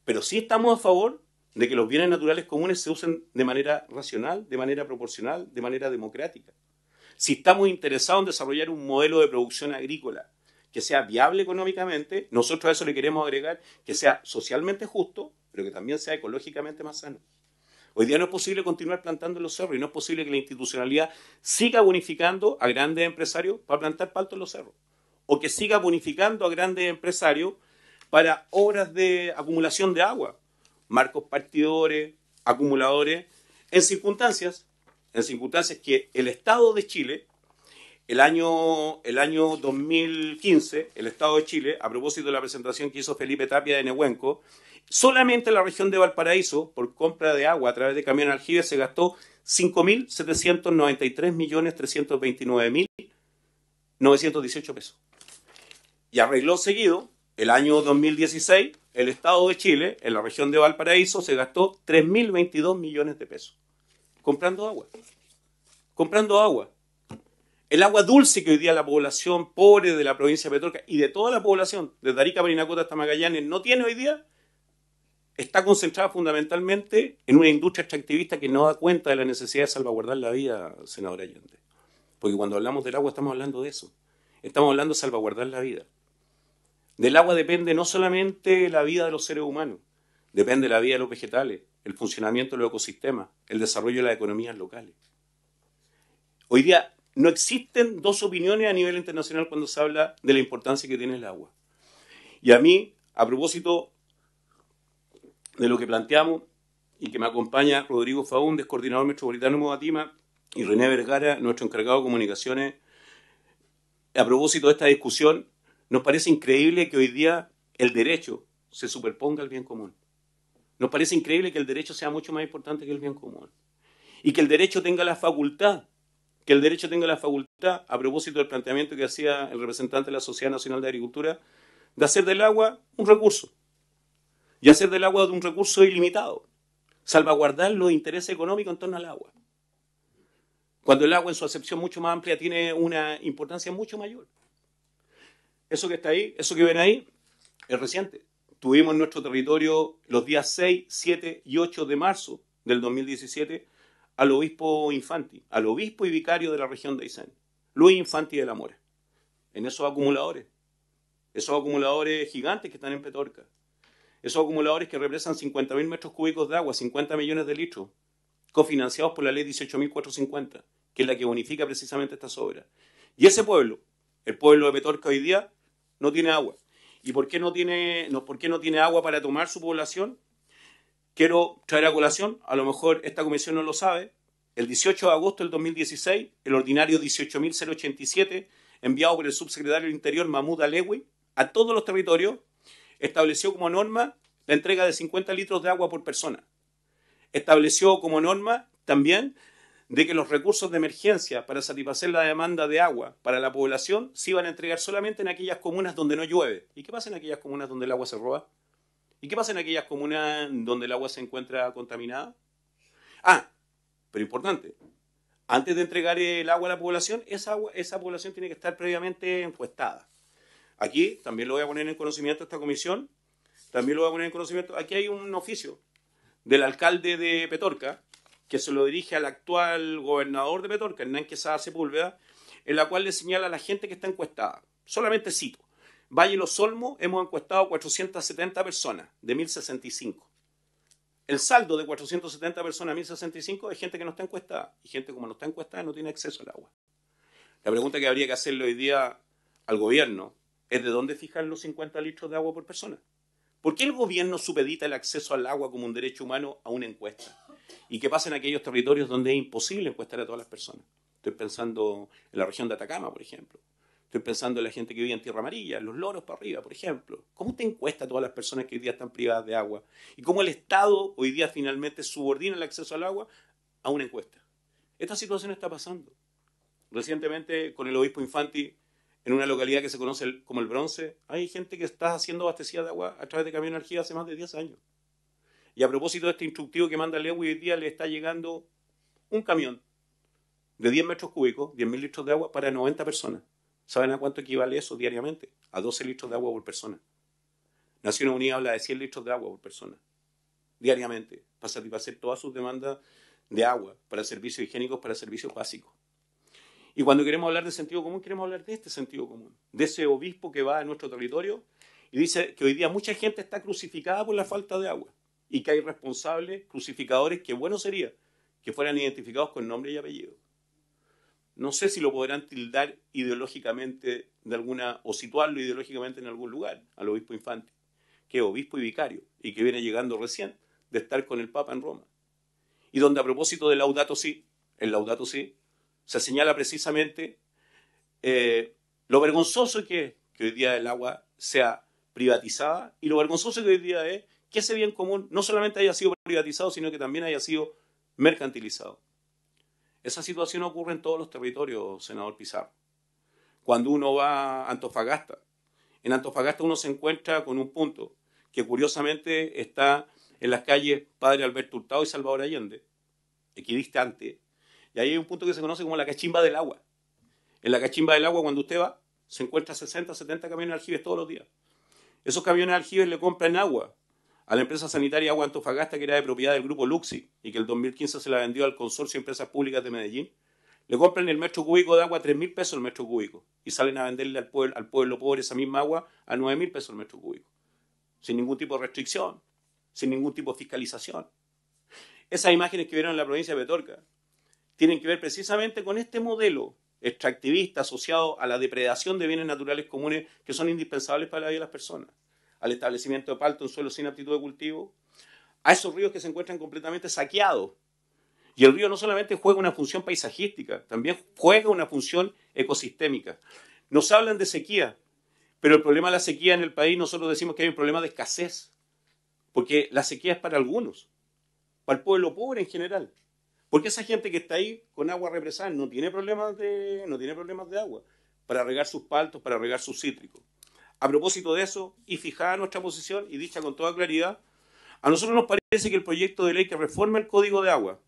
Pero sí estamos a favor de que los bienes naturales comunes se usen de manera racional, de manera proporcional, de manera democrática. Si estamos interesados en desarrollar un modelo de producción agrícola que sea viable económicamente, nosotros a eso le queremos agregar que sea socialmente justo, pero que también sea ecológicamente más sano. Hoy día no es posible continuar plantando en los cerros y no es posible que la institucionalidad siga bonificando a grandes empresarios para plantar palto en los cerros o que siga bonificando a grandes empresarios para obras de acumulación de agua, marcos partidores, acumuladores, en circunstancias, en circunstancias que el Estado de Chile, el año, el año 2015, el Estado de Chile, a propósito de la presentación que hizo Felipe Tapia de Nehuenco, Solamente en la región de Valparaíso, por compra de agua a través de camión aljibe, se gastó 5.793.329.918 pesos. Y arregló seguido, el año 2016, el Estado de Chile, en la región de Valparaíso, se gastó 3.022 millones de pesos comprando agua. Comprando agua. El agua dulce que hoy día la población pobre de la provincia de Petorca y de toda la población, desde Arica, Marinacota hasta Magallanes, no tiene hoy día, está concentrada fundamentalmente en una industria extractivista que no da cuenta de la necesidad de salvaguardar la vida, senadora Allende. Porque cuando hablamos del agua estamos hablando de eso. Estamos hablando de salvaguardar la vida. Del agua depende no solamente la vida de los seres humanos, depende la vida de los vegetales, el funcionamiento de los ecosistemas, el desarrollo de las economías locales. Hoy día no existen dos opiniones a nivel internacional cuando se habla de la importancia que tiene el agua. Y a mí, a propósito de lo que planteamos y que me acompaña Rodrigo Faúndez, coordinador metropolitano de y René Vergara, nuestro encargado de comunicaciones. A propósito de esta discusión, nos parece increíble que hoy día el derecho se superponga al bien común. Nos parece increíble que el derecho sea mucho más importante que el bien común. Y que el derecho tenga la facultad, que el derecho tenga la facultad, a propósito del planteamiento que hacía el representante de la Sociedad Nacional de Agricultura, de hacer del agua un recurso y hacer del agua de un recurso ilimitado, salvaguardar los intereses económicos en torno al agua. Cuando el agua en su acepción mucho más amplia tiene una importancia mucho mayor. Eso que está ahí, eso que ven ahí, es reciente. Tuvimos en nuestro territorio los días 6, 7 y 8 de marzo del 2017 al obispo Infanti, al obispo y vicario de la región de Aysén, Luis Infanti de la Mora, en esos acumuladores, esos acumuladores gigantes que están en Petorca, esos acumuladores que represan 50.000 metros cúbicos de agua, 50 millones de litros, cofinanciados por la ley 18.450, que es la que bonifica precisamente estas obras. Y ese pueblo, el pueblo de Petorca hoy día, no tiene agua. ¿Y por qué no tiene, no, por qué no tiene agua para tomar su población? Quiero traer a colación, a lo mejor esta comisión no lo sabe, el 18 de agosto del 2016, el ordinario 18.087, enviado por el subsecretario del Interior Mahmoud Alewi, a todos los territorios estableció como norma la entrega de 50 litros de agua por persona. Estableció como norma también de que los recursos de emergencia para satisfacer la demanda de agua para la población se iban a entregar solamente en aquellas comunas donde no llueve. ¿Y qué pasa en aquellas comunas donde el agua se roba? ¿Y qué pasa en aquellas comunas donde el agua se encuentra contaminada? Ah, pero importante, antes de entregar el agua a la población, esa, esa población tiene que estar previamente encuestada. Aquí también lo voy a poner en conocimiento esta comisión, también lo voy a poner en conocimiento. Aquí hay un oficio del alcalde de Petorca, que se lo dirige al actual gobernador de Petorca, Hernán Quesada Sepúlveda, en la cual le señala a la gente que está encuestada. Solamente cito. Valle Los Olmos hemos encuestado 470 personas de 1065. El saldo de 470 personas a 1065 es gente que no está encuestada. Y gente como no está encuestada no tiene acceso al agua. La pregunta que habría que hacerle hoy día al gobierno es de dónde fijar los 50 litros de agua por persona. ¿Por qué el gobierno supedita el acceso al agua como un derecho humano a una encuesta? ¿Y qué pasa en aquellos territorios donde es imposible encuestar a todas las personas? Estoy pensando en la región de Atacama, por ejemplo. Estoy pensando en la gente que vive en Tierra Amarilla, los loros para arriba, por ejemplo. ¿Cómo te encuesta a todas las personas que hoy día están privadas de agua? ¿Y cómo el Estado hoy día finalmente subordina el acceso al agua a una encuesta? Esta situación está pasando. Recientemente con el obispo Infanti en una localidad que se conoce como el Bronce, hay gente que está haciendo abastecida de agua a través de camión energía hace más de 10 años. Y a propósito de este instructivo que manda Leo hoy día, le está llegando un camión de 10 metros cúbicos, 10.000 litros de agua para 90 personas. ¿Saben a cuánto equivale eso diariamente? A 12 litros de agua por persona. Naciones Unidas habla de 100 litros de agua por persona, diariamente, para satisfacer todas sus demandas de agua, para servicios higiénicos, para servicios básicos. Y cuando queremos hablar de sentido común, queremos hablar de este sentido común, de ese obispo que va a nuestro territorio y dice que hoy día mucha gente está crucificada por la falta de agua y que hay responsables crucificadores que bueno sería que fueran identificados con nombre y apellido. No sé si lo podrán tildar ideológicamente de alguna o situarlo ideológicamente en algún lugar al obispo infante, que es obispo y vicario y que viene llegando recién de estar con el Papa en Roma. Y donde a propósito del Laudato sí, el Laudato sí se señala precisamente eh, lo vergonzoso que es que hoy día el agua sea privatizada y lo vergonzoso que hoy día es que ese bien común no solamente haya sido privatizado, sino que también haya sido mercantilizado. Esa situación ocurre en todos los territorios, senador Pizarro. Cuando uno va a Antofagasta, en Antofagasta uno se encuentra con un punto que curiosamente está en las calles Padre Alberto Hurtado y Salvador Allende, equidistante, y ahí hay un punto que se conoce como la cachimba del agua. En la cachimba del agua, cuando usted va, se encuentra 60, 70 camiones de aljibes todos los días. Esos camiones de aljibes le compran agua a la empresa sanitaria Agua Antofagasta, que era de propiedad del grupo Luxi y que el 2015 se la vendió al consorcio de empresas públicas de Medellín. Le compran el metro cúbico de agua a 3.000 mil pesos el metro cúbico y salen a venderle al pueblo, al pueblo pobre esa misma agua a 9.000 mil pesos el metro cúbico. Sin ningún tipo de restricción, sin ningún tipo de fiscalización. Esas imágenes que vieron en la provincia de Petorca, tienen que ver precisamente con este modelo extractivista asociado a la depredación de bienes naturales comunes que son indispensables para la vida de las personas, al establecimiento de palto en suelo sin aptitud de cultivo, a esos ríos que se encuentran completamente saqueados. Y el río no solamente juega una función paisajística, también juega una función ecosistémica. Nos hablan de sequía, pero el problema de la sequía en el país nosotros decimos que hay un problema de escasez, porque la sequía es para algunos, para el pueblo pobre en general. Porque esa gente que está ahí con agua represada no tiene problemas de, no tiene problemas de agua para regar sus paltos, para regar sus cítricos. A propósito de eso, y fijada nuestra posición y dicha con toda claridad, a nosotros nos parece que el proyecto de ley que reforma el Código de Agua,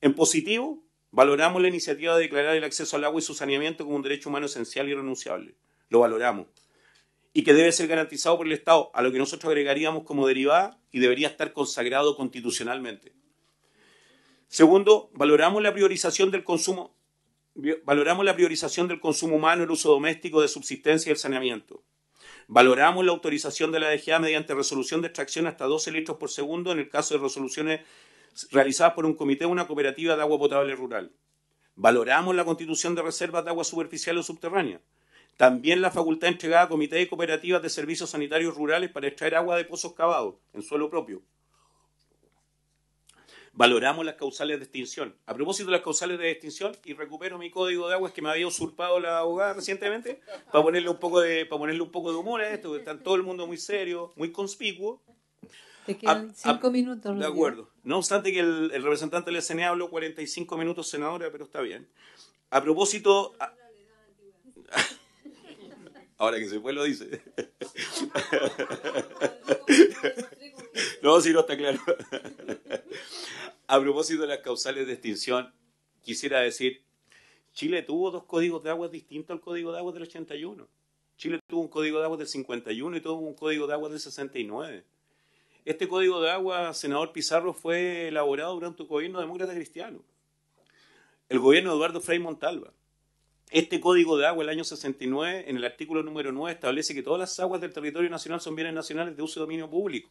en positivo, valoramos la iniciativa de declarar el acceso al agua y su saneamiento como un derecho humano esencial y renunciable. Lo valoramos. Y que debe ser garantizado por el Estado, a lo que nosotros agregaríamos como derivada y debería estar consagrado constitucionalmente. Segundo, valoramos la priorización del consumo, valoramos la humano, el uso doméstico de subsistencia y el saneamiento. Valoramos la autorización de la DGA mediante resolución de extracción hasta 12 litros por segundo en el caso de resoluciones realizadas por un comité o una cooperativa de agua potable rural. Valoramos la constitución de reservas de agua superficial o subterránea. También la facultad entregada a comités y cooperativas de servicios sanitarios rurales para extraer agua de pozos cavados en suelo propio valoramos las causales de extinción. A propósito de las causales de extinción, y recupero mi código de aguas que me había usurpado la abogada recientemente, para ponerle un poco de, para ponerle un poco de humor a esto, que está todo el mundo muy serio, muy conspicuo. Te quedan cinco minutos. De acuerdo. No obstante que el, el representante del SNE habló 45 minutos, senadora, pero está bien. A propósito... ahora que se fue lo dice. No, si no está claro. A propósito de las causales de extinción, quisiera decir, Chile tuvo dos códigos de aguas distintos al código de aguas del 81. Chile tuvo un código de aguas del 51 y tuvo un código de aguas del 69. Este código de agua, senador Pizarro, fue elaborado durante un gobierno demócrata cristiano. El gobierno de Eduardo Frei Montalva. Este código de agua del año 69, en el artículo número 9, establece que todas las aguas del territorio nacional son bienes nacionales de uso y dominio público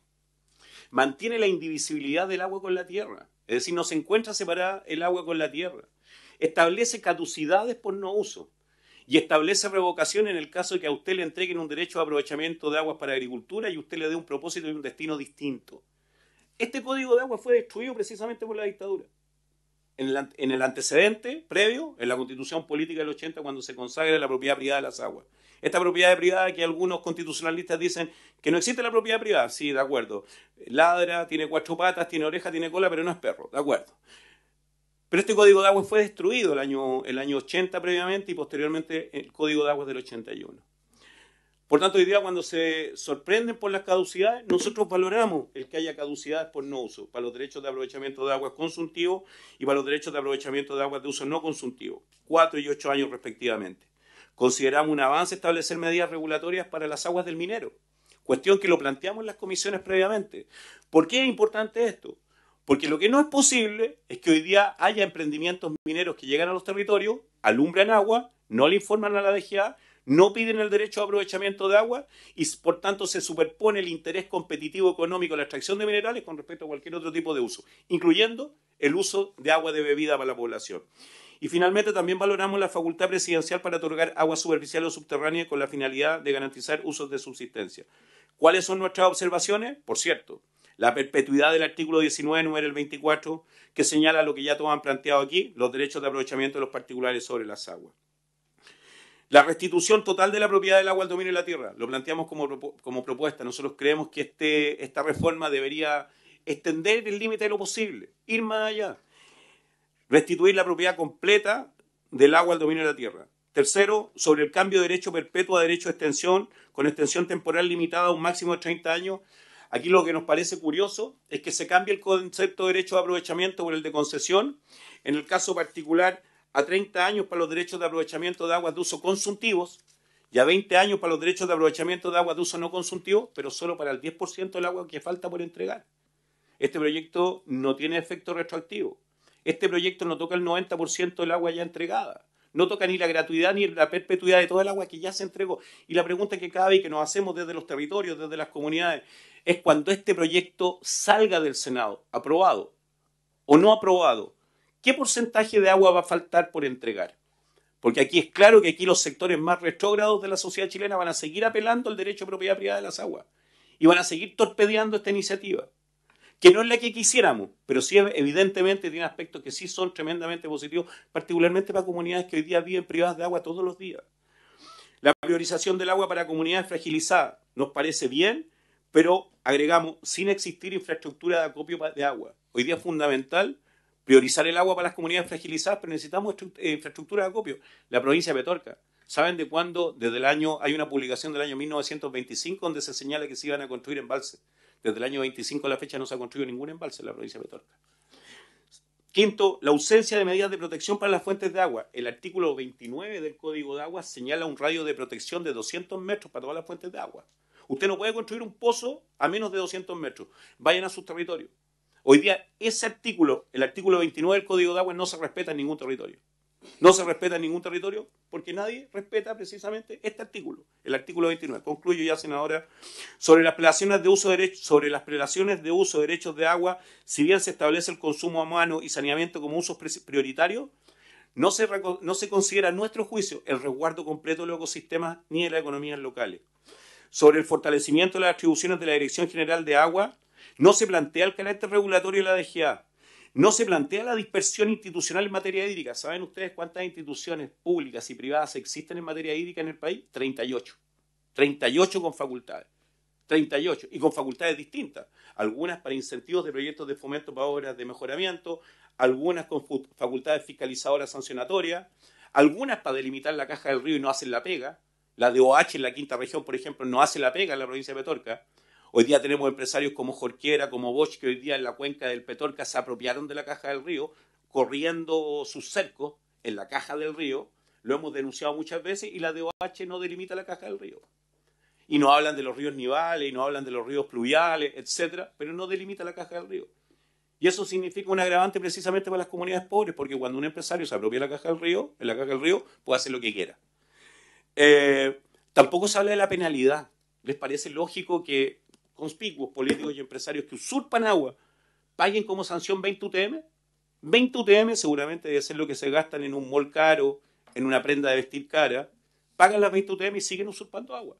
mantiene la indivisibilidad del agua con la tierra. Es decir, no se encuentra separada el agua con la tierra. Establece caducidades por no uso y establece revocación en el caso de que a usted le entreguen un derecho de aprovechamiento de aguas para agricultura y usted le dé un propósito y un destino distinto. Este código de agua fue destruido precisamente por la dictadura en el, antecedente previo, en la constitución política del 80, cuando se consagra la propiedad privada de las aguas. Esta propiedad privada que algunos constitucionalistas dicen que no existe la propiedad privada, sí, de acuerdo. Ladra, tiene cuatro patas, tiene oreja, tiene cola, pero no es perro, de acuerdo. Pero este código de aguas fue destruido el año, el año 80 previamente y posteriormente el código de aguas del 81. Por tanto, hoy día cuando se sorprenden por las caducidades, nosotros valoramos el que haya caducidades por no uso, para los derechos de aprovechamiento de aguas consuntivos y para los derechos de aprovechamiento de aguas de uso no consuntivo, cuatro y ocho años respectivamente. Consideramos un avance establecer medidas regulatorias para las aguas del minero, cuestión que lo planteamos en las comisiones previamente. ¿Por qué es importante esto? Porque lo que no es posible es que hoy día haya emprendimientos mineros que llegan a los territorios, alumbran agua, no le informan a la DGA no piden el derecho a aprovechamiento de agua y por tanto se superpone el interés competitivo económico de la extracción de minerales con respecto a cualquier otro tipo de uso, incluyendo el uso de agua de bebida para la población. Y finalmente también valoramos la facultad presidencial para otorgar agua superficial o subterránea con la finalidad de garantizar usos de subsistencia. ¿Cuáles son nuestras observaciones? Por cierto, la perpetuidad del artículo 19, número 24, que señala lo que ya todos han planteado aquí, los derechos de aprovechamiento de los particulares sobre las aguas. La restitución total de la propiedad del agua al dominio de la tierra. Lo planteamos como, como propuesta. Nosotros creemos que este, esta reforma debería extender el límite de lo posible, ir más allá. Restituir la propiedad completa del agua al dominio de la tierra. Tercero, sobre el cambio de derecho perpetuo a derecho de extensión, con extensión temporal limitada a un máximo de 30 años. Aquí lo que nos parece curioso es que se cambie el concepto de derecho de aprovechamiento por el de concesión. En el caso particular a 30 años para los derechos de aprovechamiento de aguas de uso consuntivos, y a 20 años para los derechos de aprovechamiento de aguas de uso no consuntivos, pero solo para el 10% del agua que falta por entregar. Este proyecto no tiene efecto retroactivo. Este proyecto no toca el 90% del agua ya entregada. No toca ni la gratuidad ni la perpetuidad de toda el agua que ya se entregó. Y la pregunta que cabe y que nos hacemos desde los territorios, desde las comunidades, es cuando este proyecto salga del Senado, aprobado o no aprobado, ¿qué porcentaje de agua va a faltar por entregar? Porque aquí es claro que aquí los sectores más retrógrados de la sociedad chilena van a seguir apelando al derecho a propiedad privada de las aguas y van a seguir torpedeando esta iniciativa, que no es la que quisiéramos, pero sí evidentemente tiene aspectos que sí son tremendamente positivos, particularmente para comunidades que hoy día viven privadas de agua todos los días. La priorización del agua para comunidades fragilizadas nos parece bien, pero agregamos sin existir infraestructura de acopio de agua. Hoy día es fundamental priorizar el agua para las comunidades fragilizadas, pero necesitamos eh, infraestructura de acopio. La provincia de Petorca. ¿Saben de cuándo? Desde el año, hay una publicación del año 1925 donde se señala que se iban a construir embalses. Desde el año 25 a la fecha no se ha construido ningún embalse en la provincia de Petorca. Quinto, la ausencia de medidas de protección para las fuentes de agua. El artículo 29 del Código de Agua señala un radio de protección de 200 metros para todas las fuentes de agua. Usted no puede construir un pozo a menos de 200 metros. Vayan a sus territorios. Hoy día ese artículo, el artículo 29 del Código de Agua, no se respeta en ningún territorio. No se respeta en ningún territorio porque nadie respeta precisamente este artículo, el artículo 29. Concluyo ya, senadora, sobre las prelaciones de uso de sobre las prelaciones de uso de derechos de agua, si bien se establece el consumo a mano y saneamiento como usos prioritarios, no se, no se considera, a nuestro juicio, el resguardo completo de los ecosistemas ni de las economías locales. Sobre el fortalecimiento de las atribuciones de la Dirección General de Agua, no se plantea el carácter regulatorio de la DGA. No se plantea la dispersión institucional en materia hídrica. ¿Saben ustedes cuántas instituciones públicas y privadas existen en materia hídrica en el país? 38. 38 con facultades. 38. Y con facultades distintas. Algunas para incentivos de proyectos de fomento para obras de mejoramiento, algunas con facultades fiscalizadoras sancionatorias, algunas para delimitar la caja del río y no hacen la pega. La de OH en la quinta región, por ejemplo, no hace la pega en la provincia de Petorca. Hoy día tenemos empresarios como Jorquera, como Bosch, que hoy día en la cuenca del Petorca se apropiaron de la caja del río, corriendo sus cercos en la caja del río. Lo hemos denunciado muchas veces y la DOH no delimita la caja del río. Y no hablan de los ríos nivales, y no hablan de los ríos pluviales, etcétera, pero no delimita la caja del río. Y eso significa un agravante precisamente para las comunidades pobres, porque cuando un empresario se apropia la caja del río, en la caja del río, puede hacer lo que quiera. Eh, tampoco se habla de la penalidad. ¿Les parece lógico que conspicuos, políticos y empresarios que usurpan agua, paguen como sanción 20 UTM. 20 UTM seguramente debe ser lo que se gastan en un mall caro, en una prenda de vestir cara. Pagan las 20 UTM y siguen usurpando agua.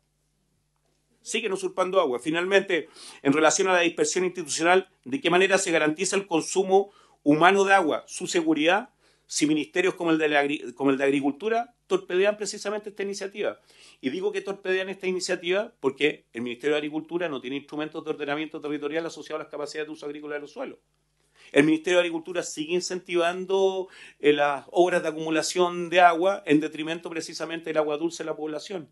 Siguen usurpando agua. Finalmente, en relación a la dispersión institucional, ¿de qué manera se garantiza el consumo humano de agua, su seguridad si ministerios como el, de el de Agricultura torpedean precisamente esta iniciativa. Y digo que torpedean esta iniciativa porque el Ministerio de Agricultura no tiene instrumentos de ordenamiento territorial asociados a las capacidades de uso agrícola de los suelos. El Ministerio de Agricultura sigue incentivando eh, las obras de acumulación de agua en detrimento precisamente del agua dulce de la población.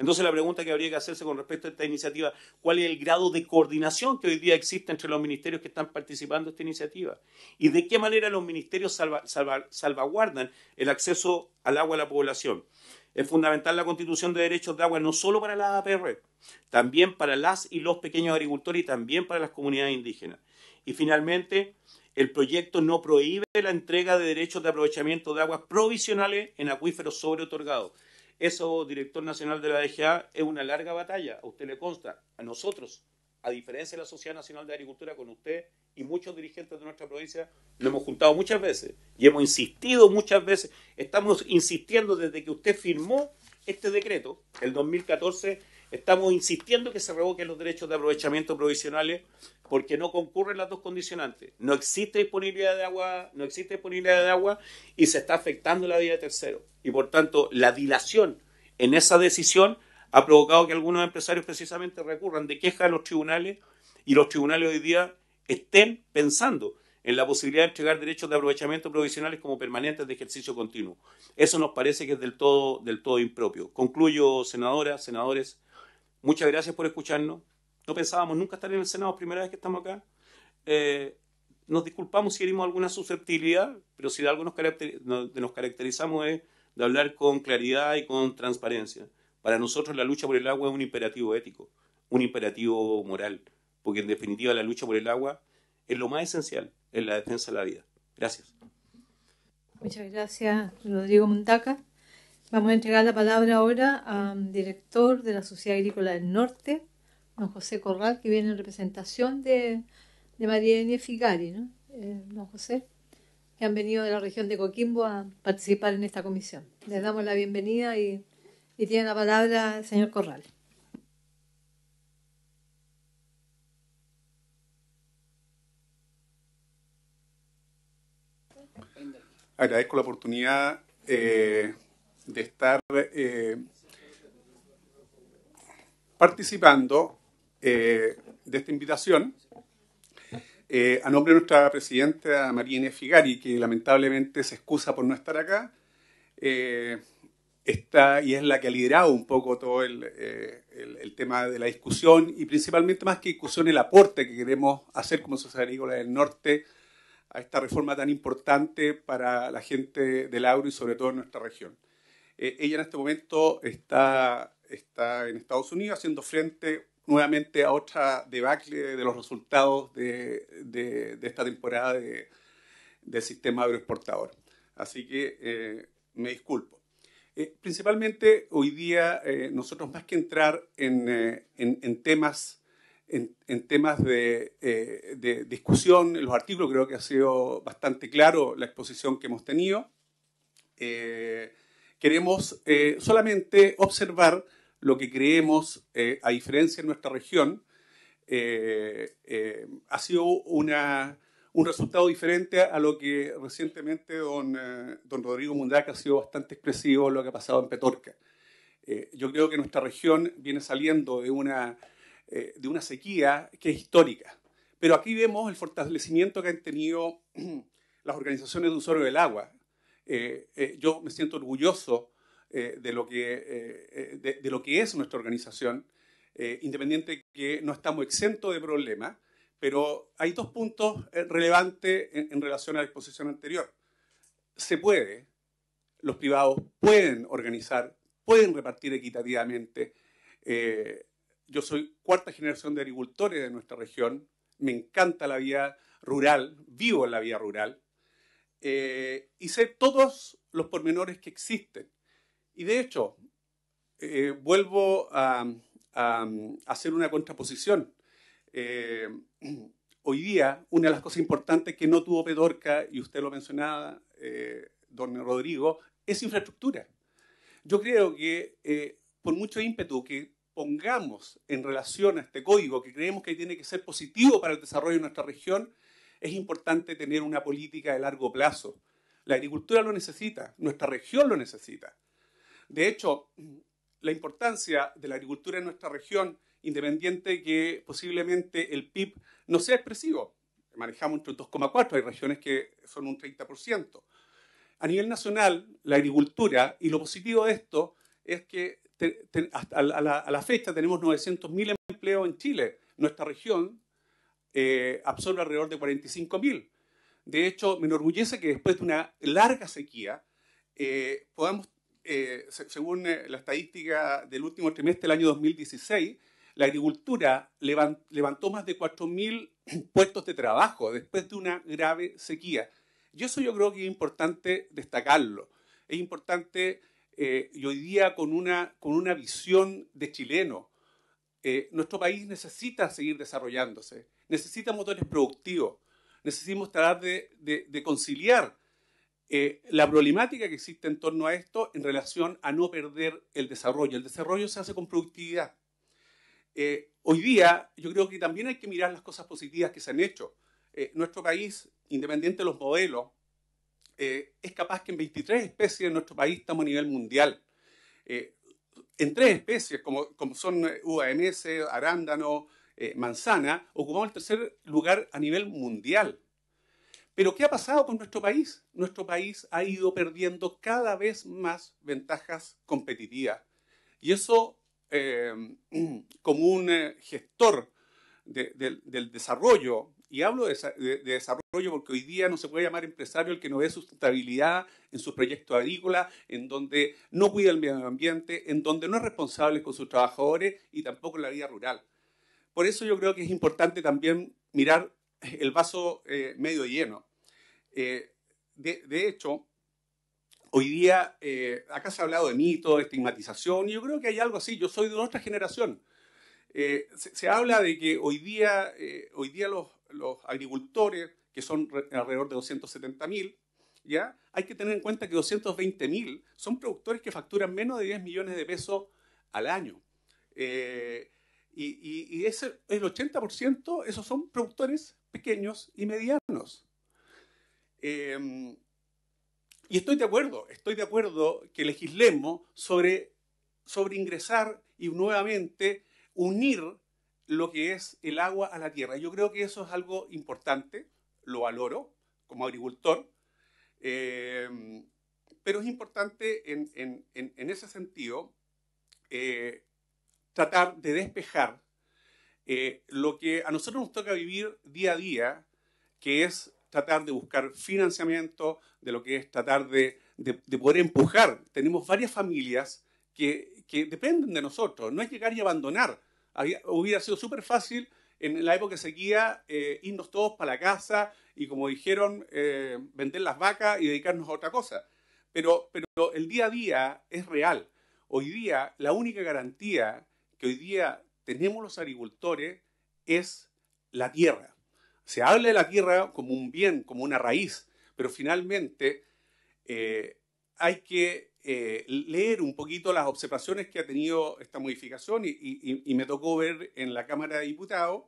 Entonces la pregunta que habría que hacerse con respecto a esta iniciativa, ¿cuál es el grado de coordinación que hoy día existe entre los ministerios que están participando en esta iniciativa? ¿Y de qué manera los ministerios salvaguardan el acceso al agua a la población? Es fundamental la constitución de derechos de agua no solo para la APR, también para las y los pequeños agricultores y también para las comunidades indígenas. Y finalmente, el proyecto no prohíbe la entrega de derechos de aprovechamiento de aguas provisionales en acuíferos sobre eso, director nacional de la DGA, es una larga batalla, a usted le consta, a nosotros, a diferencia de la Sociedad Nacional de Agricultura, con usted y muchos dirigentes de nuestra provincia, lo hemos juntado muchas veces y hemos insistido muchas veces, estamos insistiendo desde que usted firmó este decreto, el 2014, Estamos insistiendo que se revoquen los derechos de aprovechamiento provisionales porque no concurren las dos condicionantes. No existe disponibilidad de agua, no existe disponibilidad de agua y se está afectando la vida de terceros. Y por tanto, la dilación en esa decisión ha provocado que algunos empresarios precisamente recurran de queja a los tribunales y los tribunales hoy día estén pensando en la posibilidad de entregar derechos de aprovechamiento provisionales como permanentes de ejercicio continuo. Eso nos parece que es del todo, del todo impropio. Concluyo, senadoras, senadores Muchas gracias por escucharnos. No pensábamos nunca estar en el Senado, primera vez que estamos acá. Eh, nos disculpamos si herimos alguna susceptibilidad, pero si de algo nos, nos caracterizamos es de hablar con claridad y con transparencia. Para nosotros la lucha por el agua es un imperativo ético, un imperativo moral, porque en definitiva la lucha por el agua es lo más esencial en la defensa de la vida. Gracias. Muchas gracias, Rodrigo Montaca. Vamos a entregar la palabra ahora al um, director de la Sociedad Agrícola del Norte, don José Corral, que viene en representación de, de María Enie Figari, ¿no? Eh, don José, que han venido de la región de Coquimbo a participar en esta comisión. Les damos la bienvenida y, tiene la palabra el señor Corral. Agradezco la oportunidad. Eh, de estar eh, participando eh, de esta invitación. Eh, a nombre de nuestra presidenta María Inés Figari, que lamentablemente se excusa por no estar acá, está y es la que ha liderado un poco todo el, el, tema de la discusión y principalmente más que discusión el aporte que queremos hacer como Sociedad Agrícola del Norte a esta reforma tan importante para la gente del agro y sobre todo en nuestra región. Eh, ella en este momento está, está en Estados Unidos haciendo frente nuevamente a otra debacle de los resultados de, de, esta temporada de, del sistema agroexportador. Así que eh, me disculpo. Eh, principalmente hoy día nosotros más que entrar en, en, temas, en, temas de, de, discusión, en los artículos creo que ha sido bastante claro la exposición que hemos tenido. Eh, queremos eh, solamente observar lo que creemos, eh, a diferencia de nuestra región, eh, ha sido un resultado diferente a lo que recientemente don, don Rodrigo Mundaca ha sido bastante expresivo lo que ha pasado en Petorca. yo creo que nuestra región viene saliendo de una, de una sequía que es histórica. Pero aquí vemos el fortalecimiento que han tenido las organizaciones de usuario del agua, eh, eh, yo me siento orgulloso eh, de, lo que, de, lo que es nuestra organización, independiente que no estamos exentos de problemas, pero hay dos puntos relevantes en, relación a la exposición anterior. Se puede, los privados pueden organizar, pueden repartir equitativamente. yo soy cuarta generación de agricultores de nuestra región, me encanta la vida rural, vivo en la vida rural, y eh, sé todos los pormenores que existen. Y de hecho, eh, vuelvo a, hacer una contraposición. Eh, hoy día, una de las cosas importantes que no tuvo Pedorca, y usted lo mencionaba, don Rodrigo, es infraestructura. Yo creo que por mucho ímpetu que pongamos en relación a este código que creemos que tiene que ser positivo para el desarrollo de nuestra región, es importante tener una política de largo plazo. La agricultura lo necesita, nuestra región lo necesita. De hecho, la importancia de la agricultura en nuestra región, independiente que posiblemente el PIB no sea expresivo, manejamos entre 2,4, hay regiones que son un 30%. A nivel nacional, la agricultura, y lo positivo de esto es que hasta a, la, a la fecha tenemos 900.000 empleos en Chile. Nuestra región eh, absorbe alrededor de 45.000. De hecho, me enorgullece que después de una larga sequía, eh, podamos, eh, según la estadística del último trimestre del año 2016, la agricultura levantó más de 4.000 puestos de trabajo después de una grave sequía. Y eso yo creo que es importante destacarlo. Es importante, y hoy día con una, con una visión de chileno, nuestro país necesita seguir desarrollándose necesita motores productivos. Necesitamos tratar de, conciliar eh, la problemática que existe en torno a esto en relación a no perder el desarrollo. El desarrollo se hace con productividad. Eh, hoy día yo creo que también hay que mirar las cosas positivas que se han hecho. Eh, nuestro país, independiente de los modelos, es capaz que en 23 especies de nuestro país estamos a nivel mundial. en tres especies, como, como son UAMS, arándano, eh, manzana, ocupamos el tercer lugar a nivel mundial. Pero ¿qué ha pasado con nuestro país? Nuestro país ha ido perdiendo cada vez más ventajas competitivas. Y eso, eh, como un eh, gestor del desarrollo, y hablo de, de, desarrollo porque hoy día no se puede llamar empresario el que no ve sustentabilidad en su proyectos agrícolas, en donde no cuida el medio ambiente, en donde no es responsable con sus trabajadores y tampoco en la vida rural. Por eso yo creo que es importante también mirar el vaso eh, medio lleno. Eh, de, hecho, hoy día eh, acá se ha hablado de mito, de estigmatización, y yo creo que hay algo así. Yo soy de otra generación. Se, habla de que hoy día, hoy día los, agricultores, que son alrededor de 270.000, ¿ya? hay que tener en cuenta que 220.000 mil son productores que facturan menos de 10 millones de pesos al año. Y, el 80% esos son productores pequeños y medianos. Em, y estoy de acuerdo, estoy de acuerdo que legislemos sobre, sobre ingresar y nuevamente unir lo que es el agua a la tierra. Yo creo que eso es algo importante, lo valoro como agricultor, em, pero es importante en, ese sentido eh, tratar de despejar eh, lo que a nosotros nos toca vivir día a día, que es tratar de buscar financiamiento, de lo que es tratar de, poder empujar. Tenemos varias familias que, dependen de nosotros, no es llegar y abandonar. hubiera sido súper fácil en la época que seguía eh, irnos todos para la casa y como dijeron, eh, vender las vacas y dedicarnos a otra cosa. pero el día a día es real. Hoy día la única garantía que hoy día tenemos los agricultores es la tierra. Se habla de la tierra como un bien, como una raíz, pero finalmente eh, hay que eh, leer un poquito las observaciones que ha tenido esta modificación y, me tocó ver en la Cámara de Diputados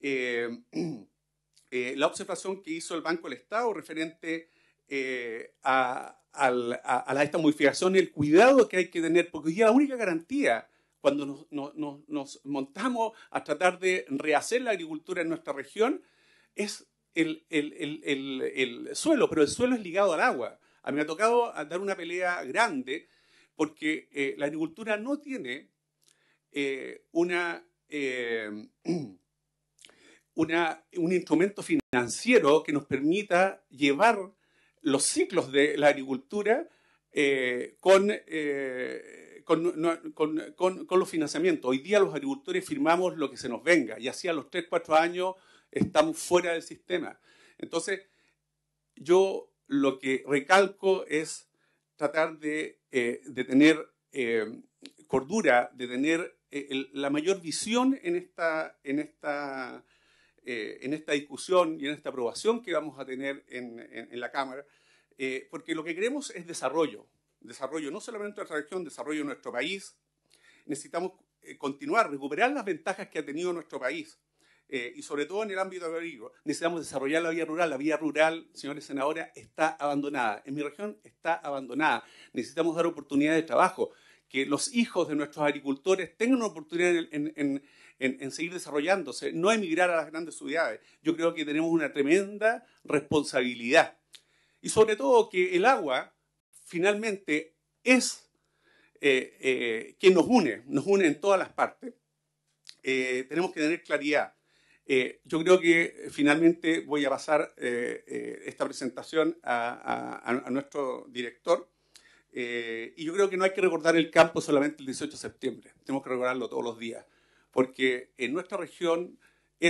eh, la observación que hizo el Banco del Estado referente a, esta modificación y el cuidado que hay que tener, porque hoy día la única garantía cuando nos, montamos a tratar de rehacer la agricultura en nuestra región, es el, suelo, pero el suelo es ligado al agua. A mí me ha tocado dar una pelea grande porque eh, la agricultura no tiene eh, una, eh, una, un instrumento financiero que nos permita llevar los ciclos de la agricultura con con, los financiamientos. Hoy día los agricultores firmamos lo que se nos venga y así a los 3, 4 años estamos fuera del sistema. Entonces, yo lo que recalco es tratar de, eh, tener eh, cordura, de tener eh, la mayor visión en esta, en, esta, en esta discusión y en esta aprobación que vamos a tener en la Cámara, porque lo que queremos es desarrollo desarrollo no solamente de nuestra región, desarrollo de nuestro país. Necesitamos eh, continuar, recuperar las ventajas que ha tenido nuestro país. Eh, y sobre todo en el ámbito agrícola. necesitamos desarrollar la vía rural. La vía rural, señores senadores, está abandonada. En mi región está abandonada. Necesitamos dar oportunidades de trabajo, que los hijos de nuestros agricultores tengan una oportunidad en seguir desarrollándose, no emigrar a las grandes ciudades. Yo creo que tenemos una tremenda responsabilidad. Y sobre todo que el agua, finalmente es que eh, eh, quien nos une, nos une en todas las partes. Eh, tenemos que tener claridad. yo creo que finalmente voy a pasar esta presentación a, a nuestro director. y yo creo que no hay que recordar el campo solamente el 18 de septiembre, tenemos que recordarlo todos los días, porque en nuestra región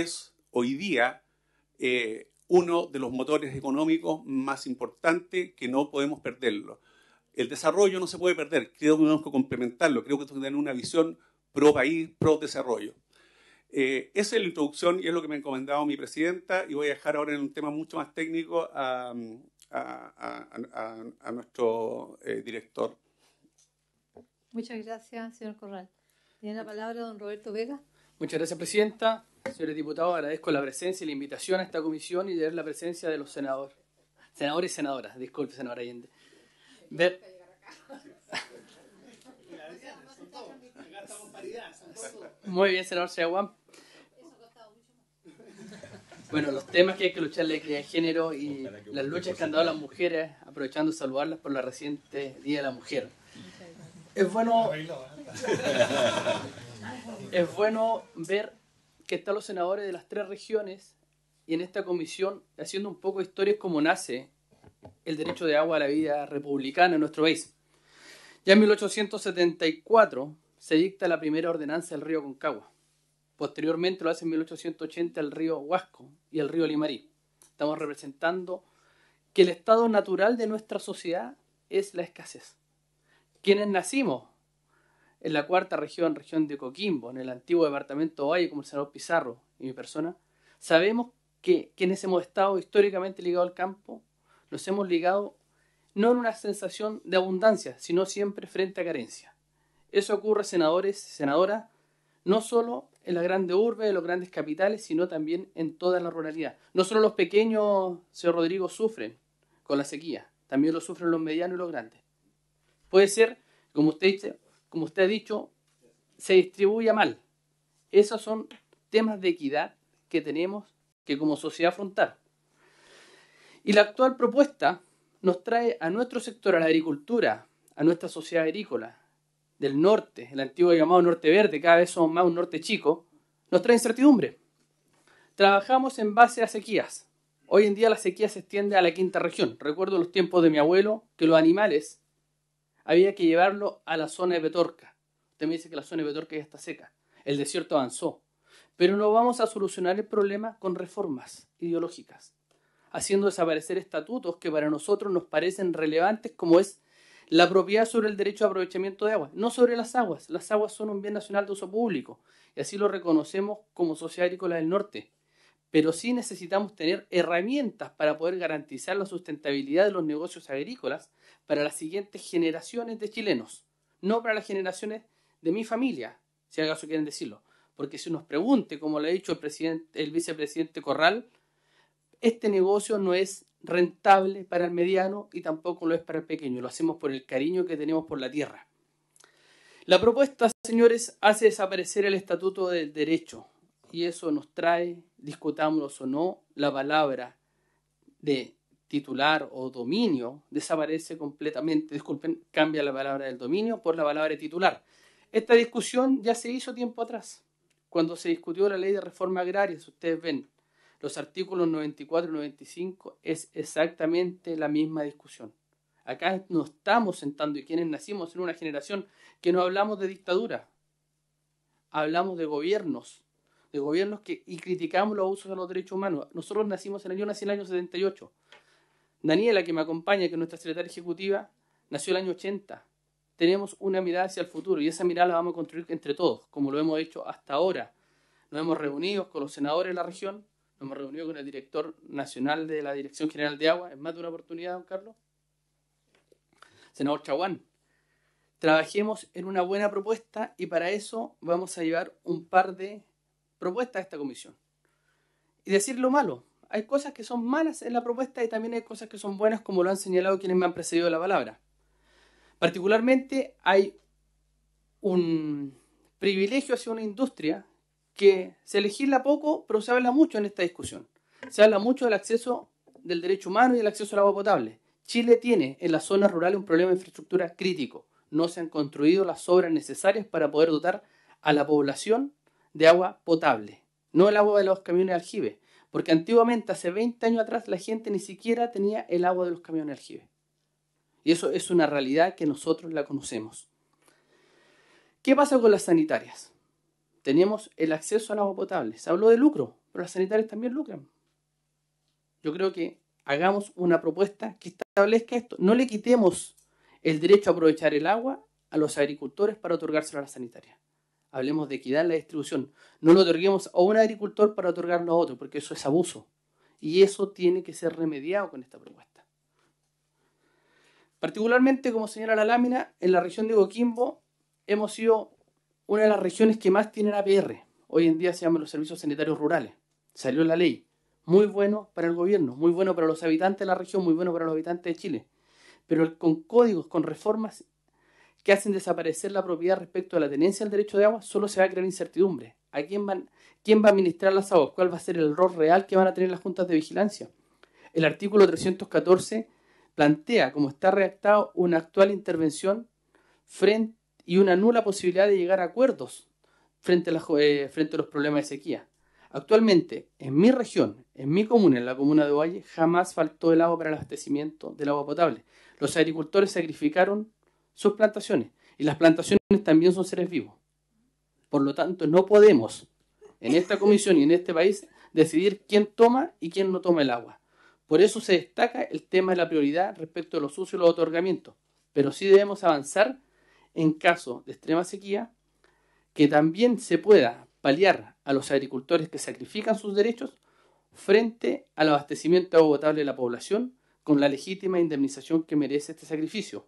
es hoy día uno de los motores económicos más importantes que no podemos perderlo el desarrollo no se puede perder, creo que tenemos que complementarlo, creo que tenemos que tener una visión pro país, pro desarrollo. Eh, esa es la introducción y es lo que me ha encomendado mi presidenta y voy a dejar ahora en un tema mucho más técnico a, nuestro eh, director. Muchas gracias, señor Corral. Tiene la palabra don Roberto Vega. Muchas gracias, presidenta. Señores diputados, agradezco la presencia y la invitación a esta comisión y de ver la presencia de los senadores. Senadores y senadoras, disculpe, senadora Allende. Ver. Muy bien, senador Seaguán. Bueno, los temas que hay que luchar la equidad de género y las luchas que han dado las mujeres, aprovechando saludarlas por la reciente Día de la Mujer. Es bueno, es bueno ver que están los senadores de las tres regiones y en esta comisión haciendo un poco de historias como nace el derecho de agua a la vida republicana en nuestro país. Ya en 1874 se dicta la primera ordenanza del río Concagua. Posteriormente lo hace en 1880 el río Huasco y el río Limarí. Estamos representando que el estado natural de nuestra sociedad es la escasez. Quienes nacimos en la cuarta región, región de Coquimbo, en el antiguo departamento Valle, como el senador Pizarro y mi persona, sabemos que quienes hemos estado históricamente ligados al campo nos hemos ligado no en una sensación de abundancia, sino siempre frente a carencia. Eso ocurre, senadores, senadoras, no solo en las grandes urbes, en los grandes capitales, sino también en toda la ruralidad. No solo los pequeños, señor Rodrigo, sufren con la sequía, también lo sufren los medianos y los grandes. Puede ser, como usted, como usted ha dicho, se distribuya mal. Esos son temas de equidad que tenemos que como sociedad afrontar. Y la actual propuesta nos trae a nuestro sector, a la agricultura, a nuestra sociedad agrícola del norte, el antiguo llamado norte verde, cada vez somos más un norte chico, nos trae incertidumbre. Trabajamos en base a sequías. Hoy en día la sequía se extiende a la quinta región. Recuerdo los tiempos de mi abuelo que los animales había que llevarlo a la zona de Petorca. Usted me dice que la zona de Petorca ya está seca. El desierto avanzó. Pero no vamos a solucionar el problema con reformas ideológicas haciendo desaparecer estatutos que para nosotros nos parecen relevantes, como es la propiedad sobre el derecho de aprovechamiento de agua, no sobre las aguas. Las aguas son un bien nacional de uso público y así lo reconocemos como Sociedad Agrícola del Norte. Pero sí necesitamos tener herramientas para poder garantizar la sustentabilidad de los negocios agrícolas para las siguientes generaciones de chilenos, no para las generaciones de mi familia, si acaso quieren decirlo. Porque si nos pregunte, como lo ha dicho el, el vicepresidente Corral, este negocio no es rentable para el mediano y tampoco lo es para el pequeño. Lo hacemos por el cariño que tenemos por la tierra. La propuesta, señores, hace desaparecer el Estatuto del Derecho y eso nos trae, discutámoslo o no, la palabra de titular o dominio desaparece completamente, disculpen, cambia la palabra del dominio por la palabra de titular. Esta discusión ya se hizo tiempo atrás, cuando se discutió la ley de reforma agraria, si ustedes ven, los artículos 94 y 95 es exactamente la misma discusión. Acá nos estamos sentando y quienes nacimos en una generación que no hablamos de dictadura, hablamos de gobiernos, de gobiernos que y criticamos los abusos a los derechos humanos. Nosotros nacimos en el, yo nací en el año 78. Daniela, que me acompaña, que es nuestra secretaria ejecutiva, nació en el año 80. Tenemos una mirada hacia el futuro y esa mirada la vamos a construir entre todos, como lo hemos hecho hasta ahora. Nos hemos reunido con los senadores de la región, hemos reunido con el director nacional de la Dirección General de Agua, ¿Es más de una oportunidad, don Carlos. Senador Chaguán, trabajemos en una buena propuesta y para eso vamos a llevar un par de propuestas a esta comisión. Y decir lo malo, hay cosas que son malas en la propuesta y también hay cosas que son buenas, como lo han señalado quienes me han precedido la palabra. Particularmente hay un privilegio hacia una industria que se legisla poco, pero se habla mucho en esta discusión. Se habla mucho del acceso del derecho humano y del acceso al agua potable. Chile tiene en las zonas rurales un problema de infraestructura crítico. No se han construido las obras necesarias para poder dotar a la población de agua potable, no el agua de los camiones de aljibe, porque antiguamente, hace 20 años atrás, la gente ni siquiera tenía el agua de los camiones aljibe. Y eso es una realidad que nosotros la conocemos. ¿Qué pasa con las sanitarias? tenemos el acceso al agua potable. Se habló de lucro, pero las sanitarias también lucran. Yo creo que hagamos una propuesta que establezca esto. No le quitemos el derecho a aprovechar el agua a los agricultores para otorgárselo a las sanitarias. Hablemos de equidad en la distribución. No lo otorguemos a un agricultor para otorgarlo a otro, porque eso es abuso. Y eso tiene que ser remediado con esta propuesta. Particularmente, como señala la lámina, en la región de Coquimbo hemos sido una de las regiones que más tienen APR. Hoy en día se llaman los servicios sanitarios rurales. Salió la ley. Muy bueno para el gobierno, muy bueno para los habitantes de la región, muy bueno para los habitantes de Chile. Pero con códigos, con reformas que hacen desaparecer la propiedad respecto a la tenencia del derecho de agua, solo se va a crear incertidumbre. ¿A quién, van, quién va a administrar las aguas? ¿Cuál va a ser el rol real que van a tener las juntas de vigilancia? El artículo 314 plantea, como está redactado, una actual intervención frente y una nula posibilidad de llegar a acuerdos eh, frente a, los problemas de sequía. Actualmente, en mi región, en mi comuna, en la comuna de Ovalle, jamás faltó el agua para el abastecimiento del agua potable. Los agricultores sacrificaron sus plantaciones y las plantaciones también son seres vivos. Por lo tanto, no podemos en esta comisión y en este país decidir quién toma y quién no toma el agua. Por eso se destaca el tema de la prioridad respecto a los usos y los otorgamientos, pero sí debemos avanzar en caso de extrema sequía, que también se pueda paliar a los agricultores que sacrifican sus derechos frente al abastecimiento de agua potable de la población con la legítima indemnización que merece este sacrificio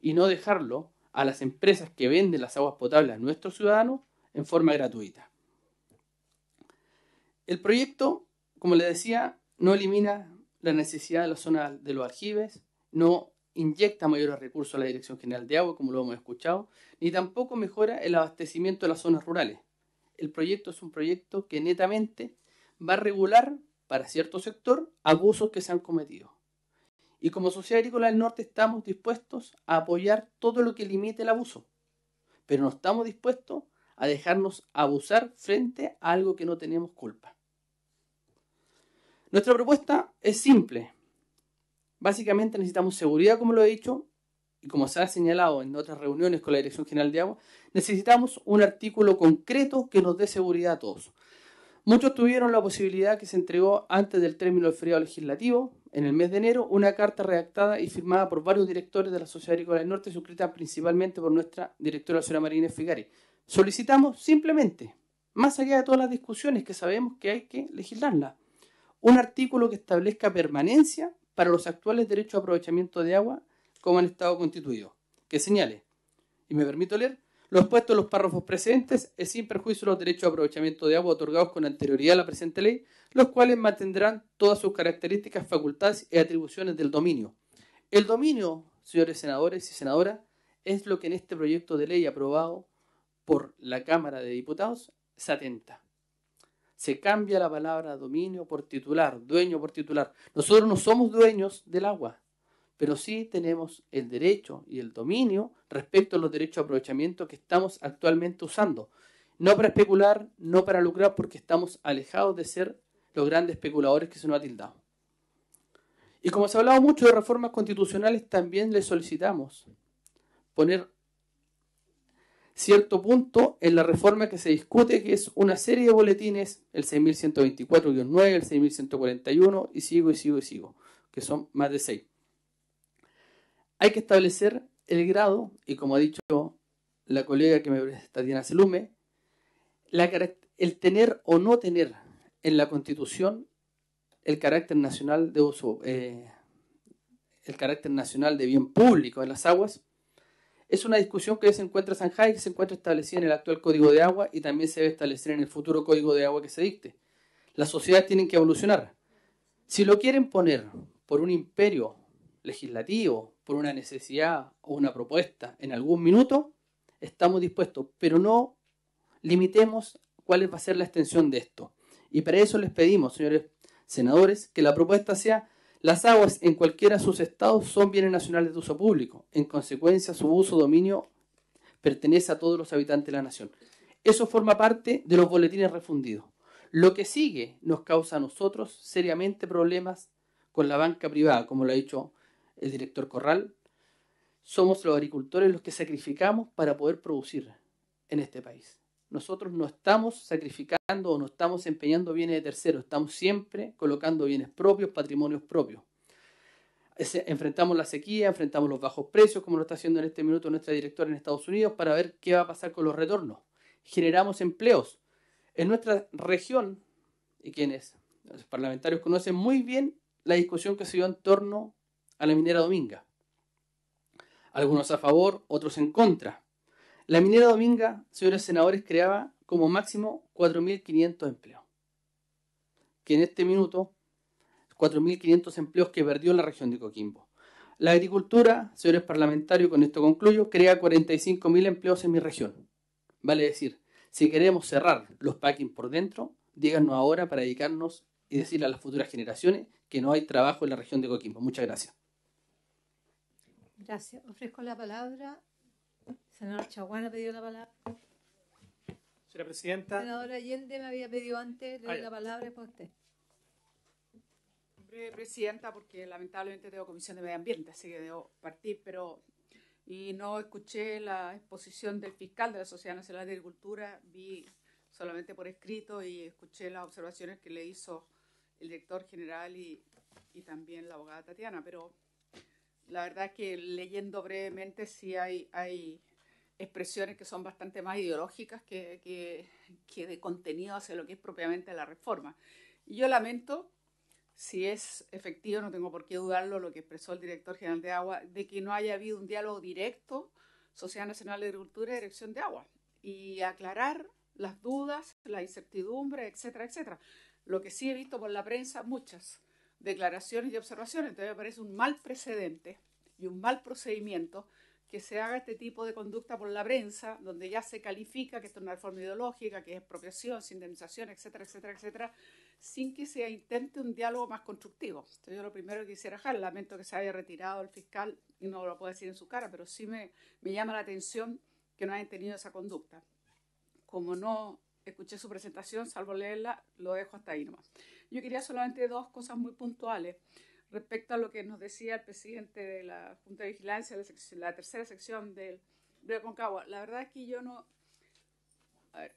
y no dejarlo a las empresas que venden las aguas potables a nuestros ciudadanos en forma gratuita. El proyecto, como le decía, no elimina la necesidad de la zona de los aljibes, no inyecta mayores recursos a la Dirección General de Agua, como lo hemos escuchado, ni tampoco mejora el abastecimiento de las zonas rurales. El proyecto es un proyecto que netamente va a regular para cierto sector abusos que se han cometido. Y como Sociedad Agrícola del Norte estamos dispuestos a apoyar todo lo que limite el abuso, pero no estamos dispuestos a dejarnos abusar frente a algo que no tenemos culpa. Nuestra propuesta es simple, Básicamente necesitamos seguridad, como lo he dicho, y como se ha señalado en otras reuniones con la Dirección General de Agua, necesitamos un artículo concreto que nos dé seguridad a todos. Muchos tuvieron la posibilidad que se entregó antes del término del feriado legislativo, en el mes de enero, una carta redactada y firmada por varios directores de la Sociedad Agrícola del Norte, suscrita principalmente por nuestra directora, la señora Marina Figari. Solicitamos simplemente, más allá de todas las discusiones que sabemos que hay que legislarla, un artículo que establezca permanencia para los actuales derechos de aprovechamiento de agua como han estado constituidos, que señale, y me permito leer, lo puestos en los párrafos presentes es sin perjuicio de los derechos de aprovechamiento de agua otorgados con anterioridad a la presente ley, los cuales mantendrán todas sus características, facultades y atribuciones del dominio. El dominio, señores senadores y senadoras, es lo que en este proyecto de ley aprobado por la Cámara de Diputados se atenta se cambia la palabra dominio por titular, dueño por titular. Nosotros no somos dueños del agua, pero sí tenemos el derecho y el dominio respecto a los derechos de aprovechamiento que estamos actualmente usando. No para especular, no para lucrar, porque estamos alejados de ser los grandes especuladores que se nos ha tildado. Y como se ha hablado mucho de reformas constitucionales, también le solicitamos poner cierto punto en la reforma que se discute, que es una serie de boletines, el 6124-9, el 6141, y sigo y sigo y sigo, que son más de 6. Hay que establecer el grado, y como ha dicho la colega que me presenta, Diana Selume, la, el tener o no tener en la Constitución el carácter nacional de uso, eh, el carácter nacional de bien público en las aguas, es una discusión que se encuentra en y que se encuentra establecida en el actual Código de Agua y también se debe establecer en el futuro Código de Agua que se dicte. Las sociedades tienen que evolucionar. Si lo quieren poner por un imperio legislativo, por una necesidad o una propuesta en algún minuto, estamos dispuestos, pero no limitemos cuál va a ser la extensión de esto. Y para eso les pedimos, señores senadores, que la propuesta sea las aguas en cualquiera de sus estados son bienes nacionales de uso público. En consecuencia, su uso, dominio, pertenece a todos los habitantes de la nación. Eso forma parte de los boletines refundidos. Lo que sigue nos causa a nosotros seriamente problemas con la banca privada, como lo ha dicho el director Corral. Somos los agricultores los que sacrificamos para poder producir en este país nosotros no estamos sacrificando o no estamos empeñando bienes de terceros, estamos siempre colocando bienes propios, patrimonios propios. Enfrentamos la sequía, enfrentamos los bajos precios, como lo está haciendo en este minuto nuestra directora en Estados Unidos, para ver qué va a pasar con los retornos. Generamos empleos. En nuestra región, y quienes los parlamentarios conocen muy bien la discusión que se dio en torno a la minera Dominga. Algunos a favor, otros en contra. La minera Dominga, señores senadores, creaba como máximo 4.500 empleos. Que en este minuto, 4.500 empleos que perdió en la región de Coquimbo. La agricultura, señores parlamentarios, con esto concluyo, crea 45.000 empleos en mi región. Vale decir, si queremos cerrar los packing por dentro, díganos ahora para dedicarnos y decir a las futuras generaciones que no hay trabajo en la región de Coquimbo. Muchas gracias. Gracias. Ofrezco la palabra Senador Chaguán ha pedido la palabra. Señora Presidenta. Senadora Allende me había pedido antes, le la palabra por usted. Presidenta, porque lamentablemente tengo Comisión de Medio Ambiente, así que debo partir, pero y no escuché la exposición del fiscal de la Sociedad Nacional de Agricultura, vi solamente por escrito y escuché las observaciones que le hizo el director general y, y también la abogada Tatiana, pero la verdad que leyendo brevemente sí hay, hay expresiones que son bastante más ideológicas que, que, de contenido hacia lo que es propiamente la reforma. Y yo lamento, si es efectivo, no tengo por qué dudarlo, lo que expresó el director general de agua, de que no haya habido un diálogo directo Sociedad Nacional de Agricultura y Dirección de Agua y aclarar las dudas, la incertidumbre, etcétera, etcétera. Lo que sí he visto por la prensa, muchas declaraciones y observaciones. Entonces me parece un mal precedente y un mal procedimiento que se haga este tipo de conducta por la prensa, donde ya se califica que esto es una reforma ideológica, que es expropiación, indemnización, etcétera, etcétera, etcétera, sin que se intente un diálogo más constructivo. Entonces yo lo primero que quisiera dejar, lamento que se haya retirado el fiscal, y no lo puedo decir en su cara, pero sí me, me llama la atención que no hayan tenido esa conducta. Como no escuché su presentación, salvo leerla, lo dejo hasta ahí nomás. Yo quería solamente dos cosas muy puntuales respecto a lo que nos decía el presidente de la Junta de Vigilancia, la, la tercera sección del, Río Concagua. La verdad es que yo no... A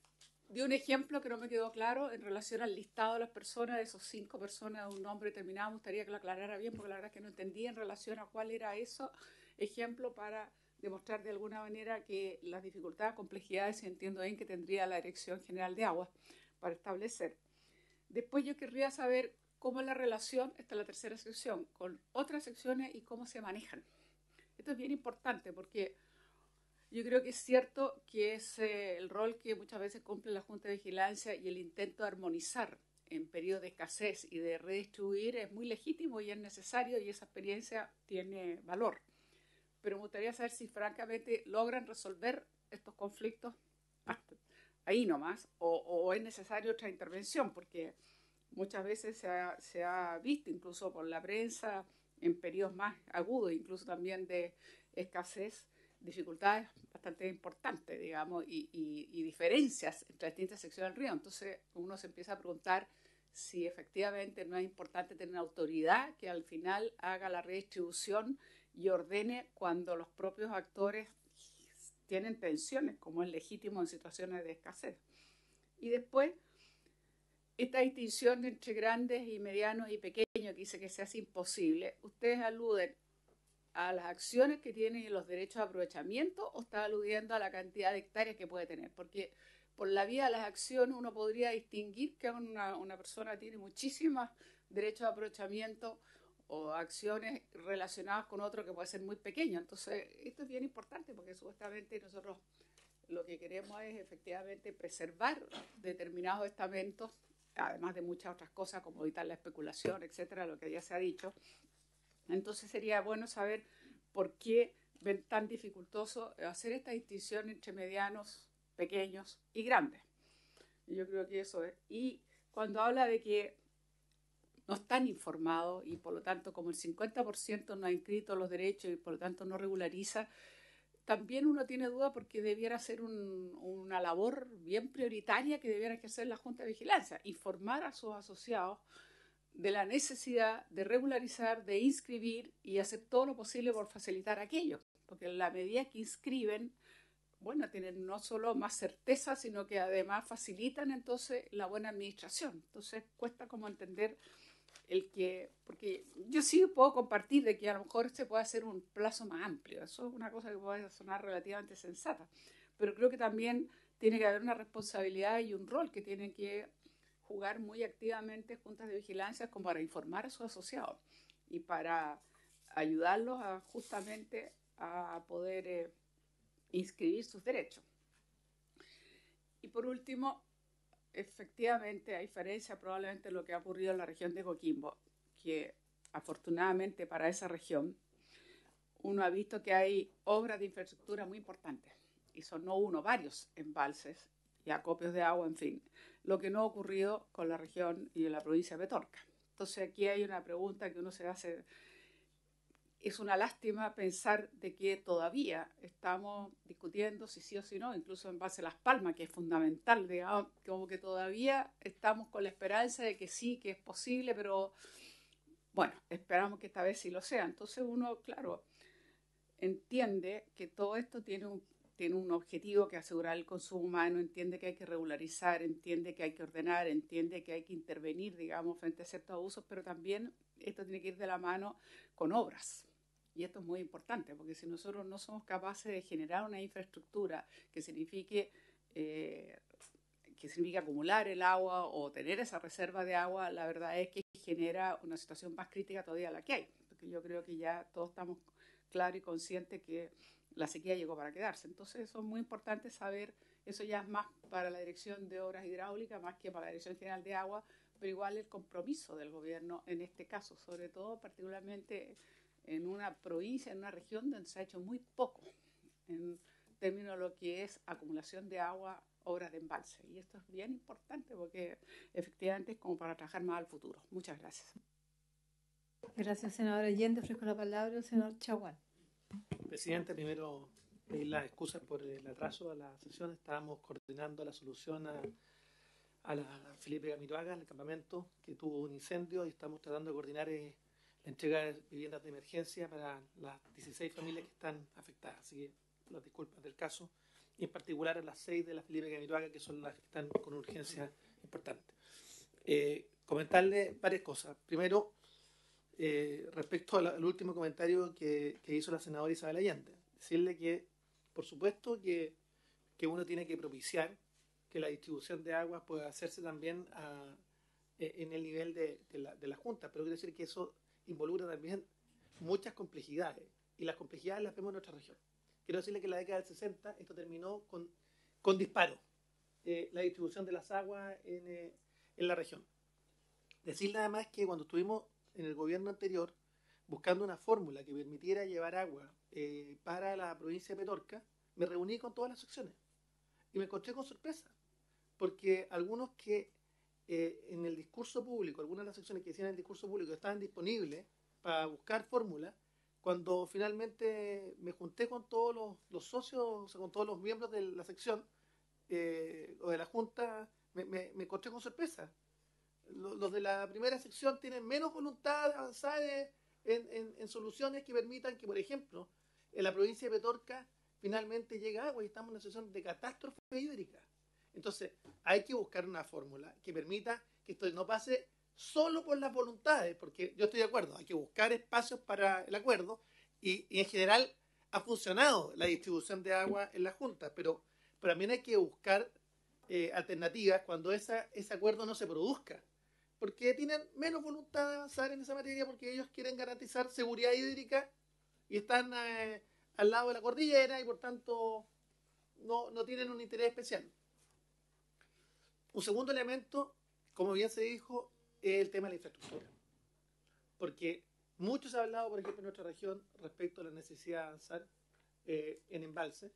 di un ejemplo que no me quedó claro en relación al listado de las personas, de esos cinco personas, un nombre determinado, me gustaría que lo aclarara bien, porque la verdad es que no entendía en relación a cuál era eso ejemplo para demostrar de alguna manera que las dificultades, complejidades, entiendo bien, que tendría la Dirección General de Aguas para establecer. Después yo querría saber cómo es la relación, esta la tercera sección, con otras secciones y cómo se manejan. Esto es bien importante porque yo creo que es cierto que es eh, el rol que muchas veces cumple la Junta de Vigilancia y el intento de armonizar en periodo de escasez y de redistribuir es muy legítimo y es necesario y esa experiencia tiene valor. Pero me gustaría saber si francamente logran resolver estos conflictos ahí nomás, o, es necesaria otra intervención, porque muchas veces se ha, visto incluso por la prensa en periodos más agudos, incluso también de escasez, dificultades bastante importantes, digamos, y, diferencias entre distintas secciones del río. Entonces uno se empieza a preguntar si efectivamente no es importante tener autoridad que al final haga la redistribución y ordene cuando los propios actores tienen tensiones, como es legítimo en situaciones de escasez. Y después, esta distinción entre grandes y medianos y pequeños que dice que se hace imposible, ¿ustedes aluden a las acciones que tienen y los derechos de aprovechamiento o está aludiendo a la cantidad de hectáreas que puede tener? Porque por la vía de las acciones uno podría distinguir que una, una persona tiene muchísimos derechos de aprovechamiento o acciones relacionadas con otro que puede ser muy pequeño. Entonces, esto es bien importante porque supuestamente nosotros lo que queremos es efectivamente preservar determinados estamentos, además de muchas otras cosas como evitar la especulación, etcétera, lo que ya se ha dicho. Entonces, sería bueno saber por qué ven tan dificultoso hacer esta distinción entre medianos, pequeños y grandes. Yo creo que eso es. Y cuando habla de que no están informados y por lo tanto como el 50% no ha inscrito los derechos y por lo tanto no regulariza, también uno tiene duda porque debiera ser una labor bien prioritaria que debiera hacer la Junta de Vigilancia, informar a sus asociados de la necesidad de regularizar, de inscribir y hacer todo lo posible por facilitar aquello, porque en la medida que inscriben, bueno, tienen no solo más certeza, sino que además facilitan entonces la buena administración. Entonces cuesta como entender el que, porque yo sí puedo compartir de que a lo mejor se puede hacer un plazo más amplio, eso es una cosa que puede sonar relativamente sensata, pero creo que también tiene que haber una responsabilidad y un rol que tienen que jugar muy activamente juntas de vigilancia como para informar a sus asociados y para ayudarlos a, justamente a poder eh, inscribir sus derechos. Y por último, efectivamente, a diferencia probablemente de lo que ha ocurrido en la región de Coquimbo, que afortunadamente para esa región, uno ha visto que hay obras de infraestructura muy importantes, y son no uno, varios embalses y acopios de agua, en fin, lo que no ha ocurrido con la región y en la provincia de Petorca. Entonces aquí hay una pregunta que uno se hace es una lástima pensar de que todavía estamos discutiendo si sí o si no, incluso en base a las palmas, que es fundamental, digamos, como que todavía estamos con la esperanza de que sí, que es posible, pero bueno, esperamos que esta vez sí lo sea. Entonces uno, claro, entiende que todo esto tiene un, tiene un objetivo que asegurar el consumo humano, entiende que hay que regularizar, entiende que hay que ordenar, entiende que hay que intervenir, digamos, frente a ciertos abusos, pero también esto tiene que ir de la mano con obras y esto es muy importante, porque si nosotros no somos capaces de generar una infraestructura que signifique eh, que acumular el agua o tener esa reserva de agua, la verdad es que genera una situación más crítica todavía la que hay. Porque yo creo que ya todos estamos claros y conscientes que la sequía llegó para quedarse. Entonces eso es muy importante saber, eso ya es más para la Dirección de Obras Hidráulicas, más que para la Dirección General de Agua, pero igual el compromiso del gobierno en este caso, sobre todo particularmente en una provincia, en una región donde se ha hecho muy poco en términos de lo que es acumulación de agua, obras de embalse. Y esto es bien importante porque efectivamente es como para trabajar más al futuro. Muchas gracias. Gracias, senador Allende. Ofrezco la palabra al señor Chaguán. Presidente, primero pedir las excusas por el atraso a la sesión. Estábamos coordinando la solución a, la Felipe Gamiroaga, en el campamento, que tuvo un incendio y estamos tratando de coordinar. Eh, la entrega de viviendas de emergencia para las 16 familias que están afectadas. Así que las disculpas del caso, y en particular a las 6 de las Felipe que son las que están con urgencia importante. Eh, comentarle varias cosas. Primero, eh, respecto al, último comentario que, hizo la senadora Isabel Allende, decirle que, por supuesto, que, uno tiene que propiciar que la distribución de aguas pueda hacerse también ah, e, en el nivel de, la, de la Junta, pero quiero decir que eso involucra también muchas complejidades, y las complejidades las vemos en nuestra región. Quiero decirle que en la década del 60 esto terminó con, con disparos, eh, la distribución de las aguas eh, en, la región. Decirle además que cuando estuvimos en el gobierno anterior buscando una fórmula que permitiera llevar agua eh, para la provincia de Petorca, me reuní con todas las secciones y me encontré con sorpresa, porque algunos que eh, en el discurso público, algunas de las secciones que hicieron el discurso público estaban disponibles para buscar fórmulas, cuando finalmente me junté con todos los, socios, con todos los miembros de la sección eh, o de la junta, me, encontré con sorpresa. Los, de la primera sección tienen menos voluntad de avanzar en, soluciones que permitan que, por ejemplo, en la provincia de Petorca finalmente llegue agua y estamos en una situación de catástrofe hídrica. Entonces, hay que buscar una fórmula que permita que esto no pase solo por las voluntades, porque yo estoy de acuerdo, hay que buscar espacios para el acuerdo y, en general ha funcionado la distribución de agua en la juntas, pero, también hay que buscar eh, alternativas cuando ese acuerdo no se produzca, porque tienen menos voluntad de avanzar en esa materia porque ellos quieren garantizar seguridad hídrica y están eh, al lado de la cordillera y por tanto no tienen un interés especial. Un segundo elemento, como bien se dijo, es el tema de la infraestructura. Porque mucho se ha hablado, por ejemplo, en nuestra región respecto a la necesidad de avanzar eh, en embalse.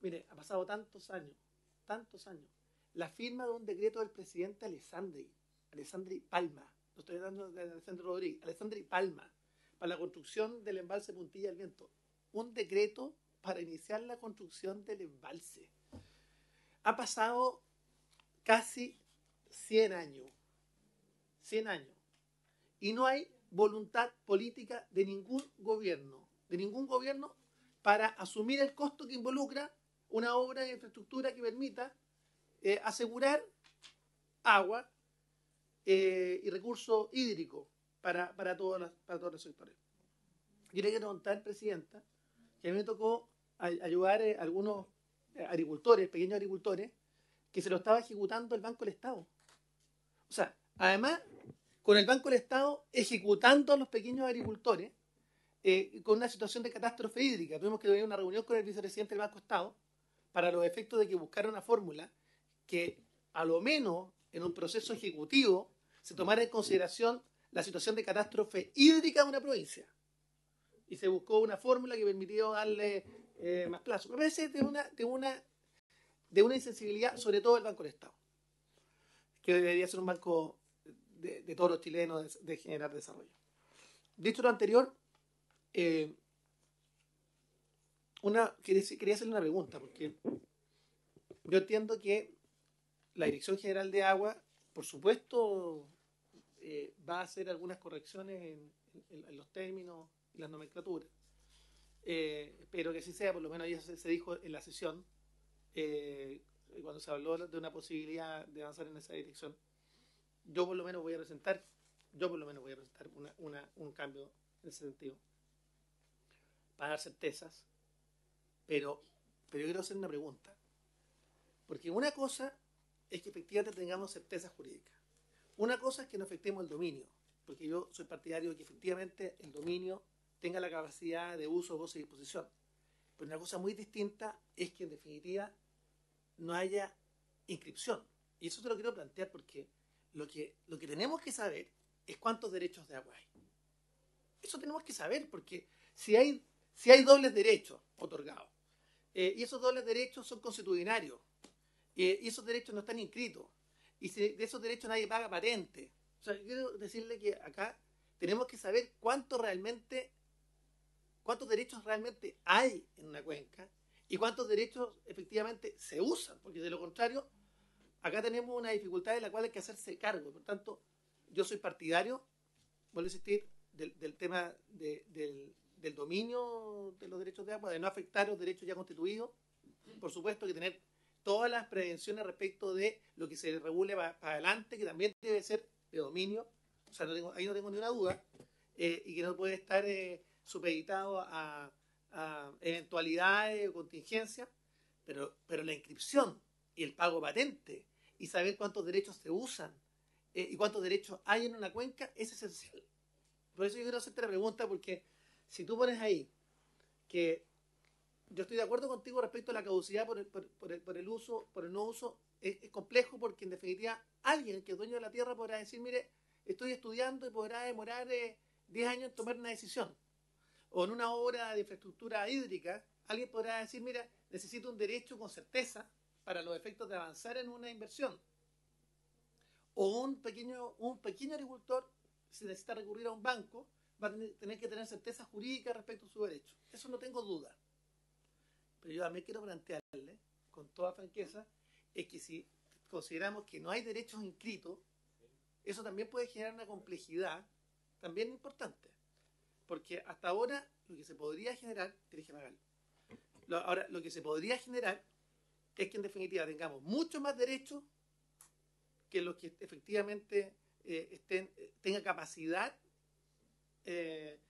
Mire, ha pasado tantos años, tantos años. La firma de un decreto del presidente Alessandri, Alessandri Palma, no estoy hablando de Alessandro Rodríguez, Alessandri Palma, para la construcción del embalse Puntilla del Viento. Un decreto para iniciar la construcción del embalse. Ha pasado casi 100 años. 100 años. Y no hay voluntad política de ningún gobierno, de ningún gobierno para asumir el costo que involucra una obra de infraestructura que permita eh, asegurar agua eh, y recursos hídricos para, todos los, para todos los sectores. Yo le quiero contar, Presidenta, que a mí me tocó ayudar a eh, algunos agricultores, pequeños agricultores, que se lo estaba ejecutando el Banco del Estado. O sea, además, con el Banco del Estado ejecutando a los pequeños agricultores eh, con una situación de catástrofe hídrica. Tuvimos que tener una reunión con el vicepresidente del Banco Estado para los efectos de que buscara una fórmula que a lo menos en un proceso ejecutivo se tomara en consideración la situación de catástrofe hídrica de una provincia. Y se buscó una fórmula que permitió darle eh, más plazo. Me parece de una, de una de una insensibilidad, sobre todo el Banco del Estado, que debería ser un banco de, todos los chilenos de, generar desarrollo. Dicho lo anterior, eh, una, quería, hacerle una pregunta, porque yo entiendo que la Dirección General de Agua, por supuesto, eh, va a hacer algunas correcciones en, los términos y las nomenclaturas. Eh, pero que sí sea, por lo menos ya se dijo en la sesión eh, cuando se habló de una posibilidad de avanzar en esa dirección, yo por lo menos voy a presentar, yo por lo menos voy a presentar un cambio en ese sentido, para dar certezas, pero, pero yo quiero hacer una pregunta, porque una cosa es que efectivamente tengamos certezas jurídicas, una cosa es que no afectemos el dominio, porque yo soy partidario de que efectivamente el dominio tenga la capacidad de uso, voz y disposición, pero una cosa muy distinta es que en definitiva no haya inscripción. Y eso te lo quiero plantear porque lo que, lo que tenemos que saber es cuántos derechos de agua hay. Eso tenemos que saber porque si hay, si hay dobles derechos otorgados, eh, y esos dobles derechos son constitucionarios, eh, y esos derechos no están inscritos, y de esos derechos nadie paga patente. O sea, quiero decirle que acá tenemos que saber cuánto realmente, cuántos derechos realmente hay en una cuenca y cuántos derechos efectivamente se usan, porque de lo contrario, acá tenemos una dificultad de la cual hay que hacerse cargo. Por tanto, yo soy partidario, vuelvo a insistir, del, tema del, dominio de los derechos de agua, de no afectar los derechos ya constituidos. Por supuesto que tener todas las prevenciones respecto de lo que se regule para, adelante, que también debe ser de dominio, o sea, ahí no tengo ni una duda, eh, y que no puede estar eh, supeditado a, eventualidades o contingencias, pero, pero la inscripción y el pago patente y saber cuántos derechos se usan eh, y cuántos derechos hay en una cuenca es esencial. Por eso yo quiero hacerte la pregunta, porque si tú pones ahí que yo estoy de acuerdo contigo respecto a la caducidad por el, por, el, uso, por el no uso, es, complejo porque en definitiva alguien que es dueño de la tierra podrá decir, mire, estoy estudiando y podrá demorar 10 eh, años en tomar una decisión o en una obra de infraestructura hídrica, alguien podrá decir, mira, necesito un derecho con certeza para los efectos de avanzar en una inversión. O un pequeño, agricultor, si necesita recurrir a un banco, va a tener que tener certeza jurídica respecto a su derecho. Eso no tengo duda. Pero yo también quiero plantearle, con toda franqueza, es que si consideramos que no hay derechos inscritos, eso también puede generar una complejidad también importante porque hasta ahora lo que se podría generar, te dije ahora, lo que se podría generar es que en definitiva tengamos mucho más derechos que los que efectivamente eh, estén, eh, tenga capacidad eh,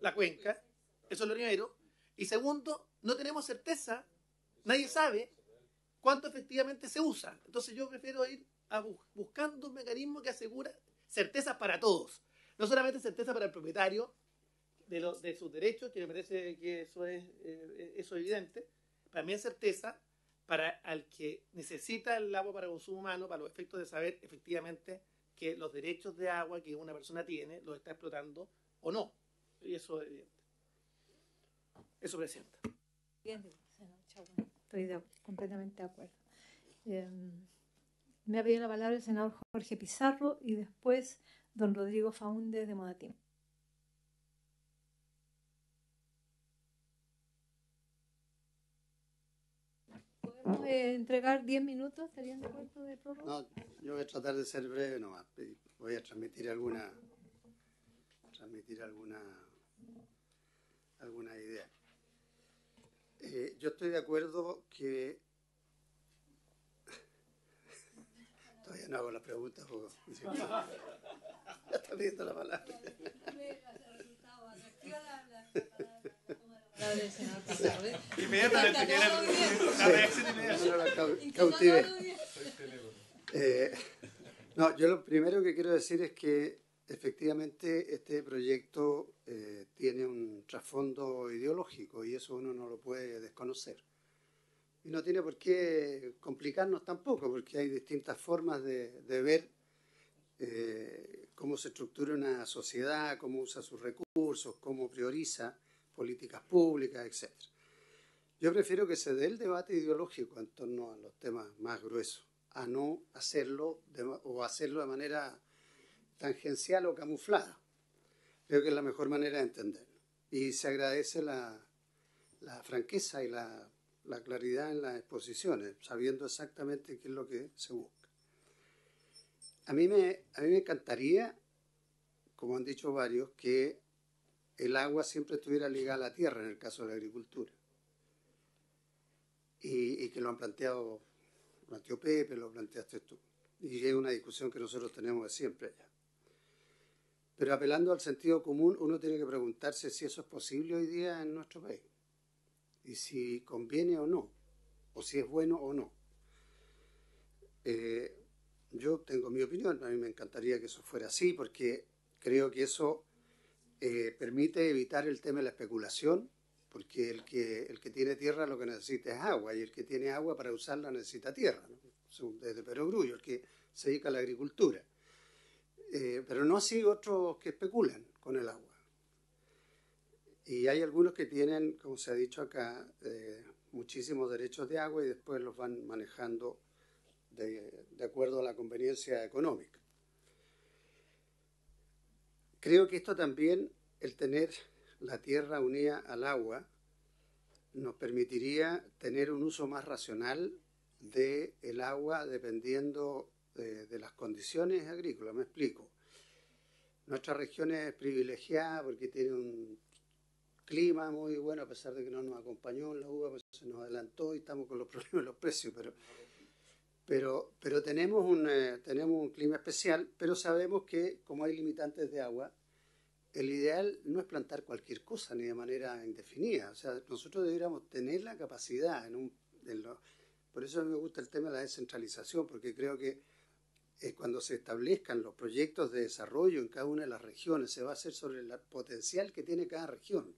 la cuenca. Eso es lo primero. Y segundo, no tenemos certeza, nadie sabe cuánto efectivamente se usa. Entonces yo prefiero ir a buscando un mecanismo que asegure certezas para todos. No solamente certeza para el propietario, de, de sus derechos, que me parece que eso es, eh, eso evidente, para mí es certeza, para al que necesita el agua para consumo humano, para los efectos de saber efectivamente que los derechos de agua que una persona tiene los está explotando o no. Y eso es evidente. Eso presenta. Estoy completamente de acuerdo. Em, me ha pedido la palabra el senador Jorge Pizarro y después don Rodrigo Faúndez de Modatín. entregar 10 minutos? ¿Estarían de acuerdo de prórroga? No, yo voy a tratar de ser breve nomás. Voy a transmitir alguna, transmitir alguna, alguna idea. Eh, yo estoy de acuerdo que... Todavía no hago las preguntas. Ya está viendo la palabra. La la eh, no, yo lo primero que quiero decir es que efectivamente este proyecto eh, tiene un trasfondo ideológico y eso uno no lo puede desconocer. Y no tiene por qué complicarnos tampoco, porque hay distintas formas de, ver eh, cómo se estructura una sociedad, cómo usa sus recursos, cómo prioriza políticas públicas, etc. Yo prefiero que se dé el debate ideológico en torno a los temas más gruesos, a no hacerlo o hacerlo de manera tangencial o camuflada. Creo que es la mejor manera de entenderlo. Y se agradece la, franqueza y la, claridad en las exposiciones, sabiendo exactamente qué es lo que se busca. A mí me, a mí me encantaría, como han dicho varios, que el agua siempre estuviera ligada a la tierra en el caso de la agricultura. Y, que lo han planteado, lo planteó Pepe, lo planteaste tú. Y es una discusión que nosotros tenemos de siempre Pero apelando al sentido común, uno tiene que preguntarse si eso es posible hoy día en nuestro país. Y si conviene o no. O si es bueno o no. Eh, yo tengo mi opinión, a mí me encantaría que eso fuera así, porque creo que eso eh, permite evitar el tema de la especulación, porque el que, el que tiene tierra lo que necesita es agua, y el que tiene agua para usarla necesita tierra, desde Perogrullo el que se dedica a la agricultura. Eh, pero no así otros que especulan con el agua. Y hay algunos que tienen, como se ha dicho acá, eh, muchísimos derechos de agua y después los van manejando de acuerdo a la conveniencia económica. Creo que esto también, el tener la tierra unida al agua, nos permitiría tener un uso más racional del el agua dependiendo de, las condiciones agrícolas. Me explico. Nuestra región es privilegiada porque tiene un clima muy bueno, a pesar de que no nos acompañó en la uva, pues se nos adelantó y estamos con los problemas de los precios, pero pero, pero tenemos, un, eh, tenemos un clima especial, pero sabemos que como hay limitantes de agua, el ideal no es plantar cualquier cosa ni de manera indefinida. O sea, nosotros deberíamos tener la capacidad en un... por eso me gusta el tema de la descentralización, porque creo que cuando se establezcan los proyectos de desarrollo en cada una de las regiones, se va a hacer sobre el potencial que tiene cada región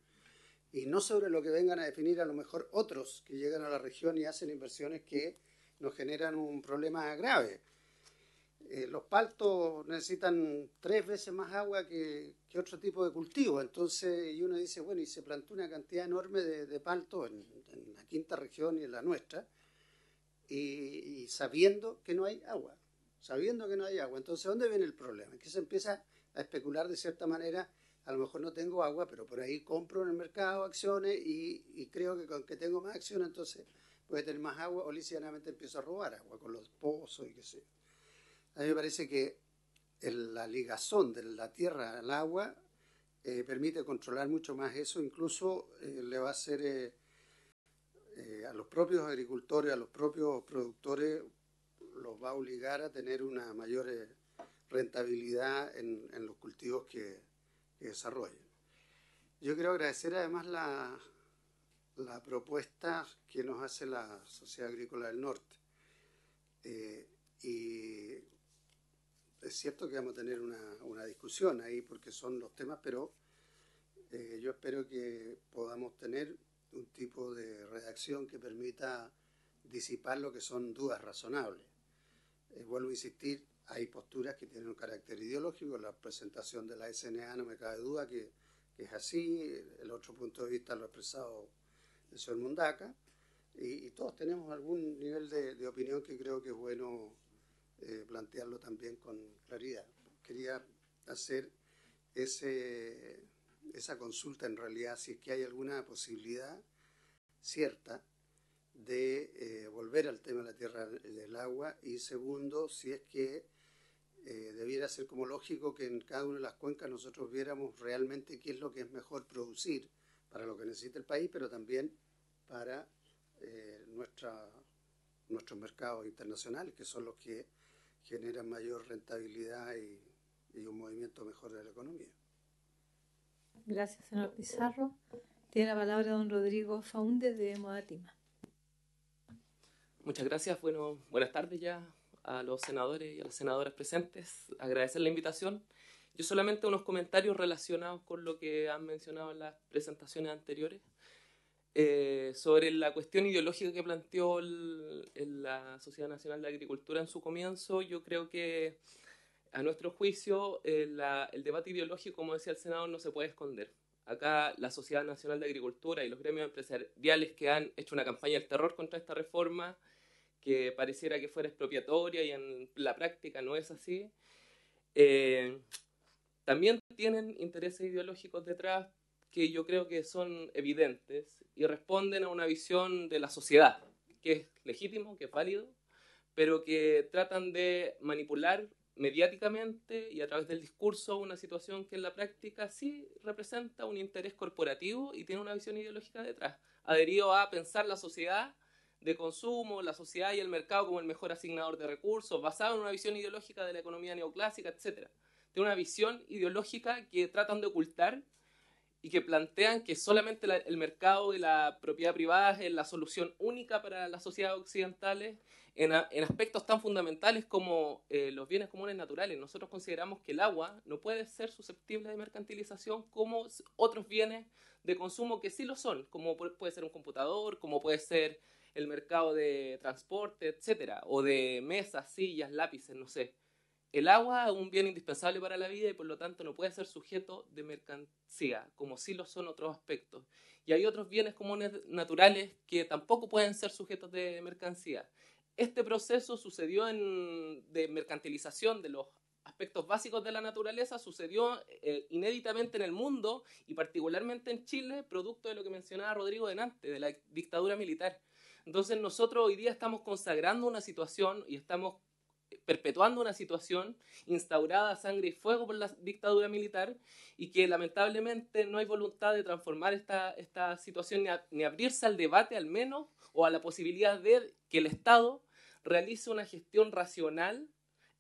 y no sobre lo que vengan a definir a lo mejor otros que llegan a la región y hacen inversiones que nos generan un problema grave. Eh, los paltos necesitan tres veces más agua que, otro tipo de cultivo. Entonces, y uno dice, bueno, y se plantó una cantidad enorme de, de paltos en, la quinta región y en la nuestra, y, sabiendo que no hay agua, sabiendo que no hay agua. Entonces, ¿dónde viene el problema? Que se empieza a especular de cierta manera, a lo mejor no tengo agua, pero por ahí compro en el mercado acciones y, y creo que con que tengo más acciones, entonces voy pues tener más agua o licenciadamente empieza a robar agua con los pozos y qué sé. A mí me parece que la ligazón de la tierra al agua eh, permite controlar mucho más eso, incluso eh, le va a hacer eh, a los propios agricultores, a los propios productores, los va a obligar a tener una mayor rentabilidad en, los cultivos que, que desarrollen. Yo quiero agradecer además la, la propuesta que nos hace la Sociedad Agrícola del Norte. Eh, y es cierto que vamos a tener una, discusión ahí porque son los temas, pero eh, yo espero que podamos tener un tipo de redacción que permita disipar lo que son dudas razonables. Eh, vuelvo a insistir, hay posturas que tienen un carácter ideológico, la presentación de la SNA no me cabe duda que, que es así, el otro punto de vista lo ha expresado el señor Mundaca, y, todos tenemos algún nivel de, opinión que creo que es bueno eh, plantearlo también con claridad. Quería hacer esa consulta en realidad, si es que hay alguna posibilidad cierta de eh, volver al tema de la tierra del agua y segundo, si es que eh, debiera ser como lógico que en cada una de las cuencas nosotros viéramos realmente qué es lo que es mejor producir para lo que necesita el país, pero también para eh, nuestra, nuestros mercados internacionales, que son los que generan mayor rentabilidad y, un movimiento mejor de la economía. Gracias, señor Pizarro. Tiene la palabra don Rodrigo Faúndez, de Modatima. Muchas gracias. Bueno, buenas tardes ya a los senadores y a las senadoras presentes. Agradecer la invitación. Yo solamente unos comentarios relacionados con lo que han mencionado en las presentaciones anteriores. Eh, sobre la cuestión ideológica que planteó la Sociedad Nacional de Agricultura en su comienzo, yo creo que a nuestro juicio eh, el debate ideológico, como decía el Senado, no se puede esconder. Acá la Sociedad Nacional de Agricultura y los gremios empresariales que han hecho una campaña del terror contra esta reforma, que pareciera que fuera expropiatoria y en la práctica no es así, eh, también tienen intereses ideológicos detrás que yo creo que son evidentes y responden a una visión de la sociedad, que es legítimo, que es válido, pero que tratan de manipular mediáticamente y a través del discurso una situación que en la práctica sí representa un interés corporativo y tiene una visión ideológica detrás, adherido a pensar la sociedad de consumo, la sociedad y el mercado como el mejor asignador de recursos, basado en una visión ideológica de la economía neoclásica, etc de una visión ideológica que tratan de ocultar y que plantean que solamente el mercado y la propiedad privada es la solución única para las sociedades occidentales en, aspectos tan fundamentales como eh, los bienes comunes naturales. Nosotros consideramos que el agua no puede ser susceptible de mercantilización como otros bienes de consumo que sí lo son, como puede ser un computador, como puede ser el mercado de transporte, etcétera, o de mesas, sillas, lápices, no sé. El agua es un bien indispensable para la vida y por lo tanto no puede ser sujeto de mercancía, como sí lo son otros aspectos. Y hay otros bienes comunes naturales que tampoco pueden ser sujetos de mercancía. Este proceso sucedió en, de mercantilización de los aspectos básicos de la naturaleza sucedió eh, inéditamente en el mundo y particularmente en Chile, producto de lo que mencionaba Rodrigo de Nantes, de la dictadura militar. Entonces nosotros hoy día estamos consagrando una situación y estamos perpetuando una situación instaurada a sangre y fuego por la dictadura militar y que lamentablemente no hay voluntad de transformar esta, situación ni, ni abrirse al debate al menos o a la posibilidad de que el Estado realice una gestión racional,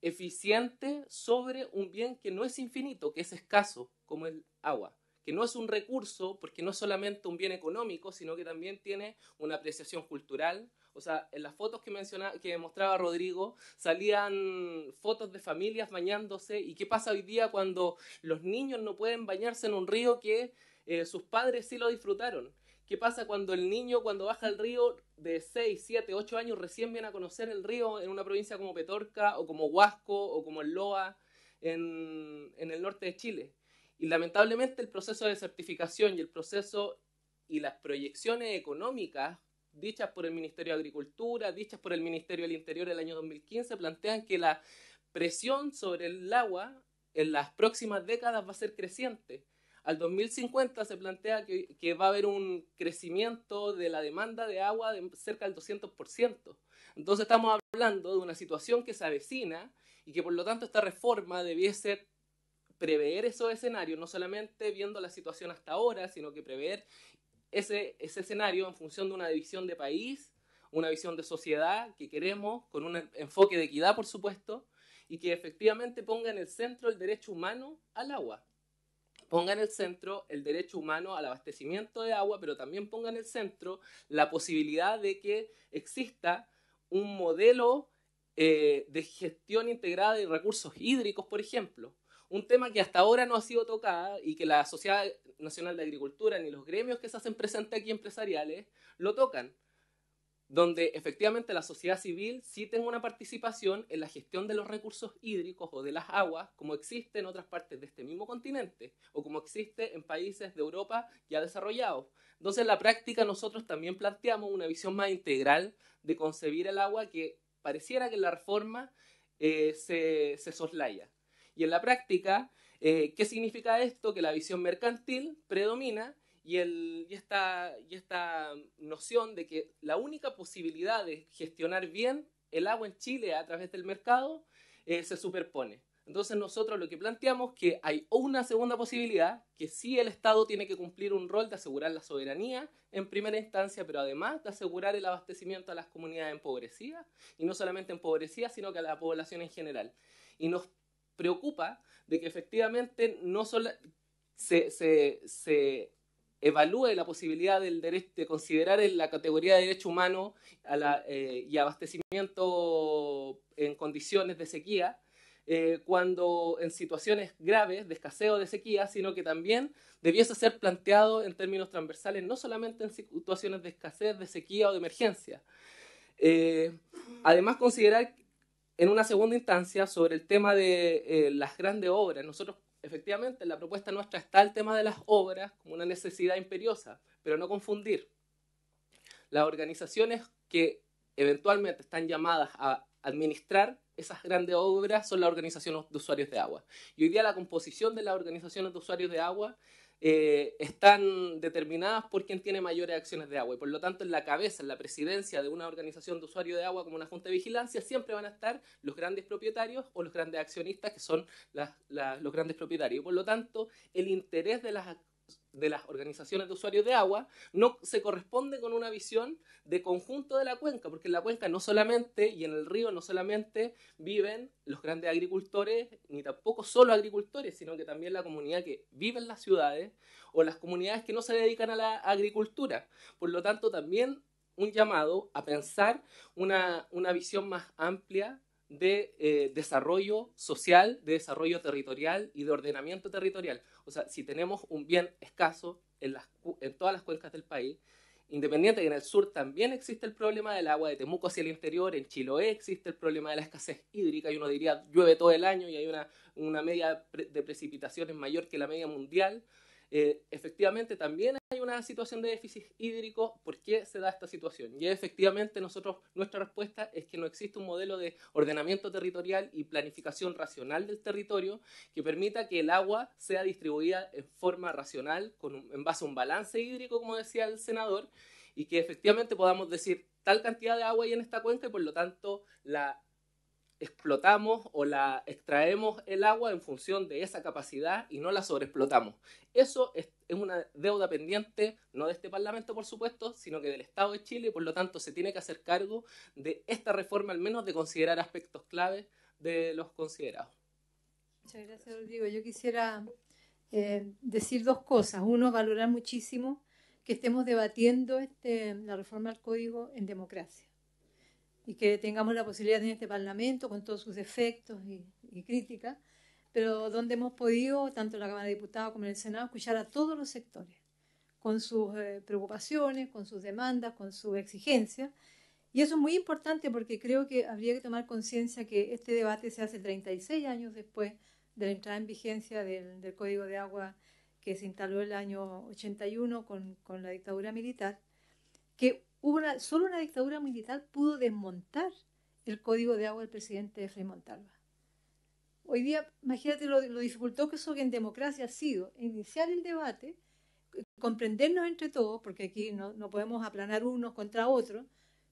eficiente sobre un bien que no es infinito, que es escaso, como el agua que no es un recurso, porque no es solamente un bien económico, sino que también tiene una apreciación cultural, o sea, en las fotos que, menciona, que mostraba Rodrigo salían fotos de familias bañándose. ¿Y qué pasa hoy día cuando los niños no pueden bañarse en un río que eh, sus padres sí lo disfrutaron? ¿Qué pasa cuando el niño, cuando baja el río de 6, 7, 8 años, recién viene a conocer el río en una provincia como Petorca o como Huasco o como el Loa en, en el norte de Chile? Y lamentablemente el proceso de certificación y el proceso y las proyecciones económicas dichas por el Ministerio de Agricultura, dichas por el Ministerio del Interior el año 2015, plantean que la presión sobre el agua en las próximas décadas va a ser creciente. Al 2050 se plantea que, que va a haber un crecimiento de la demanda de agua de cerca del 200%. Entonces estamos hablando de una situación que se avecina y que por lo tanto esta reforma debiese prever esos escenarios, no solamente viendo la situación hasta ahora, sino que prever ese, escenario en función de una división de país, una visión de sociedad que queremos, con un enfoque de equidad, por supuesto, y que efectivamente ponga en el centro el derecho humano al agua. Ponga en el centro el derecho humano al abastecimiento de agua, pero también ponga en el centro la posibilidad de que exista un modelo eh, de gestión integrada de recursos hídricos, por ejemplo, un tema que hasta ahora no ha sido tocado y que la Sociedad Nacional de Agricultura ni los gremios que se hacen presentes aquí empresariales lo tocan, donde efectivamente la sociedad civil sí tiene una participación en la gestión de los recursos hídricos o de las aguas, como existe en otras partes de este mismo continente o como existe en países de Europa ya desarrollados. Entonces, en la práctica nosotros también planteamos una visión más integral de concebir el agua que pareciera que la reforma eh, se soslaya. Y en la práctica, eh, ¿qué significa esto? Que la visión mercantil predomina y, el, esta, y esta noción de que la única posibilidad de gestionar bien el agua en Chile a través del mercado eh, se superpone. Entonces nosotros lo que planteamos es que hay una segunda posibilidad, que sí el Estado tiene que cumplir un rol de asegurar la soberanía en primera instancia, pero además de asegurar el abastecimiento a las comunidades empobrecidas, y no solamente empobrecidas, sino que a la población en general. Y nos preocupa de que efectivamente no solo se, se, se evalúe la posibilidad del derecho, de considerar en la categoría de derecho humano a la, eh, y abastecimiento en condiciones de sequía, eh, cuando en situaciones graves de escaseo de sequía, sino que también debiese ser planteado en términos transversales, no solamente en situaciones de escasez, de sequía o de emergencia. Eh, además, considerar en una segunda instancia sobre el tema de eh, las grandes obras. Nosotros, efectivamente, en la propuesta nuestra está el tema de las obras como una necesidad imperiosa, pero no confundir. Las organizaciones que eventualmente están llamadas a administrar esas grandes obras son las organizaciones de usuarios de agua. Y hoy día la composición de las organizaciones de usuarios de agua eh, están determinadas por quien tiene mayores acciones de agua. Y por lo tanto, en la cabeza, en la presidencia de una organización de usuario de agua como una junta de vigilancia, siempre van a estar los grandes propietarios o los grandes accionistas, que son los grandes propietarios. Y por lo tanto, el interés de las de las organizaciones de usuarios de agua no se corresponde con una visión de conjunto de la cuenca, porque en la cuenca no solamente y en el río no solamente viven los grandes agricultores, ni tampoco solo agricultores, sino que también la comunidad que vive en las ciudades o las comunidades que no se dedican a la agricultura. Por lo tanto, también un llamado a pensar una, una visión más amplia de eh, desarrollo social, de desarrollo territorial y de ordenamiento territorial. O sea, si tenemos un bien escaso en, todas las cuencas del país, independiente que en el sur también existe el problema del agua de Temuco hacia el interior, en Chiloé existe el problema de la escasez hídrica y uno diría llueve todo el año y hay una, una media de precipitaciones mayor que la media mundial. Eh, efectivamente también hay una situación de déficit hídrico, ¿por qué se da esta situación? Y efectivamente nosotros, nuestra respuesta es que no existe un modelo de ordenamiento territorial y planificación racional del territorio que permita que el agua sea distribuida en forma racional, con en base a un balance hídrico, como decía el senador, y que efectivamente podamos decir tal cantidad de agua hay en esta cuenca y por lo tanto la explotamos o la extraemos el agua en función de esa capacidad y no la sobreexplotamos. Eso es, una deuda pendiente, no de este Parlamento, por supuesto, sino que del Estado de Chile, y por lo tanto se tiene que hacer cargo de esta reforma, al menos de considerar aspectos claves de los considerados. Muchas gracias, Rodrigo. Yo quisiera eh, decir dos cosas. Uno, valorar muchísimo que estemos debatiendo este, la reforma al código en democracia y que tengamos la posibilidad en este Parlamento, con todos sus defectos y, críticas, pero donde hemos podido, tanto en la Cámara de Diputados como en el Senado, escuchar a todos los sectores, con sus eh, preocupaciones, con sus demandas, con sus exigencias. Y eso es muy importante porque creo que habría que tomar conciencia que este debate se hace 36 años después de la entrada en vigencia del, del Código de Agua que se instaló el año 81 con, con la dictadura militar, que solo una dictadura militar pudo desmontar el código de agua del presidente Efraín Montalva. Hoy día, imagínate lo, dificultoso que eso que en democracia ha sido iniciar el debate, comprendernos entre todos, porque aquí no, podemos aplanar unos contra otros,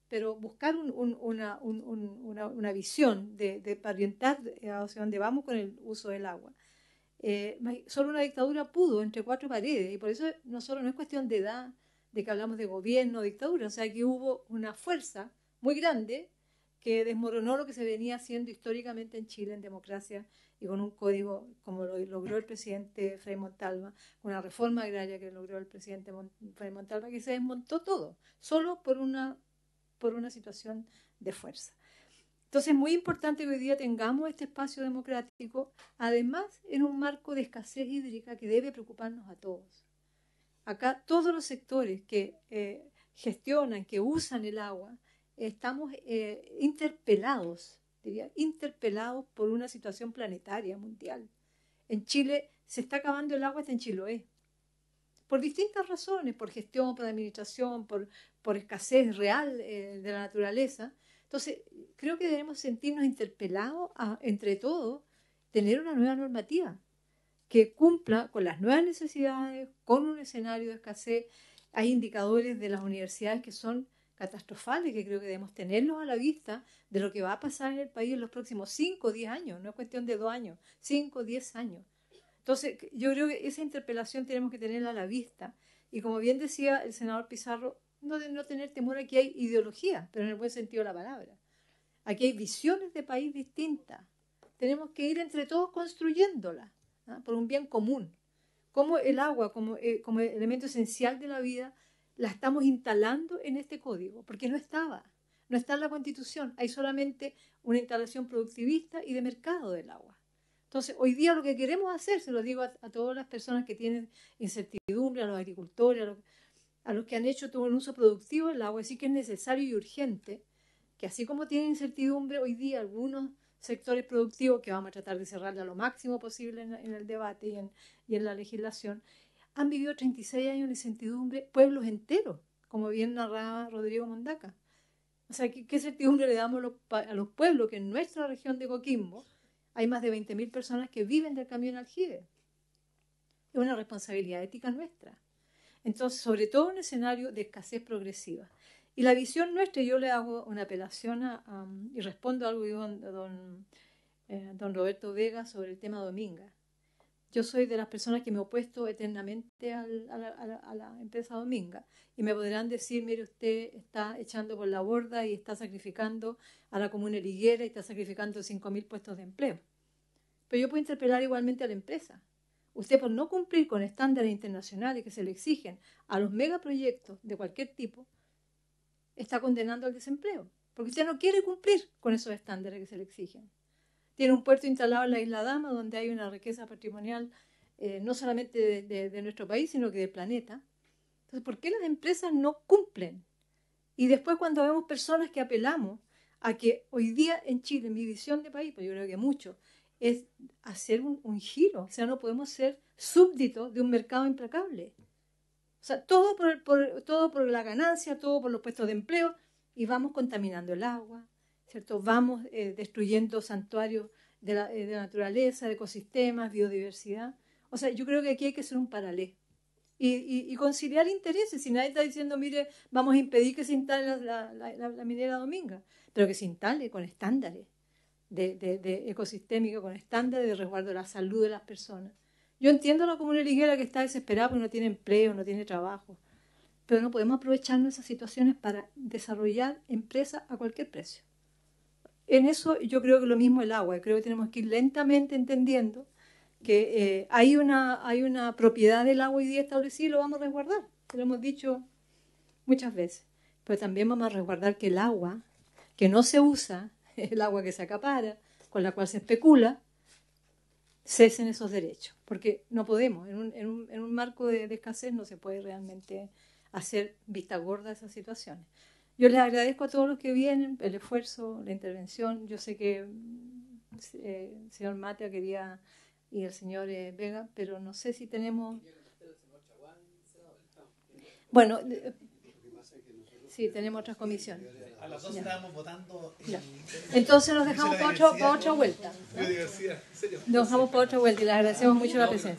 pero buscar una, visión de, de para orientar hacia dónde vamos con el uso del agua. Eh, solo una dictadura pudo entre cuatro paredes, y por eso no solo no es cuestión de edad, de que hablamos de gobierno, dictadura, o sea que hubo una fuerza muy grande que desmoronó lo que se venía haciendo históricamente en Chile en democracia y con un código como lo logró el presidente Frei Montalva, una reforma agraria que logró el presidente Frei Montalva, que se desmontó todo, solo por una, por una situación de fuerza. Entonces es muy importante que hoy día tengamos este espacio democrático, además en un marco de escasez hídrica que debe preocuparnos a todos. Acá todos los sectores que eh, gestionan, que usan el agua, estamos eh, interpelados, diría, interpelados por una situación planetaria mundial. En Chile se está acabando el agua en Chiloé, por distintas razones, por gestión, por administración, por, por escasez real eh, de la naturaleza. Entonces, creo que debemos sentirnos interpelados a, entre todos, tener una nueva normativa que cumpla con las nuevas necesidades, con un escenario de escasez. Hay indicadores de las universidades que son catastrofales, que creo que debemos tenerlos a la vista de lo que va a pasar en el país en los próximos 5 o 10 años, no es cuestión de 2 años, 5 o 10 años. Entonces, yo creo que esa interpelación tenemos que tenerla a la vista. Y como bien decía el senador Pizarro, no, de no tener temor aquí hay ideología, pero en el buen sentido de la palabra. Aquí hay visiones de país distintas. Tenemos que ir entre todos construyéndolas. ¿ah? por un bien común. Como el agua, eh, como, elemento esencial de la vida, la estamos instalando en este código, porque no estaba, no está en la constitución, hay solamente una instalación productivista y de mercado del agua. Entonces, hoy día lo que queremos hacer, se lo digo a, todas las personas que tienen incertidumbre, a los agricultores, a los, que han hecho todo el uso productivo del agua, así que es necesario y urgente que así como tienen incertidumbre hoy día algunos sectores productivos que vamos a tratar de a lo máximo posible en, el debate y en, la legislación, han vivido 36 años de incertidumbre pueblos enteros, como bien narraba Rodrigo Mondaca. O sea, ¿qué, certidumbre le damos a los pueblos que en nuestra región de Coquimbo hay más de 20.000 personas que viven del camión aljibe? Es una responsabilidad ética nuestra. Entonces, sobre todo un escenario de escasez progresiva. Y la visión nuestra, yo le hago una apelación y respondo algo de don, eh, don, Roberto Vega sobre el tema Dominga. Yo soy de las personas que me he opuesto eternamente a, la, empresa Dominga y me podrán decir, mire usted está echando por la borda y está sacrificando a la comuna liguera y está sacrificando 5.000 puestos de empleo. Pero yo puedo interpelar igualmente a la empresa. Usted por no cumplir con estándares internacionales que se le exigen a los megaproyectos de cualquier tipo, está condenando al desempleo, porque usted no quiere cumplir con esos estándares que se le exigen. Tiene un puerto instalado en la isla Dama, donde hay una riqueza patrimonial eh, no solamente de, nuestro país, sino que del planeta. Entonces, ¿por qué las empresas no cumplen? Y después cuando vemos personas que apelamos a que hoy día en Chile, mi visión de país, pues yo creo que mucho, es hacer un, un, giro. O sea, no podemos ser súbditos de un mercado implacable. O sea, todo por, todo por la ganancia, todo por los puestos de empleo, y vamos contaminando el agua, ¿cierto? Vamos eh, destruyendo santuarios de eh, naturaleza, de ecosistemas, biodiversidad. O sea, yo creo que aquí hay que hacer un paralelo. Y, conciliar intereses. Si nadie está diciendo, mire, vamos a impedir que se instale la, minera dominga, pero que se instale con estándares de, de, con estándares de resguardo de la salud de las personas. Yo entiendo a la comunidad liguera que está desesperada porque no tiene empleo, no tiene trabajo, pero no podemos aprovechar esas situaciones para desarrollar empresas a cualquier precio. En eso yo creo que lo mismo el agua, creo que tenemos que ir lentamente entendiendo que eh, hay, una, hay una propiedad del agua y día establecida y lo vamos a resguardar, lo hemos dicho muchas veces, pero también vamos a resguardar que el agua que no se usa, el agua que se acapara, con la cual se especula, cesen esos derechos, porque no podemos, en un, en en un marco de, escasez no se puede realmente hacer vista gorda a esas situaciones. Yo les agradezco a todos los que vienen el esfuerzo, la intervención. Yo sé que el eh, señor Matea quería y el señor eh, Vega, pero no sé si tenemos... Bueno, Sí, tenemos otras comisiones. A las dos estábamos votando. Entonces nos dejamos para, otra, vuelta. Nos dejamos para otra vuelta y les agradecemos mucho la presencia.